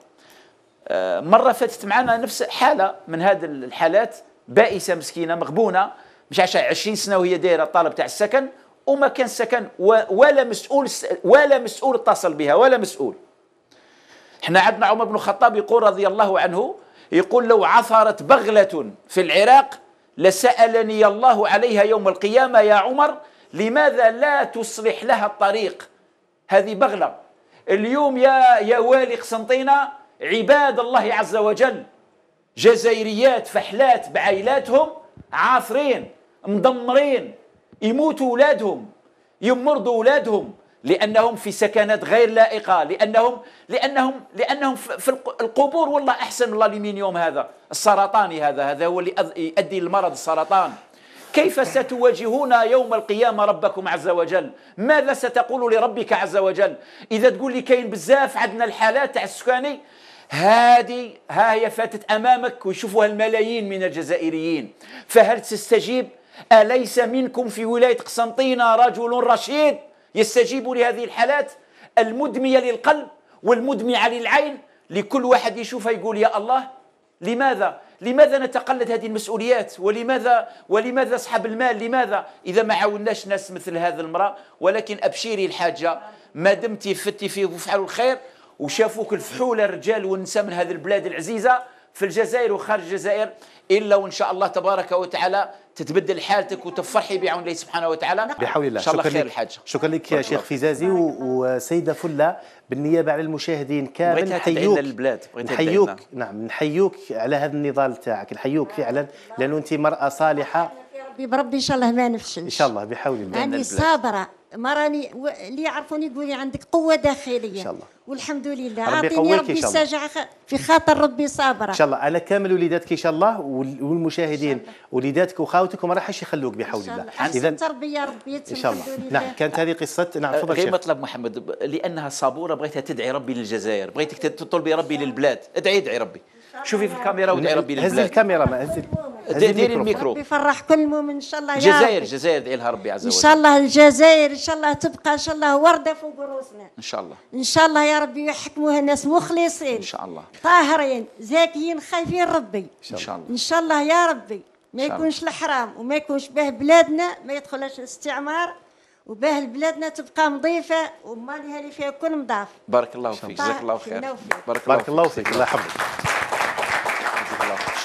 آه، مره فاتت معنا نفس حاله من هذه الحالات بائسه مسكينه مغبونه مش عشان 20 سنه وهي دايره طالب تاع السكن وما كان سكن ولا مسؤول ولا مسؤول اتصل بها ولا مسؤول احنا عندنا عمر بن الخطاب يقول رضي الله عنه يقول لو عثرت بغلة في العراق لسألني الله عليها يوم القيامة يا عمر لماذا لا تصلح لها الطريق هذه بغلة اليوم يا يا والي قسنطينة عباد الله عز وجل جزائريات فحلات بعائلاتهم عاثرين مدمرين يموتوا اولادهم يمرضوا اولادهم لانهم في سكنات غير لائقه لانهم لانهم لانهم في القبور والله احسن من الالومنيوم هذا السرطاني هذا هذا هو اللي يؤدي المرض السرطان كيف ستواجهون يوم القيامة ربكم عز وجل ماذا ستقول لربك عز وجل إذا تقول لي كاين بزاف عندنا الحالات تاع السكاني هذه ها هي فاتت أمامك ويشوفها الملايين من الجزائريين فهل تستجيب أليس منكم في ولاية قسنطينة رجل رشيد يستجيب لهذه الحالات المدمية للقلب والمدمعة للعين لكل واحد يشوفها يقول يا الله لماذا لماذا نتقلد هذه المسؤوليات ولماذا ولماذا اصحاب المال لماذا اذا ما عاوناش ناس مثل هذه المراه ولكن ابشيري الحاجه ما دمتي فتي في وفعلوا الخير وشافوك الفحوله الرجال والنساء من هذه البلاد العزيزه في الجزائر وخارج الجزائر الا وان شاء الله تبارك وتعالى تتبدل حالتك وتفرحي بعون الله سبحانه وتعالى نعم. بحول الله ان شاء الله خير الحاجه شكرا لك يا شيخ فيزازي وسيده فله بالنيابه على المشاهدين كامل نحيوك البلاد نحيوك نعم نحيوك على هذا النضال تاعك نحيوك فعلا لانه انت مراه صالحه بربي بربي ان شاء الله ما نفشلش ان شاء الله بحول الله يعني صابره ما راني اللي يعرفوني يقول لي عندك قوه داخليه ان شاء الله والحمد لله عاطيني ربي سجع في خاطر ربي صابره ان شاء الله على كامل وليداتك ان شاء الله والمشاهدين وليداتك وخاوتك وما راحش يخلوك بحول الله اذا التربيه ان شاء الله نعم كانت هذه قصه نعم أه، تفضل غير مطلب محمد لانها صابوره بغيتها تدعي ربي للجزائر بغيتك تطلبي ربي للبلاد ادعي ادعي ربي شوفي في الكاميرا ودعي ربي للبلاد هزي الكاميرا ما هزي ديري الميكرو ربي يفرح كل مؤمن ان شاء الله يا الجزائر الجزائر دعي لها ربي عز وجل ان شاء الله الجزائر ان شاء الله تبقى ان شاء الله ورده فوق روسنا ان شاء الله ان شاء الله يا ربي يحكموها ناس مخلصين ان شاء الله طاهرين زاكيين خايفين ربي ان شاء الله ان شاء الله يا ربي ما يكونش الحرام وما يكونش به بلادنا ما يدخلش الاستعمار وباه بلادنا تبقى نظيفه ومالها اللي فيها كل مضاف بارك الله فيك جزاك الله خير بارك الله فيك الله يحفظك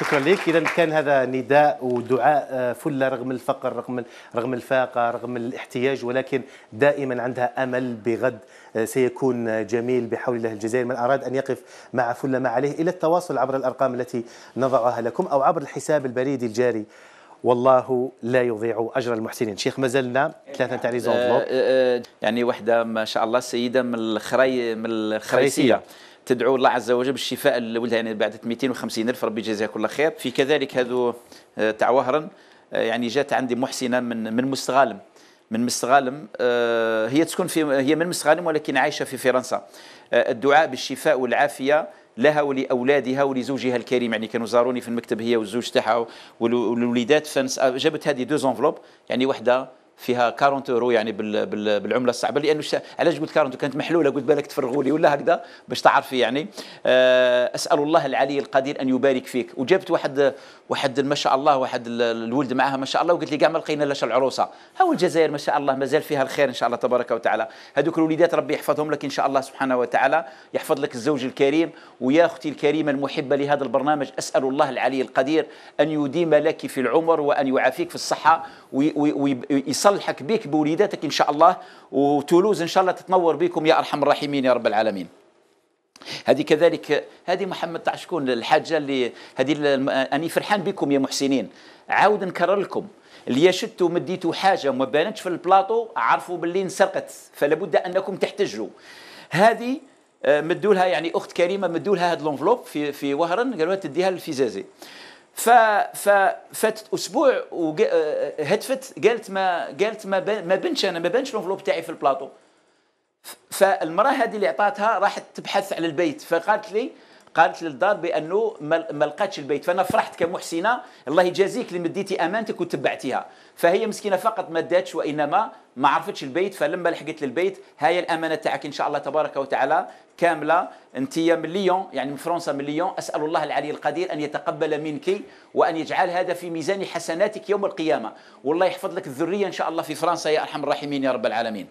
شكرا لك اذا كان هذا نداء ودعاء آه، فله رغم الفقر رغم رغم الفاقه رغم الاحتياج ولكن دائما عندها امل بغد آه، سيكون جميل بحول الله الجزائر من اراد ان يقف مع فله ما عليه الى التواصل عبر الارقام التي نضعها لكم او عبر الحساب البريدي الجاري والله لا يضيع اجر المحسنين شيخ مازلنا ثلاثه آه، تاع لي يعني وحده ما شاء الله سيده من الخري من الخريسيه تدعو الله عز وجل بالشفاء لولدها يعني بعد 250 الف ربي يجازيها كل خير في كذلك هذو آه، تاع وهرن آه، يعني جات عندي محسنه من من مستغالم من مستغالم آه، هي تسكن في هي من مستغالم ولكن عايشه في فرنسا الدعاء بالشفاء والعافيه لها ولاولادها ولزوجها الكريم يعني كانوا زاروني في المكتب هي والزوج تاعها والوليدات فنس جابت هذه دو زونفلوب يعني وحده فيها 40 يورو يعني بالعمله الصعبه لانه علاش قلت 40 كانت محلوله قلت بالك تفرغوا لي ولا هكذا باش تعرفي يعني آه، اسال الله العلي القدير ان يبارك فيك وجابت واحد واحد ما شاء الله واحد الولد معها ما شاء الله وقلت لي كاع ما لقينا لاش العروسه ها الجزائر ما شاء الله مازال فيها الخير ان شاء الله تبارك وتعالى هذوك الوليدات ربي يحفظهم لك ان شاء الله سبحانه وتعالى يحفظ لك الزوج الكريم ويا اختي الكريمه المحبه لهذا البرنامج اسال الله العلي القدير ان يديم لك في العمر وان يعافيك في الصحه ويصلحك بيك بوليداتك ان شاء الله وتولوز ان شاء الله تتنور بكم يا ارحم الراحمين يا رب العالمين هذه كذلك هذه محمد تاع شكون الحاجه اللي هذه اني فرحان بكم يا محسنين عاود نكرر لكم اللي شدتوا مديتوا حاجه وما بانتش في البلاطو عرفوا باللي انسرقت فلا بد انكم تحتجوا هذه آه، مدولها يعني اخت كريمه مدولها هذا لونفلوب في في وهران قالوا لها تديها للفيزازي ف ف فاتت اسبوع وهتفت آه، آه، قالت ما قالت ما ما بنش انا ما بانش الانفلوب تاعي في البلاطو فالمراه هذه اللي عطاتها راحت تبحث على البيت فقالت لي قالت للدار بانه ما لقاتش البيت فانا فرحت كمحسنه الله يجازيك اللي مديتي امانتك وتبعتيها فهي مسكينه فقط ما داتش وانما ما عرفتش البيت فلما لحقت للبيت هاي الامانه تاعك ان شاء الله تبارك وتعالى كامله انت من ليون يعني من فرنسا من ليون اسال الله العلي القدير ان يتقبل منك وان يجعل هذا في ميزان حسناتك يوم القيامه والله يحفظ لك الذريه ان شاء الله في فرنسا يا ارحم الراحمين يا رب العالمين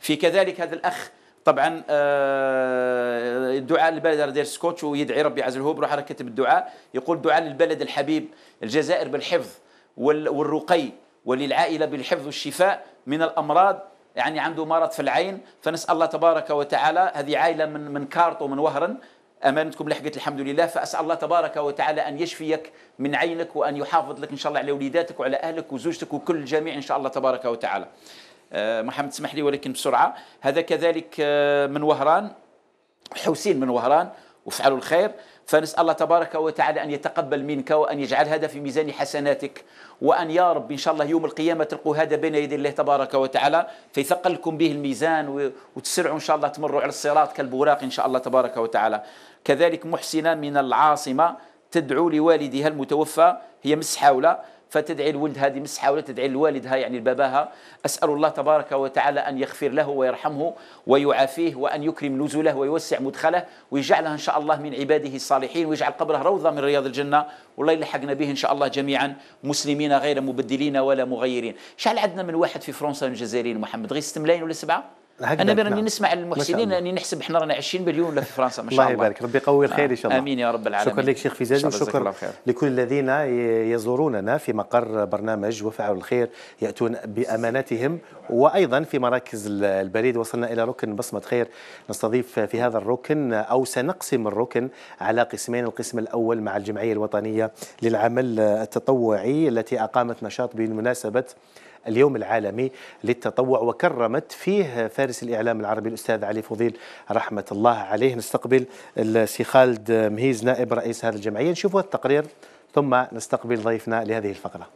في كذلك هذا الاخ طبعا آه، الدعاء للبلد ديال سكوتش ويدعي ربي عز وجل بروح كتب الدعاء يقول دعاء للبلد الحبيب الجزائر بالحفظ والرقي وللعائله بالحفظ والشفاء من الامراض يعني عنده مرض في العين فنسال الله تبارك وتعالى هذه عائله من من كارت ومن وهرن امانتكم لحقت الحمد لله فاسال الله تبارك وتعالى ان يشفيك من عينك وان يحافظ لك ان شاء الله على وليداتك وعلى اهلك وزوجتك وكل الجميع ان شاء الله تبارك وتعالى. آه، محمد اسمح لي ولكن بسرعه هذا كذلك آه، من وهران حسين من وهران وفعلوا الخير فنسأل الله تبارك وتعالى أن يتقبل منك وأن يجعل هذا في ميزان حسناتك وأن يا رب إن شاء الله يوم القيامة تلقوا هذا بين يدي الله تبارك وتعالى فيثقلكم به الميزان وتسرعوا إن شاء الله تمروا على الصراط كالبراق إن شاء الله تبارك وتعالى كذلك محسنة من العاصمة تدعو لوالدها المتوفى هي مس حاولة فتدعي الولد هذه مسحه ولا تدعي لوالدها يعني لباباها اسال الله تبارك وتعالى ان يغفر له ويرحمه ويعافيه وان يكرم نزله ويوسع مدخله ويجعله ان شاء الله من عباده الصالحين ويجعل قبره روضه من رياض الجنه والله يلحقنا به ان شاء الله جميعا مسلمين غير مبدلين ولا مغيرين شحال عندنا من واحد في فرنسا من الجزائريين محمد غير 6 ملايين ولا سبعه انا نعم. نسمع المحسنين اني نحسب احنا رانا 20 مليون في فرنسا ما شاء الله الله يبارك ربي يقوي الخير ان شاء الله امين يا رب العالمين شكرا لك شيخ فيزاز وشكرا لكل الذين يزوروننا في مقر برنامج وفاء الخير ياتون باماناتهم وايضا في مراكز البريد وصلنا الى ركن بصمه خير نستضيف في هذا الركن او سنقسم الركن على قسمين القسم الاول مع الجمعيه الوطنيه للعمل التطوعي التي اقامت نشاط بمناسبه اليوم العالمي للتطوع وكرمت فيه فارس الإعلام العربي الأستاذ علي فضيل رحمة الله عليه نستقبل السي خالد مهيز نائب رئيس هذه الجمعية نشوفوا التقرير ثم نستقبل ضيفنا لهذه الفقرة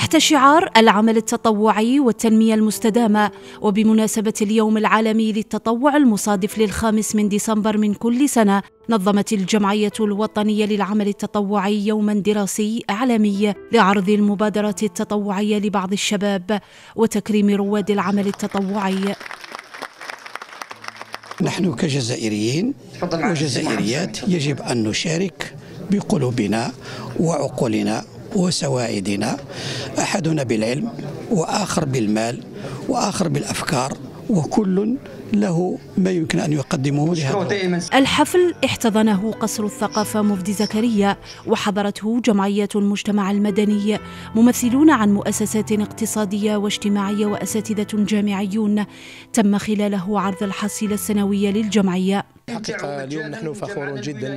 تحت شعار العمل التطوعي والتنمية المستدامة وبمناسبة اليوم العالمي للتطوع المصادف للخامس من ديسمبر من كل سنة نظمت الجمعية الوطنية للعمل التطوعي يوما دراسي عالمي لعرض المبادرات التطوعية لبعض الشباب وتكريم رواد العمل التطوعي نحن كجزائريين وجزائريات يجب أن نشارك بقلوبنا وعقولنا وسوائدنا أحدنا بالعلم وآخر بالمال وآخر بالأفكار وكل له ما يمكن أن يقدمه لهذا الحفل احتضنه قصر الثقافة مفدي زكريا وحضرته جمعية المجتمع المدني ممثلون عن مؤسسات اقتصادية واجتماعية وأساتذة جامعيون تم خلاله عرض الحصيلة السنوية للجمعية الحقيقه اليوم نحن فخورون جدا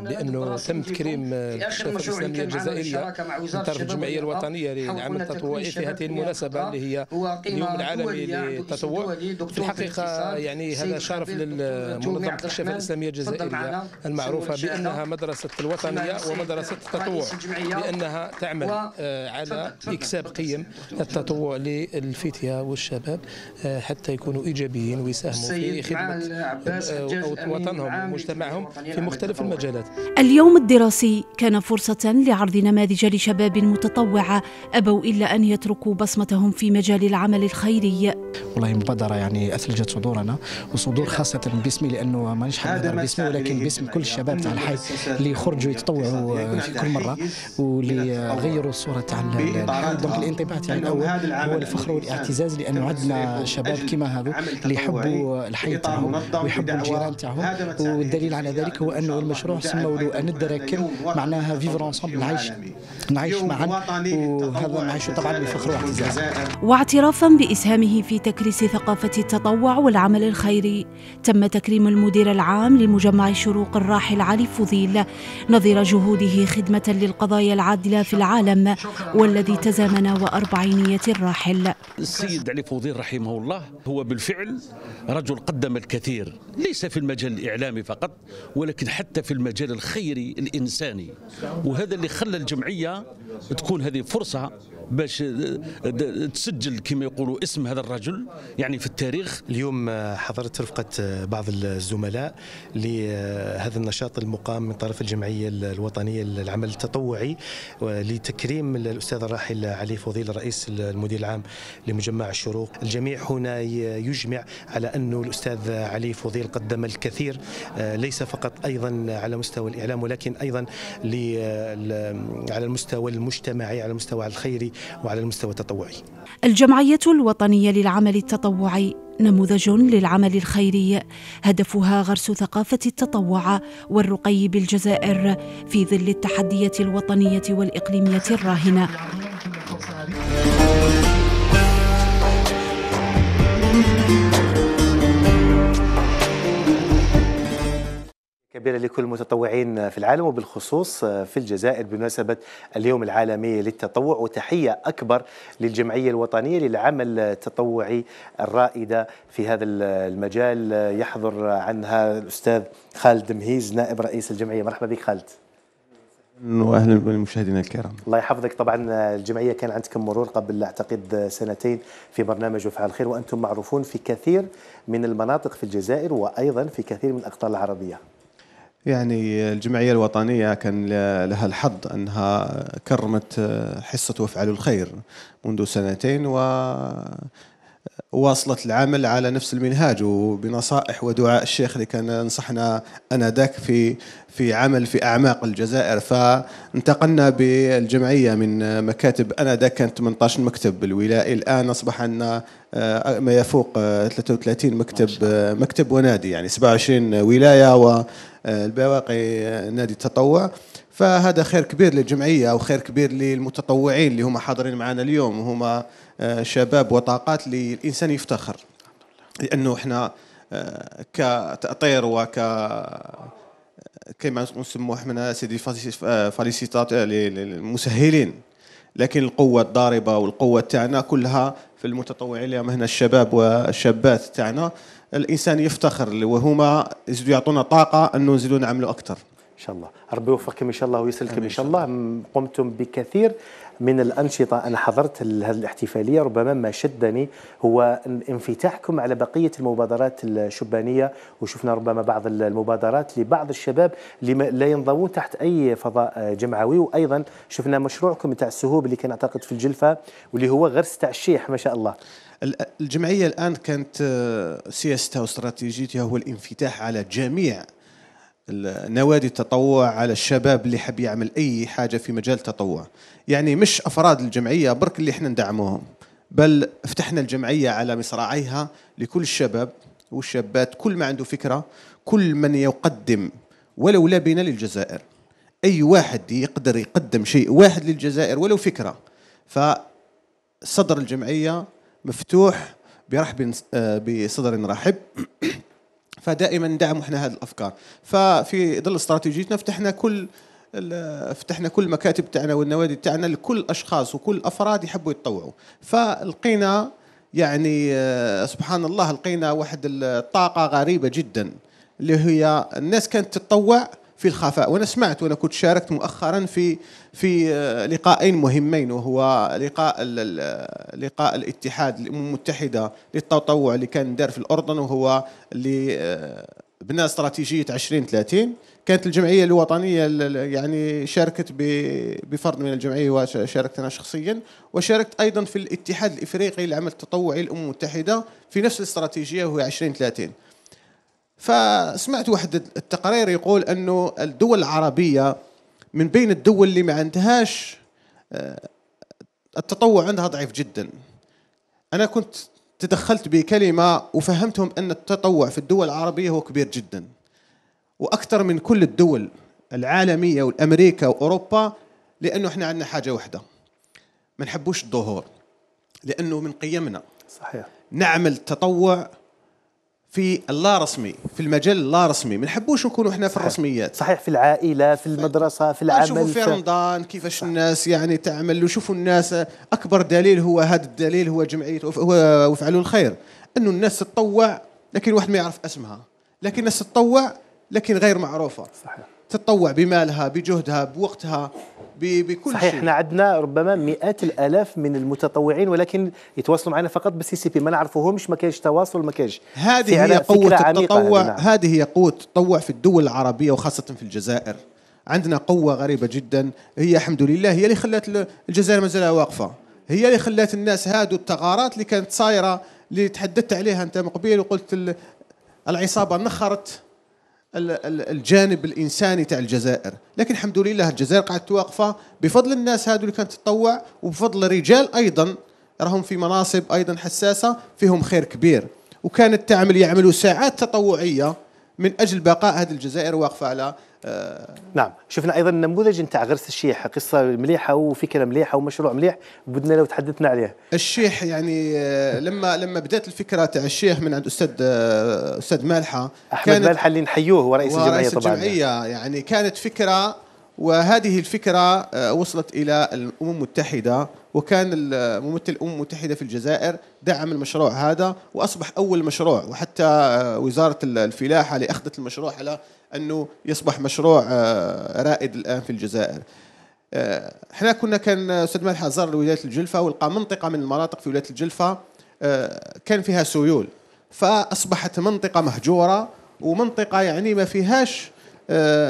بانه تم تكريم الشركه الاسلاميه الجزائريه من طرف الجمعيه الوطنيه للعمل التطوعي في هذه المناسبه اللي هي اليوم العالمي للتطوع في الحقيقه يعني هذا شرف للمنظمة الشركه الاسلاميه الجزائريه المعروفه بانها مدرسه الوطنيه ومدرسه التطوع لانها تعمل آه، على اكساب قيم التطوع للفتيه والشباب آه، حتى يكونوا ايجابيين ويساهموا في خدمه او وطنهم ومجتمعهم في مختلف المجالات اليوم الدراسي كان فرصة لعرض نماذج لشباب متطوعة أبوا إلا أن يتركوا بصمتهم في مجال العمل الخيري والله مبادرة يعني أثلجت صدورنا وصدور خاصة باسمي لأنه مانيش حابب باسمي ولكن باسم كل الشباب تاع الحي اللي خرجوا يتطوعوا في كل مرة واللي غيروا الصورة تاع دونك الانطباع تاع الأول هو الفخر والاعتزاز لأنه عندنا شباب كما هذو اللي يحبوا الحي تاعهم ويحبوا الجيران تاعهم والدليل على ذلك هو أنه المشروع سموا له ندركن معناها فيفر انصامبل نعيش نعيش معا وهذا نعيش طبعا بفخر واعتزاز واعترافا بإسهامه في تكريس ثقافة التطوع والعمل الخيري تم تكريم المدير العام لمجمع شروق الراحل علي فضيل نظير جهوده خدمة للقضايا العادلة في العالم والذي تزامن وأربعينية الراحل السيد علي فضيل رحمه الله هو بالفعل رجل قدم الكثير ليس في المجال الإعلامي فقط ولكن حتى في المجال الخيري الإنساني وهذا اللي خلى الجمعية تكون هذه فرصة باش آه، تسجل كما يقولوا اسم هذا الرجل يعني في التاريخ اليوم آه، حضرت رفقة آه، بعض الزملاء لهذا النشاط المقام من طرف الجمعية الوطنية للعمل التطوعي لتكريم الأستاذ الراحل علي فضيل رئيس المدير العام لمجمع الشروق الجميع هنا يجمع على أنه الأستاذ علي فضيل قدم الكثير ليس فقط أيضا على مستوى الإعلام ولكن أيضا على المستوى المجتمعي على المستوى الخيري وعلى المستوى التطوعي الجمعية الوطنية للعمل التطوعي نموذج للعمل الخيري هدفها غرس ثقافة التطوع والرقي بالجزائر في ظل التحدية الوطنية والإقليمية الراهنة thank you كبيرة لكل المتطوعين في العالم وبالخصوص في الجزائر بمناسبة اليوم العالمي للتطوع وتحية أكبر للجمعية الوطنية للعمل التطوعي الرائدة في هذا المجال يحضر عنها الأستاذ خالد مهيز نائب رئيس الجمعية مرحبا بك خالد واهلا بالمشاهدين الكرام الله يحفظك طبعا الجمعيه كان عندكم مرور قبل اعتقد سنتين في برنامج وفعل الخير وانتم معروفون في كثير من المناطق في الجزائر وايضا في كثير من الاقطار العربيه يعني الجمعية الوطنية كان لها الحظ أنها كرمت حصة وافعلوا الخير منذ سنتين و واصلت العمل على نفس المنهاج وبنصائح ودعاء الشيخ اللي كان نصحنا انذاك في في عمل في اعماق الجزائر فانتقلنا بالجمعيه من مكاتب انذاك كانت 18 مكتب بالولائي الان اصبح عندنا آه، ما يفوق 33 آه، مكتب آه، مكتب ونادي يعني 27 ولايه والبواقي نادي التطوع فهذا خير كبير للجمعيه وخير كبير للمتطوعين اللي هم حاضرين معنا اليوم وهم شباب وطاقات للانسان يفتخر لانه احنا آه، كتاطير وك كما نسموه احنا سيدي فاليسيتات آه، آه، للمسهلين لكن القوه الضاربه والقوه تاعنا كلها في المتطوعين اللي هنا الشباب والشابات تاعنا الانسان يفتخر وهما يزيدوا يعطونا طاقه انه نزيدوا نعملوا اكثر ان شاء الله ربي يوفقكم ان شاء الله ويسلكم ان شاء الله قمتم بكثير من الأنشطة أنا حضرت هذه الاحتفالية ربما ما شدني هو انفتاحكم على بقية المبادرات الشبانية وشفنا ربما بعض المبادرات لبعض الشباب اللي لا ينضوون تحت أي فضاء جمعوي وأيضا شفنا مشروعكم تاع السهوب اللي كان أعتقد في الجلفة واللي هو غرس تاع الشيح ما شاء الله الجمعية الآن كانت آه، سياستها واستراتيجيتها هو الانفتاح على جميع نوادي التطوع على الشباب اللي حاب يعمل اي حاجه في مجال التطوع يعني مش افراد الجمعيه برك اللي احنا ندعموهم بل فتحنا الجمعيه على مصراعيها لكل الشباب والشابات كل ما عنده فكره كل من يقدم ولو لابنه للجزائر اي واحد يقدر يقدم شيء واحد للجزائر ولو فكره فصدر الجمعيه مفتوح برحب آه، بصدر رحب فدائما ندعم احنا هذه الافكار ففي ظل استراتيجيتنا فتحنا كل فتحنا كل المكاتب تاعنا والنوادي تاعنا لكل اشخاص وكل افراد يحبوا يتطوعوا فلقينا يعني سبحان الله لقينا واحد الطاقه غريبه جدا اللي هي الناس كانت تتطوع في الخفاء وانا سمعت وانا كنت شاركت مؤخرا في في لقاءين مهمين وهو لقاء لقاء الاتحاد الامم المتحده للتطوع اللي كان دار في الاردن وهو اللي بناء استراتيجيه 2030 كانت الجمعيه الوطنيه يعني شاركت بفرد من الجمعيه وشاركت انا شخصيا وشاركت ايضا في الاتحاد الافريقي للعمل التطوعي للامم المتحده في نفس الاستراتيجيه وهي 2030 فسمعت واحد التقرير يقول انه الدول العربيه من بين الدول اللي ما عندهاش آه، التطوع عندها ضعيف جدا انا كنت تدخلت بكلمه وفهمتهم ان التطوع في الدول العربيه هو كبير جدا واكثر من كل الدول العالميه والامريكا واوروبا لانه احنا عندنا حاجه واحده ما نحبوش الظهور لانه من قيمنا صحيح نعمل تطوع في اللا رسمي في المجال اللا رسمي ما نحبوش نكونوا احنا في الرسميات صحيح في العائله في المدرسه في العمل شوفوا في رمضان كيفاش الناس يعني تعمل وشوفوا الناس اكبر دليل هو هذا الدليل هو جمعيه هو وفعلوا الخير انه الناس تطوع لكن واحد ما يعرف اسمها لكن الناس تطوع لكن غير معروفه صحيح تتطوع بمالها بجهدها بوقتها بكل صحيح شيء. احنا عندنا ربما مئات الالاف من المتطوعين ولكن يتواصلوا معنا فقط بالسي سي بي ما نعرفوهمش ما كانش تواصل ما كانش هذه هي قوه التطوع هذه هي قوه التطوع في الدول العربيه وخاصه في الجزائر عندنا قوه غريبه جدا هي الحمد لله هي اللي خلات الجزائر مازالها واقفه هي اللي خلات الناس هادو الثغرات اللي كانت صايره اللي تحدثت عليها انت من قبيل وقلت العصابه نخرت الجانب الانساني تاع الجزائر لكن الحمد لله الجزائر قعدت واقفه بفضل الناس هذو اللي كانت تتطوع وبفضل رجال ايضا راهم في مناصب ايضا حساسه فيهم خير كبير وكانت تعمل يعملوا ساعات تطوعيه من اجل بقاء هذه الجزائر واقفه على نعم شفنا ايضا النموذج نتاع غرس الشيح قصه مليحه وفكره مليحه ومشروع مليح بدنا لو تحدثنا عليه الشيح يعني آه، لما لما بدات الفكره تاع الشيح من عند استاذ آه، استاذ مالحه احمد مالحه اللي نحيوه هو رئيس الجمعيه طبعا الجمعيه يعني كانت فكره وهذه الفكره آه، وصلت الى الامم المتحده وكان ممثل الامم المتحده في الجزائر دعم المشروع هذا واصبح اول مشروع وحتى وزاره الفلاحه اللي اخذت المشروع على انه يصبح مشروع آه، رائد الان في الجزائر آه، احنا كنا كان استاذ مدحت زار ولايه الجلفه ولقى منطقه من المناطق في ولايه الجلفه آه، كان فيها سيول فاصبحت منطقه مهجوره ومنطقه يعني ما فيهاش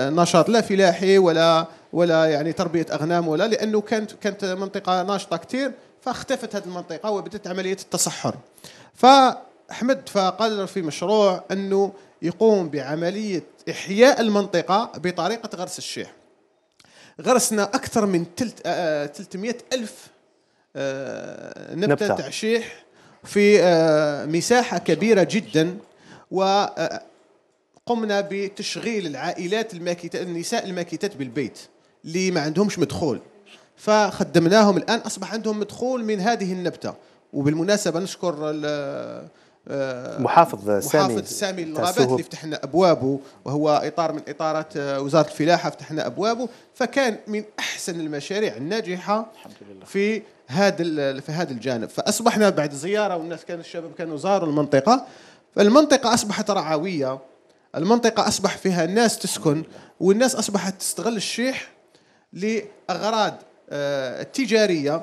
نشاط لا فلاحي ولا ولا يعني تربيه اغنام ولا لانه كانت كانت منطقه ناشطه كثير فاختفت هذه المنطقه وبدات عمليه التصحر فاحمد فقال في مشروع انه يقوم بعملية إحياء المنطقة بطريقة غرس الشيح غرسنا أكثر من 300 آه، آه، ألف آه، نبتة تعشيح في مساحة كبيرة جدا و قمنا بتشغيل العائلات الماكتة النساء الماكتات بالبيت اللي ما عندهمش مدخول فخدمناهم الان اصبح عندهم مدخول من هذه النبته وبالمناسبه نشكر آه، محافظ سامي محافظ سامي الغابات اللي فتحنا ابوابه وهو اطار من اطارات آه، وزاره الفلاحه فتحنا ابوابه فكان من احسن المشاريع الناجحه الحمد لله في هذا في هذا الجانب فاصبحنا بعد زياره والناس كان الشباب كانوا زاروا المنطقه فالمنطقه اصبحت رعويه المنطقه اصبح فيها الناس تسكن والناس اصبحت تستغل الشيح لاغراض آه، تجاريه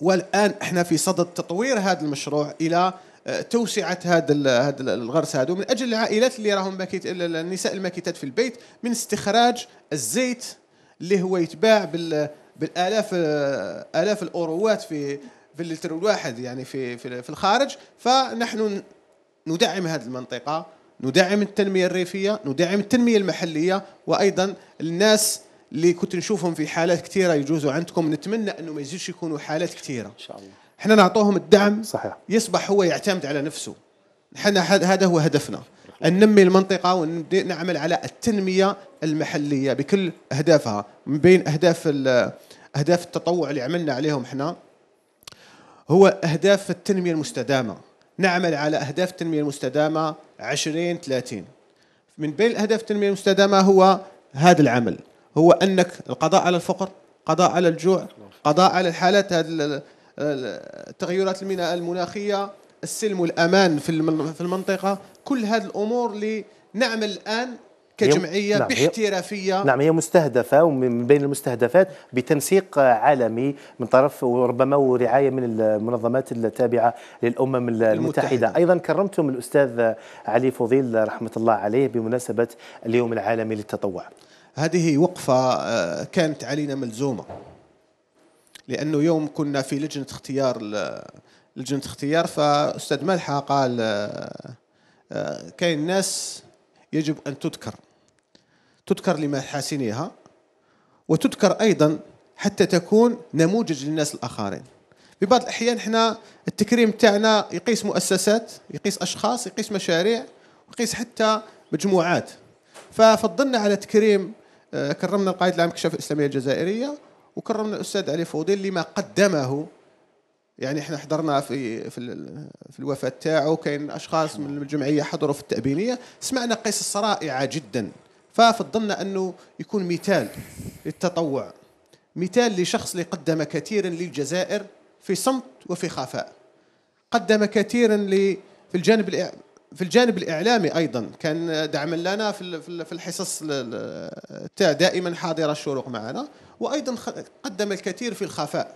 والان احنا في صدد تطوير هذا المشروع الى توسعة هذا هذا الغرس هذا من أجل العائلات اللي راهم ماكيت النساء الماكيتات في البيت من استخراج الزيت اللي هو يتباع بال بالالاف الاف الاوروات في في اللتر الواحد يعني في في, في الخارج فنحن ندعم هذه المنطقه ندعم التنميه الريفيه ندعم التنميه المحليه وايضا الناس اللي كنت نشوفهم في حالات كثيره يجوزوا عندكم نتمنى انه ما يزيدش يكونوا حالات كثيره ان شاء الله احنا نعطوهم الدعم صحيح. يصبح هو يعتمد على نفسه احنا هذا هو هدفنا أن ننمي المنطقة ونعمل على التنمية المحلية بكل أهدافها من بين أهداف أهداف التطوع اللي عملنا عليهم احنا هو أهداف التنمية المستدامة نعمل على أهداف التنمية المستدامة 20 30 من بين أهداف التنمية المستدامة هو هذا العمل هو أنك القضاء على الفقر قضاء على الجوع قضاء على الحالات هذه تغيرات الميناء المناخيه السلم والامان في المنطقه كل هذه الامور اللي نعمل الان كجمعيه نعم باحترافيه نعم هي مستهدفه ومن بين المستهدفات بتنسيق عالمي من طرف وربما ورعايه من المنظمات التابعه للامم المتحده, المتحدة. ايضا كرمتم الاستاذ علي فضيل رحمه الله عليه بمناسبه اليوم العالمي للتطوع هذه وقفه آه، كانت علينا ملزومه لانه يوم كنا في لجنه اختيار لجنه اختيار فاستاذ ملحه قال آه، آه، كاين ناس يجب ان تذكر تذكر لمحاسنها وتذكر ايضا حتى تكون نموذج للناس الاخرين في بعض الاحيان احنا التكريم تاعنا يقيس مؤسسات يقيس اشخاص يقيس مشاريع ويقيس حتى مجموعات ففضلنا على تكريم آه، كرمنا القائد العام كشاف الاسلاميه الجزائريه وكرمنا الاستاذ علي فوضي لما قدمه يعني احنا حضرنا في في, في الوفاه تاعو كاين اشخاص من الجمعيه حضروا في التابينيه سمعنا قصص رائعه جدا ففضلنا انه يكون مثال للتطوع مثال لشخص اللي قدم كثيرا للجزائر في صمت وفي خفاء قدم كثيرا ل في الجانب في الجانب الاعلامي ايضا كان دعما لنا في الحصص تاع دائما حاضره الشروق معنا وايضا قدم الكثير في الخفاء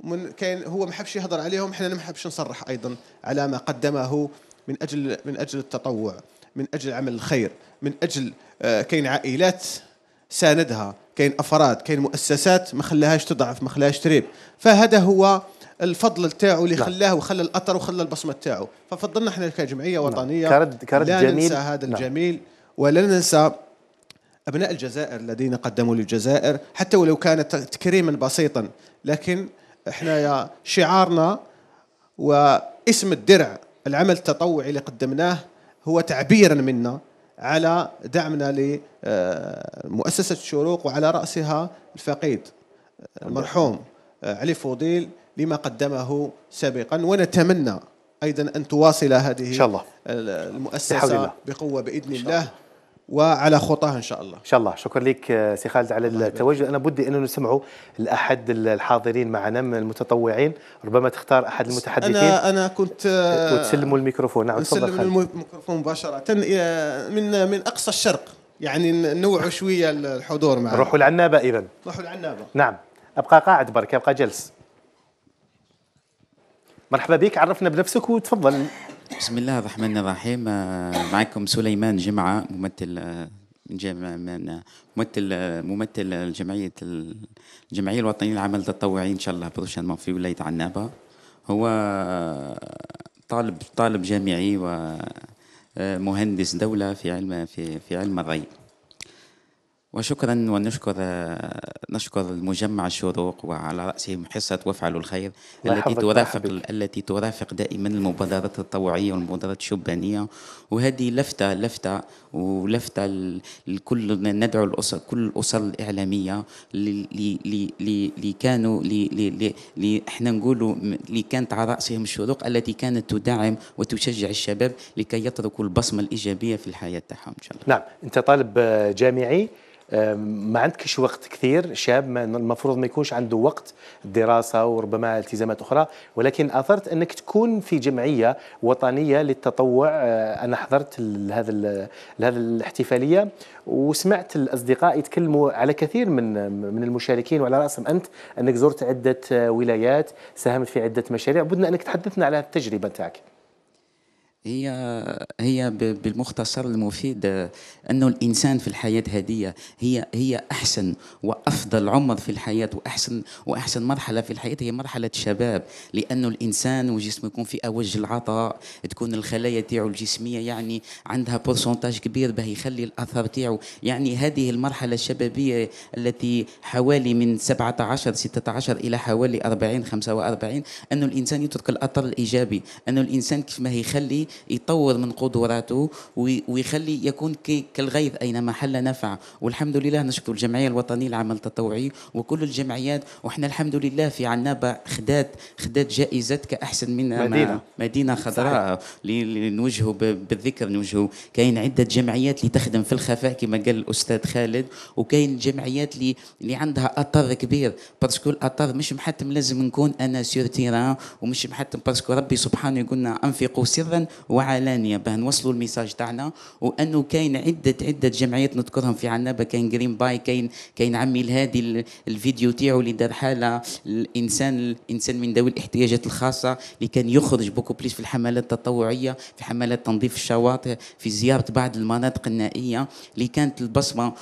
من كان هو ما حبش يهضر عليهم احنا ما حبش نصرح ايضا على ما قدمه من اجل من اجل التطوع من اجل عمل الخير من اجل آه، كاين عائلات ساندها كاين افراد كاين مؤسسات ما خلاهاش تضعف ما خلاهاش تريب فهذا هو الفضل تاعو اللي نعم. خلاه وخلى الاثر وخلى البصمه تاعو ففضلنا احنا كجمعيه نعم. وطنيه كرد كرد لا جميل ننسى هذا نعم. الجميل ولا ننسى أبناء الجزائر الذين قدموا للجزائر حتى ولو كان تكريما بسيطا لكن احنا يا شعارنا واسم الدرع العمل التطوعي اللي قدمناه هو تعبيرا منا على دعمنا لمؤسسة آه، الشروق وعلى رأسها الفقيد المرحوم آه، آه، علي فوضيل لما قدمه سابقا ونتمنى أيضا أن تواصل هذه إن شاء الله. المؤسسة بقوة بإذن الله وعلى خطاه ان شاء الله. ان شاء الله، شكرا لك آه، سي خالد على التواجد، انا بدي انه نسمعوا لاحد الحاضرين معنا من المتطوعين، ربما تختار احد المتحدثين انا انا كنت آه، وتسلموا الميكروفون، نعم تفضل خالد. الميكروفون مباشرة من من اقصى الشرق، يعني نوع شوية الحضور معنا. روحوا العنابة اذا. روحوا العنابة. نعم، ابقى قاعد برك ابقى جلس. مرحبا بك، عرفنا بنفسك وتفضل. بسم الله الرحمن الرحيم آه، معكم سليمان جمعة ممثل آه، من آه، ممثل ممثل جمعية الجمعية الوطنية للعمل التطوعي إن شاء الله بروشان في ولاية عنابة هو طالب طالب جامعي ومهندس دولة في علم في في علم الري وشكرا ونشكر نشكر المجمع الشروق وعلى راسهم حصه وافعلوا الخير التي ترافق التي ترافق دائما المبادرات التطوعيه والمبادرات الشبانيه وهذه لفته لفته ولفته لكل ندعو الاسر كل الاسر الاعلاميه اللي كانوا اللي احنا نقولوا اللي كانت على راسهم الشروق التي كانت تدعم وتشجع الشباب لكي يتركوا البصمه الايجابيه في الحياه تاعهم ان شاء الله. نعم انت طالب جامعي ما عندكش وقت كثير شاب المفروض ما يكونش عنده وقت دراسة وربما التزامات أخرى ولكن أثرت أنك تكون في جمعية وطنية للتطوع أه، أنا حضرت لهذا لهذا الاحتفالية وسمعت الأصدقاء يتكلموا على كثير من من المشاركين وعلى رأسهم أنت أنك زرت عدة أه، ولايات ساهمت في عدة مشاريع بدنا أنك تحدثنا على التجربة تاعك هي هي بالمختصر المفيد انه الانسان في الحياه هديه هي هي احسن وافضل عمر في الحياه واحسن واحسن مرحله في الحياه هي مرحله الشباب لانه الانسان وجسمه يكون في اوج العطاء تكون الخلايا تاعو الجسميه يعني عندها بورسنتاج كبير باه يخلي الاثر تاعو يعني هذه المرحله الشبابيه التي حوالي من 17 16 الى حوالي 40 45 انه الانسان يترك الاثر الايجابي انه الانسان كيف ما يخلي يطور من قدراته ويخلي يكون كالغيث اينما حل نفع والحمد لله نشكر الجمعيه الوطنيه للعمل التطوعي وكل الجمعيات وحنا الحمد لله في عنابه خدات خدات جائزه كاحسن من مدينه مدينه خضراء اللي نوجهوا بالذكر نوجهوا كاين عده جمعيات اللي تخدم في الخفاء كما قال الاستاذ خالد وكاين جمعيات اللي اللي عندها اثر كبير باسكو الاثر مش محتم لازم نكون انا سيرتيرا تيران ومش محتم باسكو ربي سبحانه يقولنا انفقوا سرا وعلانيه باه نوصلوا الميساج تاعنا وانه كاين عده عده جمعيات نذكرهم في عنابه كاين جرين باي كاين كاين عمي الهادي الفيديو تاعو اللي دار حاله الانسان الانسان من ذوي الاحتياجات الخاصه اللي كان يخرج بوكو بليس في الحملات التطوعيه في حملات تنظيف الشواطئ في زياره بعض المناطق النائيه اللي كانت البصمه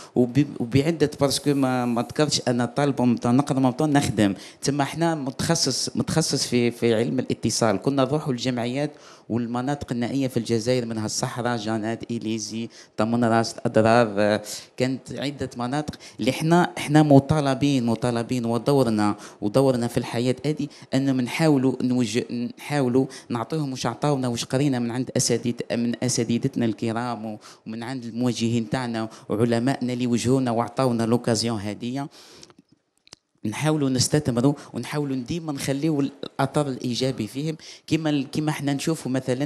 وبعده باسكو ما, ما ذكرتش انا طالب نقرا نخدم تما احنا متخصص متخصص في في علم الاتصال كنا نروحوا للجمعيات والمناطق النائيه في الجزائر منها الصحراء جانات اليزي طمن راس اضرار كانت عده مناطق اللي احنا احنا مطالبين مطالبين ودورنا ودورنا في الحياه هذه ان نحاولوا نوج... نحاولوا نعطيهم واش عطاونا واش قرينا من عند اساتذه من اساتذتنا الكرام ومن عند المواجهين تاعنا وعلمائنا اللي وجهونا وعطاونا لوكازيون هادية نحاولوا نستثمروا ونحاولوا ديما نخليوا الاثر الايجابي فيهم كما كما احنا نشوفوا مثلا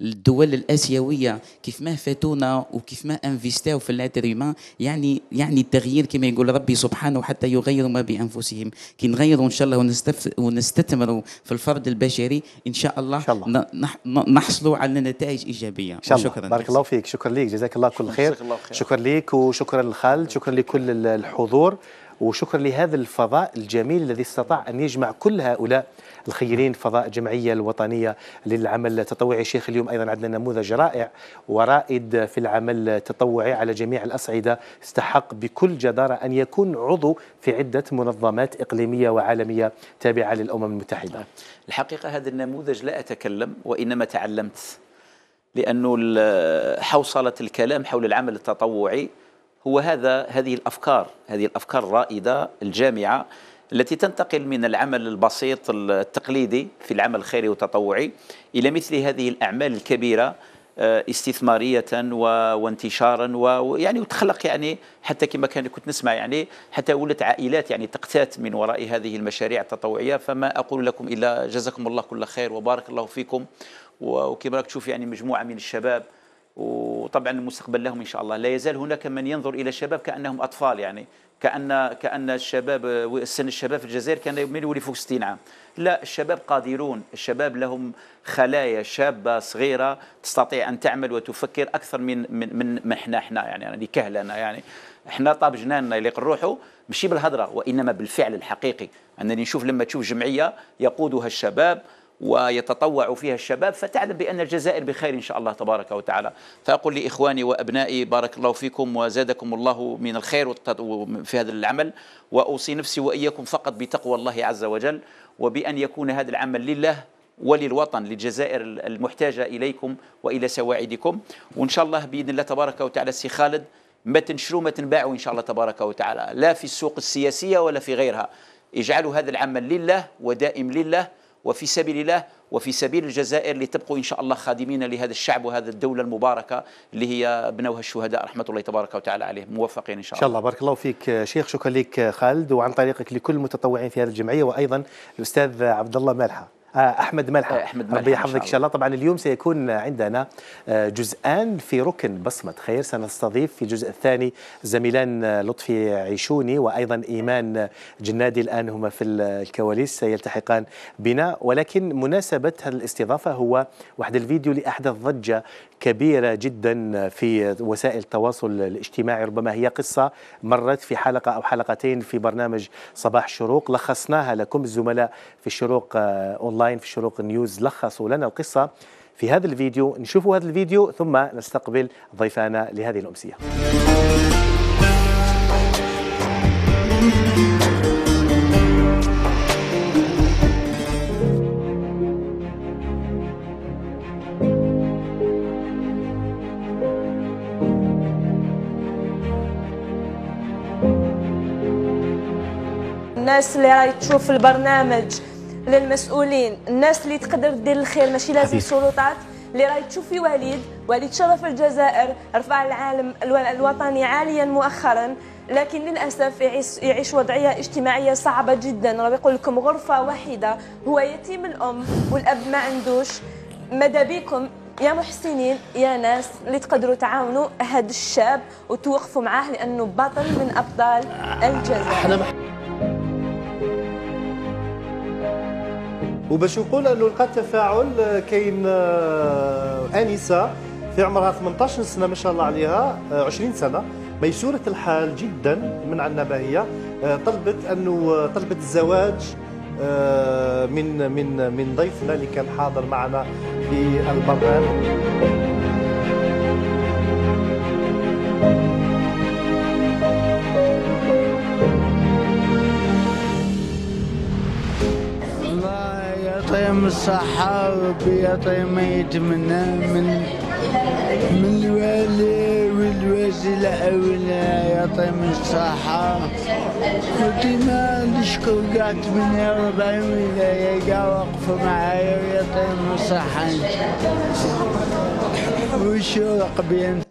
الدول الاسيويه كيف ما فاتونا وكيف ما انفيستاو في الاتريما يعني يعني التغيير كما يقول ربي سبحانه حتى يغيروا ما بانفسهم كي نغيروا ان شاء الله ونستثمروا في الفرد البشري ان شاء الله, الله. نحصلوا على نتائج ايجابيه إن شاء الله. شكرا بارك الله فيك شكرا لك جزاك الله كل خير شكرا لك وشكرا للخالد شكرا لكل الحضور وشكرا لهذا الفضاء الجميل الذي استطاع أن يجمع كل هؤلاء الخيرين فضاء الجمعية الوطنية للعمل التطوعي شيخ اليوم أيضا عندنا نموذج رائع ورائد في العمل التطوعي على جميع الأصعدة استحق بكل جدارة أن يكون عضو في عدة منظمات إقليمية وعالمية تابعة للأمم المتحدة الحقيقة هذا النموذج لا أتكلم وإنما تعلمت لأنه حوصلة الكلام حول العمل التطوعي هو هذا هذه الافكار هذه الافكار الرائده الجامعه التي تنتقل من العمل البسيط التقليدي في العمل الخيري والتطوعي الى مثل هذه الاعمال الكبيره آه، استثمارية وانتشارا ويعني وتخلق يعني حتى كما كان كنت نسمع يعني حتى ولت عائلات يعني تقتات من وراء هذه المشاريع التطوعية فما أقول لكم إلا جزاكم الله كل خير وبارك الله فيكم وكما راك تشوف يعني مجموعة من الشباب وطبعا المستقبل لهم ان شاء الله لا يزال هناك من ينظر الى الشباب كانهم اطفال يعني كان كان الشباب سن الشباب في الجزائر كان من يولي فوق 60 عام لا الشباب قادرون الشباب لهم خلايا شابه صغيره تستطيع ان تعمل وتفكر اكثر من من من ما احنا احنا يعني يعني كهلنا يعني احنا طاب جناننا يليق روحه ماشي بالهضره وانما بالفعل الحقيقي انني نشوف لما تشوف جمعيه يقودها الشباب ويتطوع فيها الشباب فتعلم بأن الجزائر بخير إن شاء الله تبارك وتعالى فأقول لإخواني وأبنائي بارك الله فيكم وزادكم الله من الخير في هذا العمل وأوصي نفسي وإياكم فقط بتقوى الله عز وجل وبأن يكون هذا العمل لله وللوطن للجزائر المحتاجة إليكم وإلى سواعدكم وإن شاء الله بإذن الله تبارك وتعالى سي خالد ما تنشروا ما تنباعوا إن شاء الله تبارك وتعالى لا في السوق السياسية ولا في غيرها اجعلوا هذا العمل لله ودائم لله وفي سبيل الله وفي سبيل الجزائر لتبقوا إن شاء الله خادمين لهذا الشعب وهذا الدولة المباركة اللي هي بنوها الشهداء رحمة الله تبارك وتعالى عليهم موفقين إن شاء الله إن شاء الله بارك الله فيك شيخ شكرا لك خالد وعن طريقك لكل المتطوعين في هذه الجمعية وأيضا الأستاذ عبد الله مالحة آه، احمد ملحه آه، احمد ملحه ربي يحفظك ان شاء الله طبعا اليوم سيكون عندنا آه، جزءان في ركن بصمه خير سنستضيف في الجزء الثاني زميلان لطفي عيشوني وايضا ايمان جنادي الان هما في الكواليس سيلتحقان بنا ولكن مناسبه هذه الاستضافه هو واحد الفيديو لاحدث ضجه كبيره جدا في وسائل التواصل الاجتماعي ربما هي قصه مرت في حلقه او حلقتين في برنامج صباح الشروق لخصناها لكم الزملاء في الشروق اونلاين أونلاين في شروق نيوز لخصوا لنا القصة في هذا الفيديو نشوفوا هذا الفيديو ثم نستقبل ضيفانا لهذه الأمسية الناس اللي راهي تشوف البرنامج للمسؤولين الناس اللي تقدر دير الخير ماشي لازم السلطات اللي راهي تشوفي وليد وليد شرف الجزائر رفع العالم الوطني عاليا مؤخرا لكن للاسف يعيش, وضعيه اجتماعيه صعبه جدا راه يقول لكم غرفه واحده هو يتيم الام والاب ما عندوش ماذا بكم يا محسنين يا ناس اللي تقدروا تعاونوا هذا الشاب وتوقفوا معاه لانه بطل من ابطال الجزائر وباش نقول انه لقى تفاعل كاين آه، انسه في عمرها 18 سنه ما شاء الله عليها 20 آه، سنه ميسوره الحال جدا من عندنا باهية آه، طلبت انه طلبت الزواج من من من ضيفنا اللي كان حاضر معنا في البرنامج الصحاب يطميت من من من الوالي والوزلة أولا يطيم الصحة وديما نشكر قات من أربع ولاية جا وقفوا معايا ويطيم الصحة وشو بين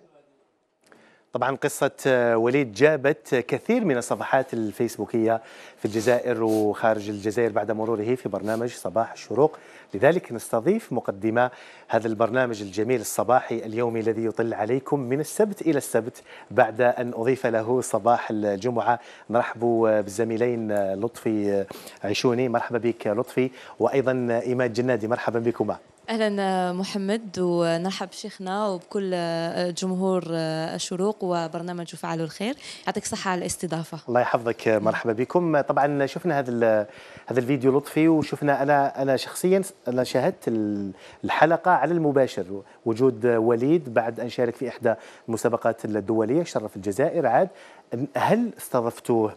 طبعا قصة وليد جابت كثير من الصفحات الفيسبوكية في الجزائر وخارج الجزائر بعد مروره في برنامج صباح الشروق لذلك نستضيف مقدمة هذا البرنامج الجميل الصباحي اليومي الذي يطل عليكم من السبت إلى السبت بعد أن أضيف له صباح الجمعة نرحب بالزميلين لطفي عيشوني مرحبا بك لطفي وأيضا إيماد جنادي مرحبا بكما اهلا آه، محمد ونرحب بشيخنا وبكل آه، جمهور آه، الشروق وبرنامج فعلوا الخير يعطيك الصحه على الاستضافه الله يحفظك مرحبا بكم طبعا شفنا هذا هذا الفيديو لطفي وشفنا انا انا شخصيا انا شاهدت الحلقه على المباشر وجود وليد بعد ان شارك في احدى المسابقات الدوليه شرف الجزائر عاد هل استضفتوه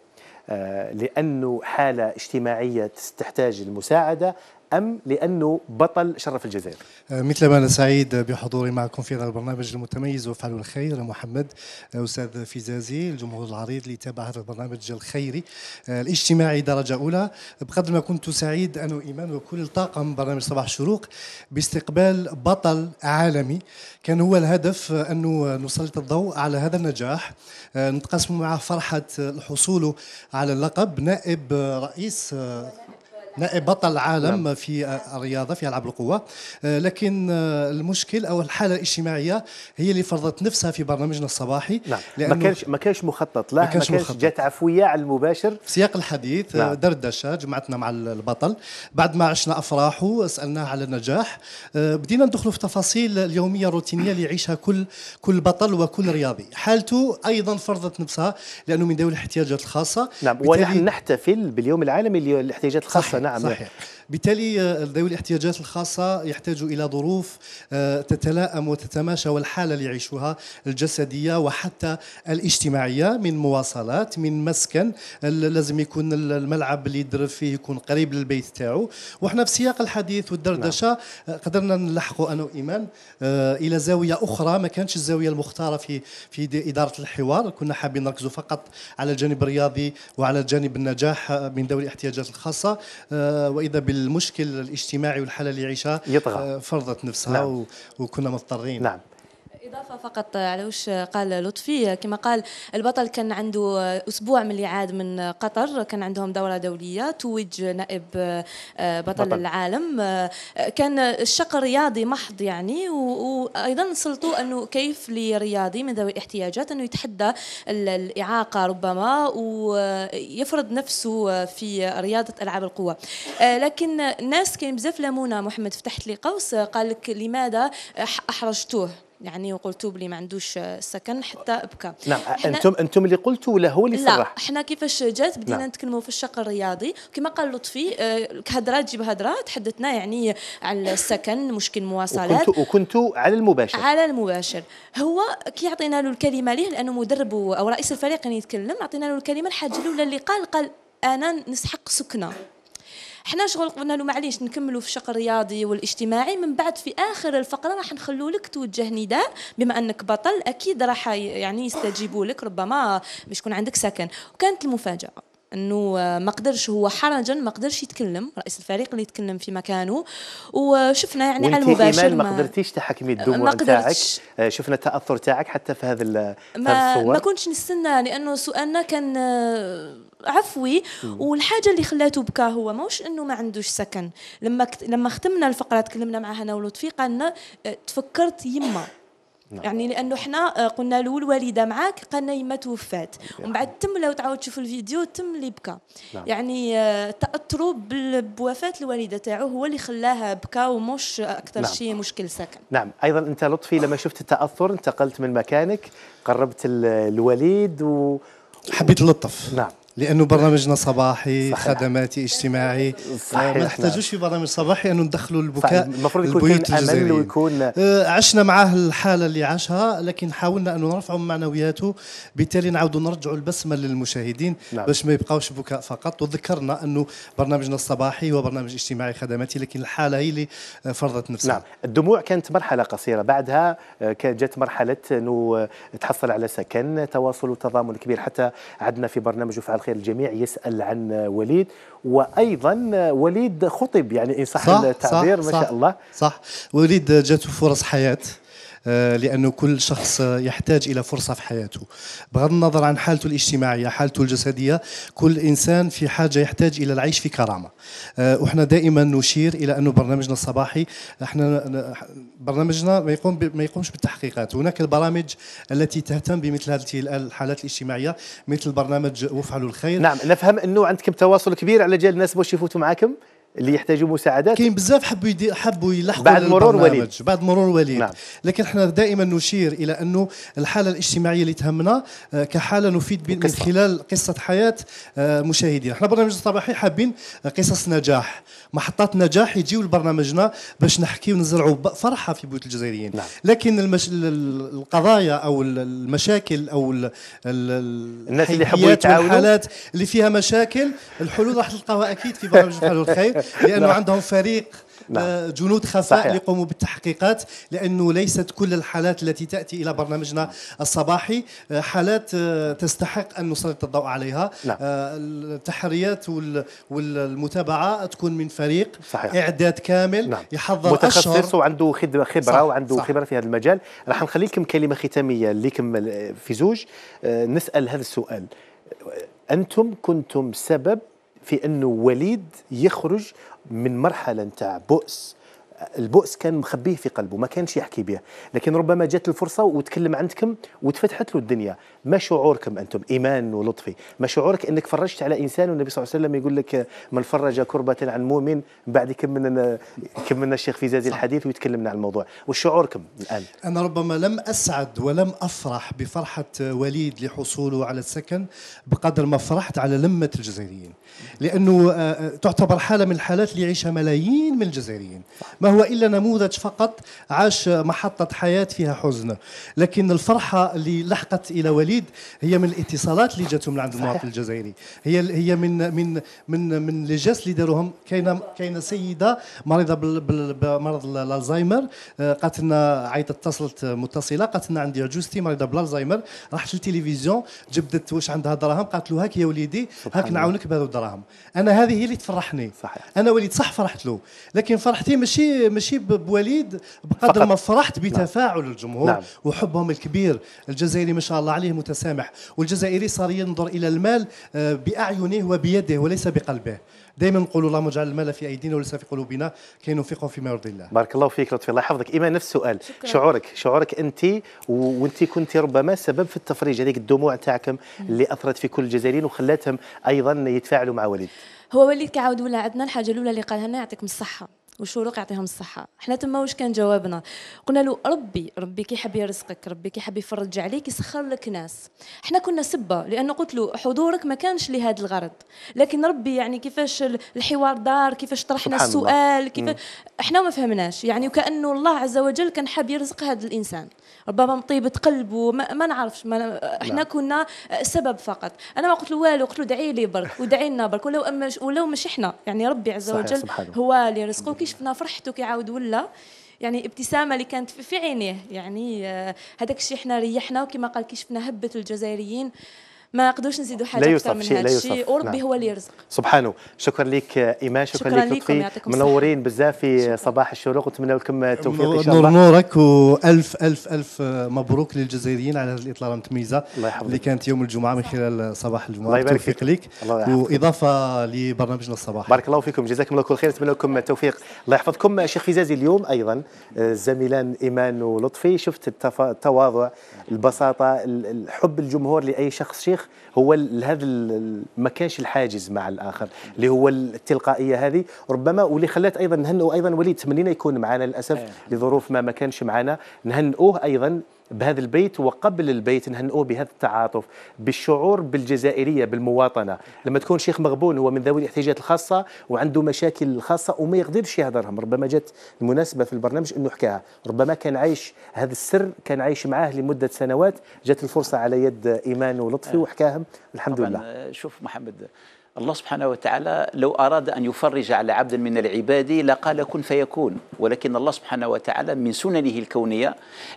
لانه حاله اجتماعيه تحتاج المساعده أم لأنه بطل شرف الجزائر أه، مثل ما أنا سعيد بحضوري معكم في هذا البرنامج المتميز وفعل الخير محمد أه، أستاذ فيزازي الجمهور العريض اللي تابع هذا البرنامج الخيري أه، الاجتماعي درجة أولى بقدر ما كنت سعيد أنا وإيمان وكل طاقم برنامج صباح الشروق باستقبال بطل عالمي كان هو الهدف أنه نسلط الضوء على هذا النجاح نتقاسم مع فرحة حصوله على اللقب نائب رئيس نائب بطل العالم نعم. في الرياضه في العاب القوه آه، لكن آه، المشكل او الحاله الاجتماعيه هي اللي فرضت نفسها في برنامجنا الصباحي نعم. ما كانش ما كانش مخطط لا ما كانش, مخطط جات عفويه على المباشر في سياق الحديث آه، نعم. دردشه جمعتنا مع البطل بعد ما عشنا افراحه سالناه على النجاح بدينا ندخلوا في تفاصيل اليوميه الروتينيه اللي يعيشها كل كل بطل وكل رياضي حالته ايضا فرضت نفسها لانه من ذوي الاحتياجات الخاصه نعم ونحن نحتفل باليوم العالمي للاحتياجات الخاصه نعم صحيح بالتالي آه، ذوي الاحتياجات الخاصة يحتاج إلى ظروف آه، تتلائم وتتماشى والحالة اللي يعيشوها الجسدية وحتى الاجتماعية من مواصلات من مسكن لازم يكون الملعب اللي يدرب فيه يكون قريب للبيت تاعو وحنا في سياق الحديث والدردشة نعم. آه، قدرنا نلحقوا أنا وإيمان إلى زاوية أخرى ما كانتش الزاوية المختارة في في إدارة الحوار كنا حابين نركزوا فقط على الجانب الرياضي وعلى جانب النجاح من ذوي الاحتياجات الخاصة وإذا بال المشكل الاجتماعي والحاله اللي يعيشها يطغى آه، فرضت نفسها نعم. وكنا مضطرين نعم إضافة فقط على وش قال لطفي كما قال البطل كان عنده أسبوع من اللي عاد من قطر كان عندهم دورة دولية توج نائب آه، بطل, بطل. العالم آه، كان الشق رياضي محض يعني وأيضا سلطوا أنه كيف لرياضي من ذوي الاحتياجات أنه يتحدى الإعاقة ربما ويفرض نفسه في رياضة ألعاب القوة آه، لكن الناس كاين بزاف لمونة محمد فتحت لي قوس قال لك لماذا أحرجتوه يعني وقلتوا بلي ما عندوش سكن حتى بكى نعم انتم انتم اللي قلتوا ولا هو اللي صرح لا احنا كيفاش جات بدينا نعم. نتكلموا في الشق الرياضي كما قال لطفي هضره آه، تجيب هدره تحدثنا يعني على السكن مشكل مواصلات وكنتوا وكنتوا على المباشر على المباشر هو كي عطينا له الكلمه ليه لانه مدرب او رئيس الفريق كان يتكلم عطينا له الكلمه الحاجه الاولى اللي قال قال انا نسحق سكنه حنا شغل قلنا له معليش نكملوا في الشق الرياضي والاجتماعي من بعد في اخر الفقره راح نخلوا لك توجه نداء بما انك بطل اكيد راح يعني يستجيبوا لك ربما باش يكون عندك سكن وكانت المفاجاه انه ما قدرش هو حرجا ما قدرش يتكلم رئيس الفريق اللي يتكلم في مكانه وشفنا يعني على المباشر ما, ما قدرتيش تحكمي الدموع تاعك آه، شفنا التاثر تاعك حتى في هذا, هذا الصور ما كنتش نستنى لانه سؤالنا كان آه، عفوي والحاجه اللي خلاته بكى هو ماهوش انه ما عندوش سكن لما كت... لما ختمنا الفقره تكلمنا معها انا ولطفي قالنا آه، تفكرت يما نعم. يعني لانه حنا آه، قلنا له الوالده معاك قالنا يما توفات ومن بعد تم لو تعاود تشوف الفيديو تم اللي بكى نعم. يعني آه، تاثروا بوفاه الوالده تاعو هو اللي خلاها بكى ومش اكثر نعم. شيء مشكل سكن نعم ايضا انت لطفي لما شفت التاثر انتقلت من مكانك قربت الوليد و حبيت اللطف نعم لانه برنامجنا صباحي صحيح. خدماتي اجتماعي صحيح. ما نحتاجوش في برنامج صباحي انه ندخلوا البكاء المفروض يكون البيوت الجزائريه ويكون آه، عشنا معاه الحاله اللي عاشها لكن حاولنا انه نرفعوا معنوياته بالتالي نعاودوا نرجعوا البسمه للمشاهدين نعم. باش ما يبقاوش بكاء فقط وذكرنا انه برنامجنا الصباحي هو برنامج اجتماعي خدماتي لكن الحاله هي اللي فرضت نفسها نعم الدموع كانت مرحله قصيره بعدها آه، جت مرحله انه آه، تحصل على سكن تواصل وتضامن كبير حتى عدنا في برنامج وفعل الخير الجميع يسال عن وليد وايضا وليد خطب يعني ان صح التعبير ما شاء الله صح وليد جاته فرص حياه آه، لأنه كل شخص يحتاج إلى فرصة في حياته بغض النظر عن حالته الاجتماعية حالته الجسدية كل إنسان في حاجة يحتاج إلى العيش في كرامة آه، وإحنا دائما نشير إلى أنه برنامجنا الصباحي إحنا برنامجنا ما يقوم ما يقومش بالتحقيقات هناك البرامج التي تهتم بمثل هذه الحالات الاجتماعية مثل برنامج وافعلوا الخير نعم نفهم أنه عندكم تواصل كبير على جال الناس باش يفوتوا معاكم اللي يحتاجوا مساعدات كاين بزاف حبوا يدي حبوا يلحقوا بعد مرور وليد بعد مرور وليد نعم. لكن احنا دائما نشير الى انه الحاله الاجتماعيه اللي تهمنا آه، كحاله نفيد من خلال قصه حياه آه، مشاهدينا احنا برنامج الصباحي حابين آه، قصص نجاح محطات نجاح يجيو لبرنامجنا باش نحكي ونزرعوا فرحه في بيوت الجزائريين نعم. لكن المش... القضايا او المشاكل او ال... الناس اللي حبوا يتعاونوا اللي فيها مشاكل الحلول راح تلقاوها اكيد في برنامج الخير لانه نعم. عندهم فريق لا. نعم. آه، جنود خفاء يقوموا بالتحقيقات لانه ليست كل الحالات التي تاتي الى برنامجنا الصباحي آه، حالات آه، تستحق ان نسلط الضوء عليها نعم. التحريات والمتابعه تكون من فريق صحيح. اعداد كامل لا. نعم. يحضر متخصص أشهر. وعنده خبره صح. وعنده صح. خبره في هذا المجال راح نخلي لكم كلمه ختاميه لكم في زوج نسال هذا السؤال انتم كنتم سبب في انه وليد يخرج من مرحله نتاع بؤس البؤس كان مخبيه في قلبه ما كانش يحكي به لكن ربما جات الفرصة وتكلم عندكم وتفتحت له الدنيا ما شعوركم أنتم إيمان ولطفي ما شعورك أنك فرجت على إنسان والنبي صلى الله عليه وسلم يقول لك من فرج كربة عن مؤمن بعد كملنا كملنا الشيخ في زاد الحديث ويتكلمنا عن الموضوع وشعوركم الآن أنا ربما لم أسعد ولم أفرح بفرحة وليد لحصوله على السكن بقدر ما فرحت على لمة الجزائريين لانه آه، آه، تعتبر حاله من الحالات اللي يعيشها ملايين من الجزائريين ما هو الا نموذج فقط عاش محطه حياه فيها حزن لكن الفرحه اللي لحقت الى وليد هي من الاتصالات اللي جاتهم من عند المواطن الجزائري هي هي من من من من لي اللي داروهم كاينه كاينه سيده مريضه بمرض الالزهايمر آه، قالت لنا عيطت اتصلت متصله قالت لنا عندي عجوزتي مريضه بالالزهايمر راحت للتلفزيون جبدت واش عندها دراهم قالت له هاك يا وليدي هاك نعاونك بهذو الدراهم نعم انا هذه هي اللي تفرحني صحيح. انا وليد صح فرحت له لكن فرحتي ماشي ماشي بوليد بقدر فقط. ما فرحت بتفاعل نعم. الجمهور نعم. وحبهم الكبير الجزائري ما شاء الله عليه متسامح والجزائري صار ينظر الى المال آه، باعينه وبيده وليس بقلبه دائما نقولوا اللهم اجعل المال في ايدينا وليس في قلوبنا كي ننفقه فيما يرضي الله بارك الله فيك لطفي الله يحفظك ايمان نفس السؤال شعورك شعورك انت وانت كنت ربما سبب في التفريج هذيك الدموع تاعكم اللي اثرت في كل الجزائريين وخلاتهم ايضا يتفاعلوا مع وليد هو وليد كيعاود ولا عندنا الحاجه الاولى اللي قالها لنا يعطيكم الصحه وشروق يعطيهم الصحه حنا تما واش كان جوابنا قلنا له ربي ربي كيحب يرزقك ربي كيحب يفرج عليك يسخر لك ناس حنا كنا سبه لانه قلت له حضورك ما كانش لهذا الغرض لكن ربي يعني كيفاش الحوار دار كيفاش طرحنا السؤال كيف حنا ما فهمناش يعني وكانه الله عز وجل كان حاب يرزق هذا الانسان ربما من طيبه قلبه ما, ما نعرفش ما احنا لا. نعم. كنا سبب فقط انا ما قلت له والو قلت له دعي لي برك ودعي لنا برك ولو أما ولو مش احنا يعني ربي عز وجل هو اللي رزقه كي شفنا فرحته كي عاود ولا يعني ابتسامه اللي كانت في عينيه يعني آه، هذاك الشيء احنا ريحنا وكما قال كي شفنا هبه الجزائريين ما نقدروش نزيدوا حاجه اكثر من هذا الشيء وربي نعم. هو اللي يرزق سبحانه شكرا لك ايمان شكرا, شكرا لك لطفي منورين بزاف في صباح الشروق ونتمنى لكم التوفيق ان شاء الله نور نورك والف الف الف مبروك للجزائريين على هذه الاطلاله المتميزه اللي كانت يوم الجمعه من خلال صباح الجمعه الله يبارك فيك لك واضافه لبرنامجنا الصباح بارك الله فيكم جزاكم الله كل خير نتمنى لكم التوفيق الله يحفظكم شيخ فيزازي اليوم ايضا الزميلان ايمان ولطفي شفت التواضع البساطه الحب الجمهور لاي شخص شيخ التاريخ هو هذا ما كانش الحاجز مع الاخر اللي هو التلقائيه هذه ربما واللي خلات ايضا نهنئوا ايضا وليد تمنينا يكون معنا للاسف إيه. لظروف ما ما كانش معنا نهنئوه ايضا بهذا البيت وقبل البيت نهنئوه بهذا التعاطف بالشعور بالجزائريه بالمواطنه لما تكون شيخ مغبون هو من ذوي الاحتياجات الخاصه وعنده مشاكل الخاصه وما يقدرش يهدرهم ربما جت المناسبه في البرنامج انه حكاها ربما كان عايش هذا السر كان عايش معاه لمده سنوات جات الفرصه على يد ايمان ولطفي آه. وحكاهم الحمد لله آه، شوف محمد الله سبحانه وتعالى لو أراد أن يفرج على عبد من العباد لقال كن فيكون ولكن الله سبحانه وتعالى من سننه الكونية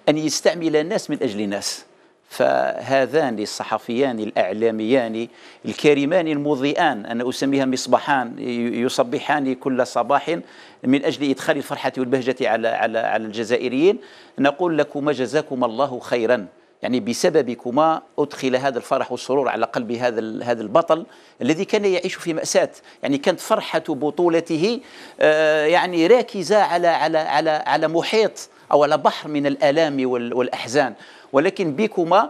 أن يستعمل الناس من أجل الناس فهذان الصحفيان الأعلاميان الكريمان المضيئان أنا أسميها مصباحان يصبحان كل صباح من أجل إدخال الفرحة والبهجة على على على الجزائريين نقول لكما جزاكم الله خيرا يعني بسببكما أدخل هذا الفرح والسرور على قلب هذا هذا البطل الذي كان يعيش في مأساة يعني كانت فرحة بطولته آه، يعني راكزة على على على على محيط أو على بحر من الآلام والأحزان ولكن بكما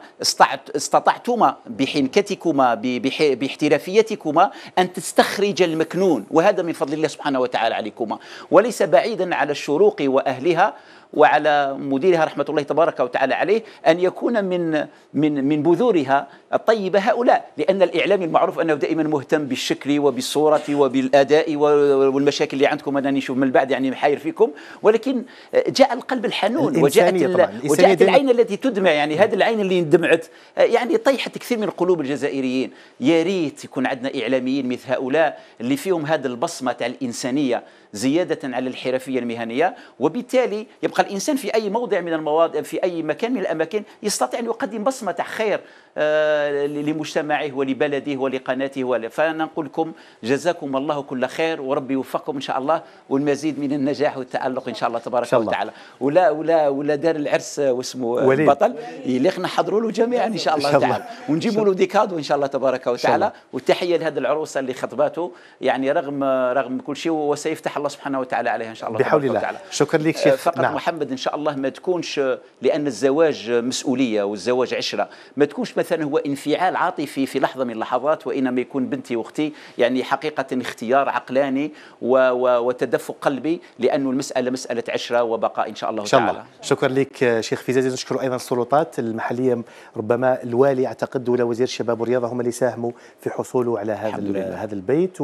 استطعتما بحنكتكما باحترافيتكما أن تستخرج المكنون وهذا من فضل الله سبحانه وتعالى عليكما وليس بعيدا على الشروق وأهلها وعلى مديرها رحمة الله تبارك وتعالى عليه أن يكون من من من بذورها الطيبة هؤلاء لأن الإعلام المعروف أنه دائما مهتم بالشكل وبالصورة وبالأداء والمشاكل اللي عندكم أنا نشوف من بعد يعني محاير فيكم ولكن آه، جاء القلب الحنون وجاءت وجاءت العين التي تدمع يعني هذه العين اللي اندمعت آه، يعني طيحت كثير من قلوب الجزائريين يا ريت يكون عندنا إعلاميين مثل هؤلاء اللي فيهم هذه البصمة تاع الإنسانية زيادة على الحرفية المهنية وبالتالي يبقى فالإنسان في أي موضع من المواضع في أي مكان من الأماكن يستطيع أن يقدم بصمة خير آه، لمجتمعه ولبلده ولقناته فانا فنقول لكم جزاكم الله كل خير وربي يوفقكم إن شاء الله والمزيد من النجاح والتألق إن شاء الله تبارك شاء الله. وتعالى ولا ولا ولا دار العرس واسمه وليد. البطل اللي احنا نحضروا له جميعا إن شاء الله, شاء الله. تعالى ونجيبوا له ديكادو إن شاء الله تبارك وتعالى وتحية لهذه العروسة اللي خطباته يعني رغم رغم كل شيء وسيفتح الله سبحانه وتعالى عليها إن شاء الله بحول الله شكرا لك آه، شيخ فقط نعم. محمد محمد ان شاء الله ما تكونش لان الزواج مسؤوليه والزواج عشره ما تكونش مثلا هو انفعال عاطفي في لحظه من اللحظات وانما يكون بنتي واختي يعني حقيقه اختيار عقلاني و و وتدفق قلبي لانه المساله مساله عشره وبقاء ان شاء الله, إن شاء الله. تعالى شكرا لك شيخ فيزازي نشكر ايضا السلطات المحليه ربما الوالي اعتقد ولا وزير الشباب والرياضه هم اللي ساهموا في حصوله على هذا هذا البيت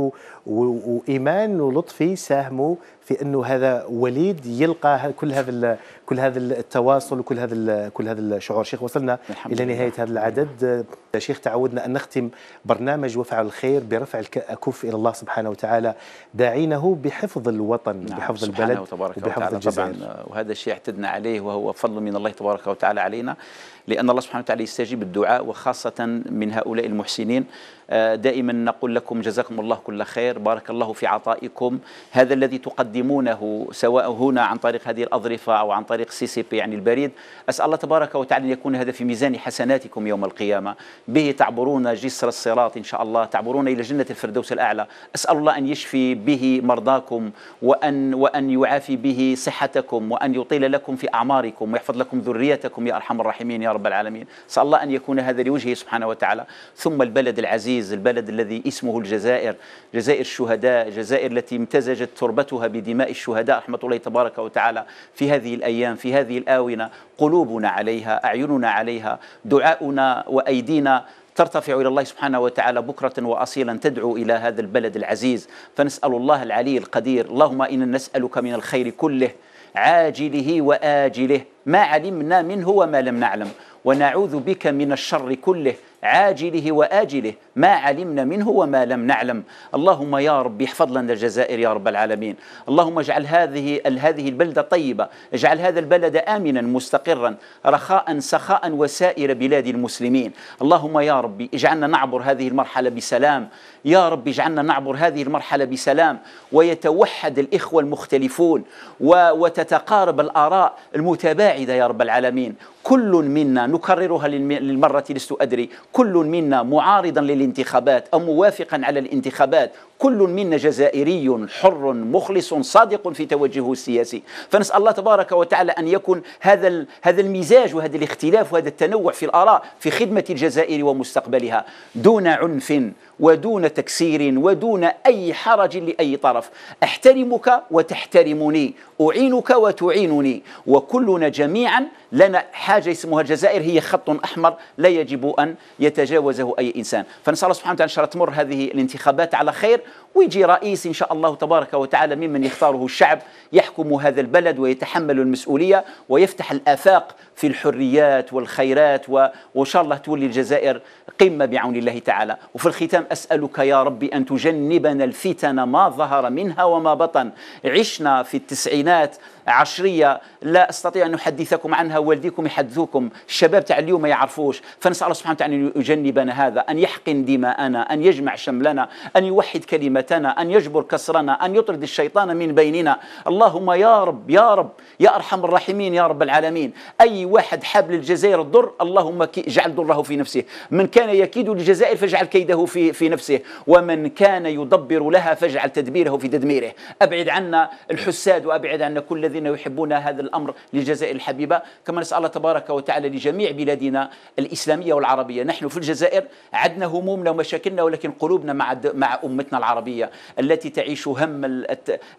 وايمان ولطفي ساهموا في انه هذا وليد يلقى كل هذا كل هذا التواصل وكل هذا كل هذا الشعور شيخ وصلنا الى نهايه هذا العدد شيخ تعودنا ان نختم برنامج وفعل الخير برفع الكف الى الله سبحانه وتعالى داعينه بحفظ الوطن نعم بحفظ البلد وتبارك وبحفظ وتعالى الجزائر طبعا آه، وهذا الشيء اعتدنا عليه وهو فضل من الله تبارك وتعالى علينا لان الله سبحانه وتعالى يستجيب الدعاء وخاصه من هؤلاء المحسنين آه، دائما نقول لكم جزاكم الله كل خير بارك الله في عطائكم هذا الذي تقدمونه سواء هنا عن طريق هذه الاظرفه او عن طريق طريق سي سي بي يعني البريد أسأل الله تبارك وتعالى أن يكون هذا في ميزان حسناتكم يوم القيامة به تعبرون جسر الصراط إن شاء الله تعبرون إلى جنة الفردوس الأعلى أسأل الله أن يشفي به مرضاكم وأن, وأن يعافي به صحتكم وأن يطيل لكم في أعماركم ويحفظ لكم ذريتكم يا أرحم الراحمين يا رب العالمين أسأل الله أن يكون هذا لوجهه سبحانه وتعالى ثم البلد العزيز البلد الذي اسمه الجزائر جزائر الشهداء جزائر التي امتزجت تربتها بدماء الشهداء رحمة الله تبارك وتعالى في هذه الأيام الأيام في هذه الآونة قلوبنا عليها أعيننا عليها دعاؤنا وأيدينا ترتفع إلى الله سبحانه وتعالى بكرة وأصيلا تدعو إلى هذا البلد العزيز فنسأل الله العلي القدير اللهم إنا نسألك من الخير كله عاجله وآجله ما علمنا منه وما لم نعلم ونعوذ بك من الشر كله عاجله وآجله ما علمنا منه وما لم نعلم اللهم يا رب احفظ لنا الجزائر يا رب العالمين اللهم اجعل هذه هذه البلدة طيبة اجعل هذا البلد آمنا مستقرا رخاء سخاء وسائر بلاد المسلمين اللهم يا رب اجعلنا نعبر هذه المرحلة بسلام يا رب اجعلنا نعبر هذه المرحلة بسلام ويتوحد الإخوة المختلفون وتتقارب الآراء المتباعدة يا رب العالمين كل منا نكررها للمرة لست أدري كل منا معارضا لل الانتخابات أو موافقا على الانتخابات كل منا جزائري حر مخلص صادق في توجهه السياسي فنسأل الله تبارك وتعالى أن يكون هذا هذا المزاج وهذا الاختلاف وهذا التنوع في الآراء في خدمة الجزائر ومستقبلها دون عنف ودون تكسير ودون أي حرج لأي طرف أحترمك وتحترمني أعينك وتعينني وكلنا جميعا لنا حاجة اسمها الجزائر هي خط أحمر لا يجب أن يتجاوزه أي إنسان فنسأل الله سبحانه وتعالى إن شاء الله تمر هذه الانتخابات على خير ويجي رئيس إن شاء الله تبارك وتعالى ممن يختاره الشعب يحكم هذا البلد ويتحمل المسؤولية ويفتح الآفاق في الحريات والخيرات وإن شاء الله تولي الجزائر قمة بعون الله تعالى وفي الختام أسألك يا ربي أن تجنبنا الفتن ما ظهر منها وما بطن عشنا في التسعينات عشرية لا أستطيع أن أحدثكم عنها والديكم يحدثوكم الشباب تاع اليوم ما يعرفوش فنسأل الله سبحانه وتعالى أن يجنبنا هذا أن يحقن دماءنا أن يجمع شملنا أن يوحد كلمتنا أن يجبر كسرنا أن يطرد الشيطان من بيننا اللهم يا رب يا رب يا أرحم الراحمين يا رب العالمين أي واحد حاب للجزائر الضر اللهم اجعل ضره في نفسه من كان يكيد للجزائر فاجعل كيده في في نفسه ومن كان يدبر لها فاجعل تدبيره في تدميره أبعد عنا الحساد وأبعد عنا كل الذين يحبون هذا الأمر للجزائر الحبيبة كما نسأل الله تبارك وتعالى لجميع بلادنا الإسلامية والعربية نحن في الجزائر عدنا همومنا ومشاكلنا ولكن قلوبنا مع مع أمتنا العربية التي تعيش هم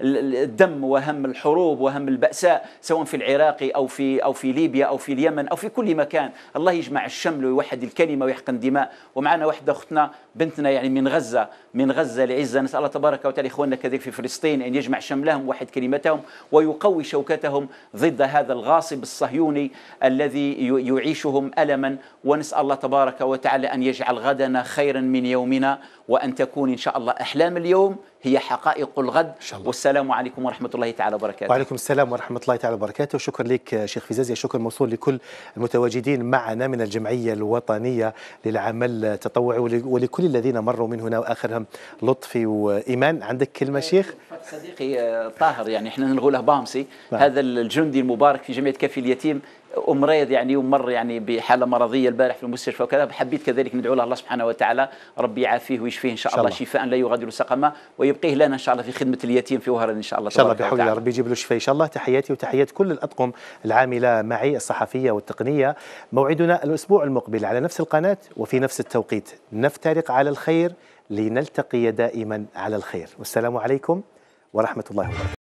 الدم وهم الحروب وهم البأساء سواء في العراق أو في أو في ليبيا أو في اليمن أو في كل مكان الله يجمع الشمل ويوحد الكلمة ويحقن دماء ومعنا واحدة أختنا بنتنا يعني من غزة من غزة لعزة نسأل الله تبارك وتعالى إخواننا كذلك في فلسطين أن يجمع شملهم واحد كلمتهم ويقوي تقوي شوكتهم ضد هذا الغاصب الصهيوني الذي يعيشهم ألما ونسأل الله تبارك وتعالى أن يجعل غدنا خيرا من يومنا وأن تكون إن شاء الله أحلام اليوم هي حقائق الغد إن شاء الله. والسلام عليكم ورحمة الله تعالى وبركاته وعليكم السلام ورحمة الله تعالى وبركاته شكرا لك شيخ فيزازي شكرا موصول لكل المتواجدين معنا من الجمعية الوطنية للعمل التطوعي ولكل الذين مروا من هنا وآخرهم لطفي وإيمان عندك كلمة أه، شيخ صديقي أه، طاهر يعني احنا نلغوا له بامسي نعم. هذا الجندي المبارك في جمعية كفي اليتيم مريض يعني ومر يعني بحاله مرضيه البارح في المستشفى وكذا حبيت كذلك ندعو له الله سبحانه وتعالى ربي يعافيه ويشفيه ان شاء الله, الله شفاء لا يغادر سقما ويبقيه لنا ان شاء الله في خدمه اليتيم في وهران ان شاء الله ان شاء الله بحول الله ربي يجيب له الشفاء ان شاء الله تحياتي وتحيات كل الاطقم العامله معي الصحفيه والتقنيه موعدنا الاسبوع المقبل على نفس القناه وفي نفس التوقيت نفترق على الخير لنلتقي دائما على الخير والسلام عليكم ورحمه الله وبركاته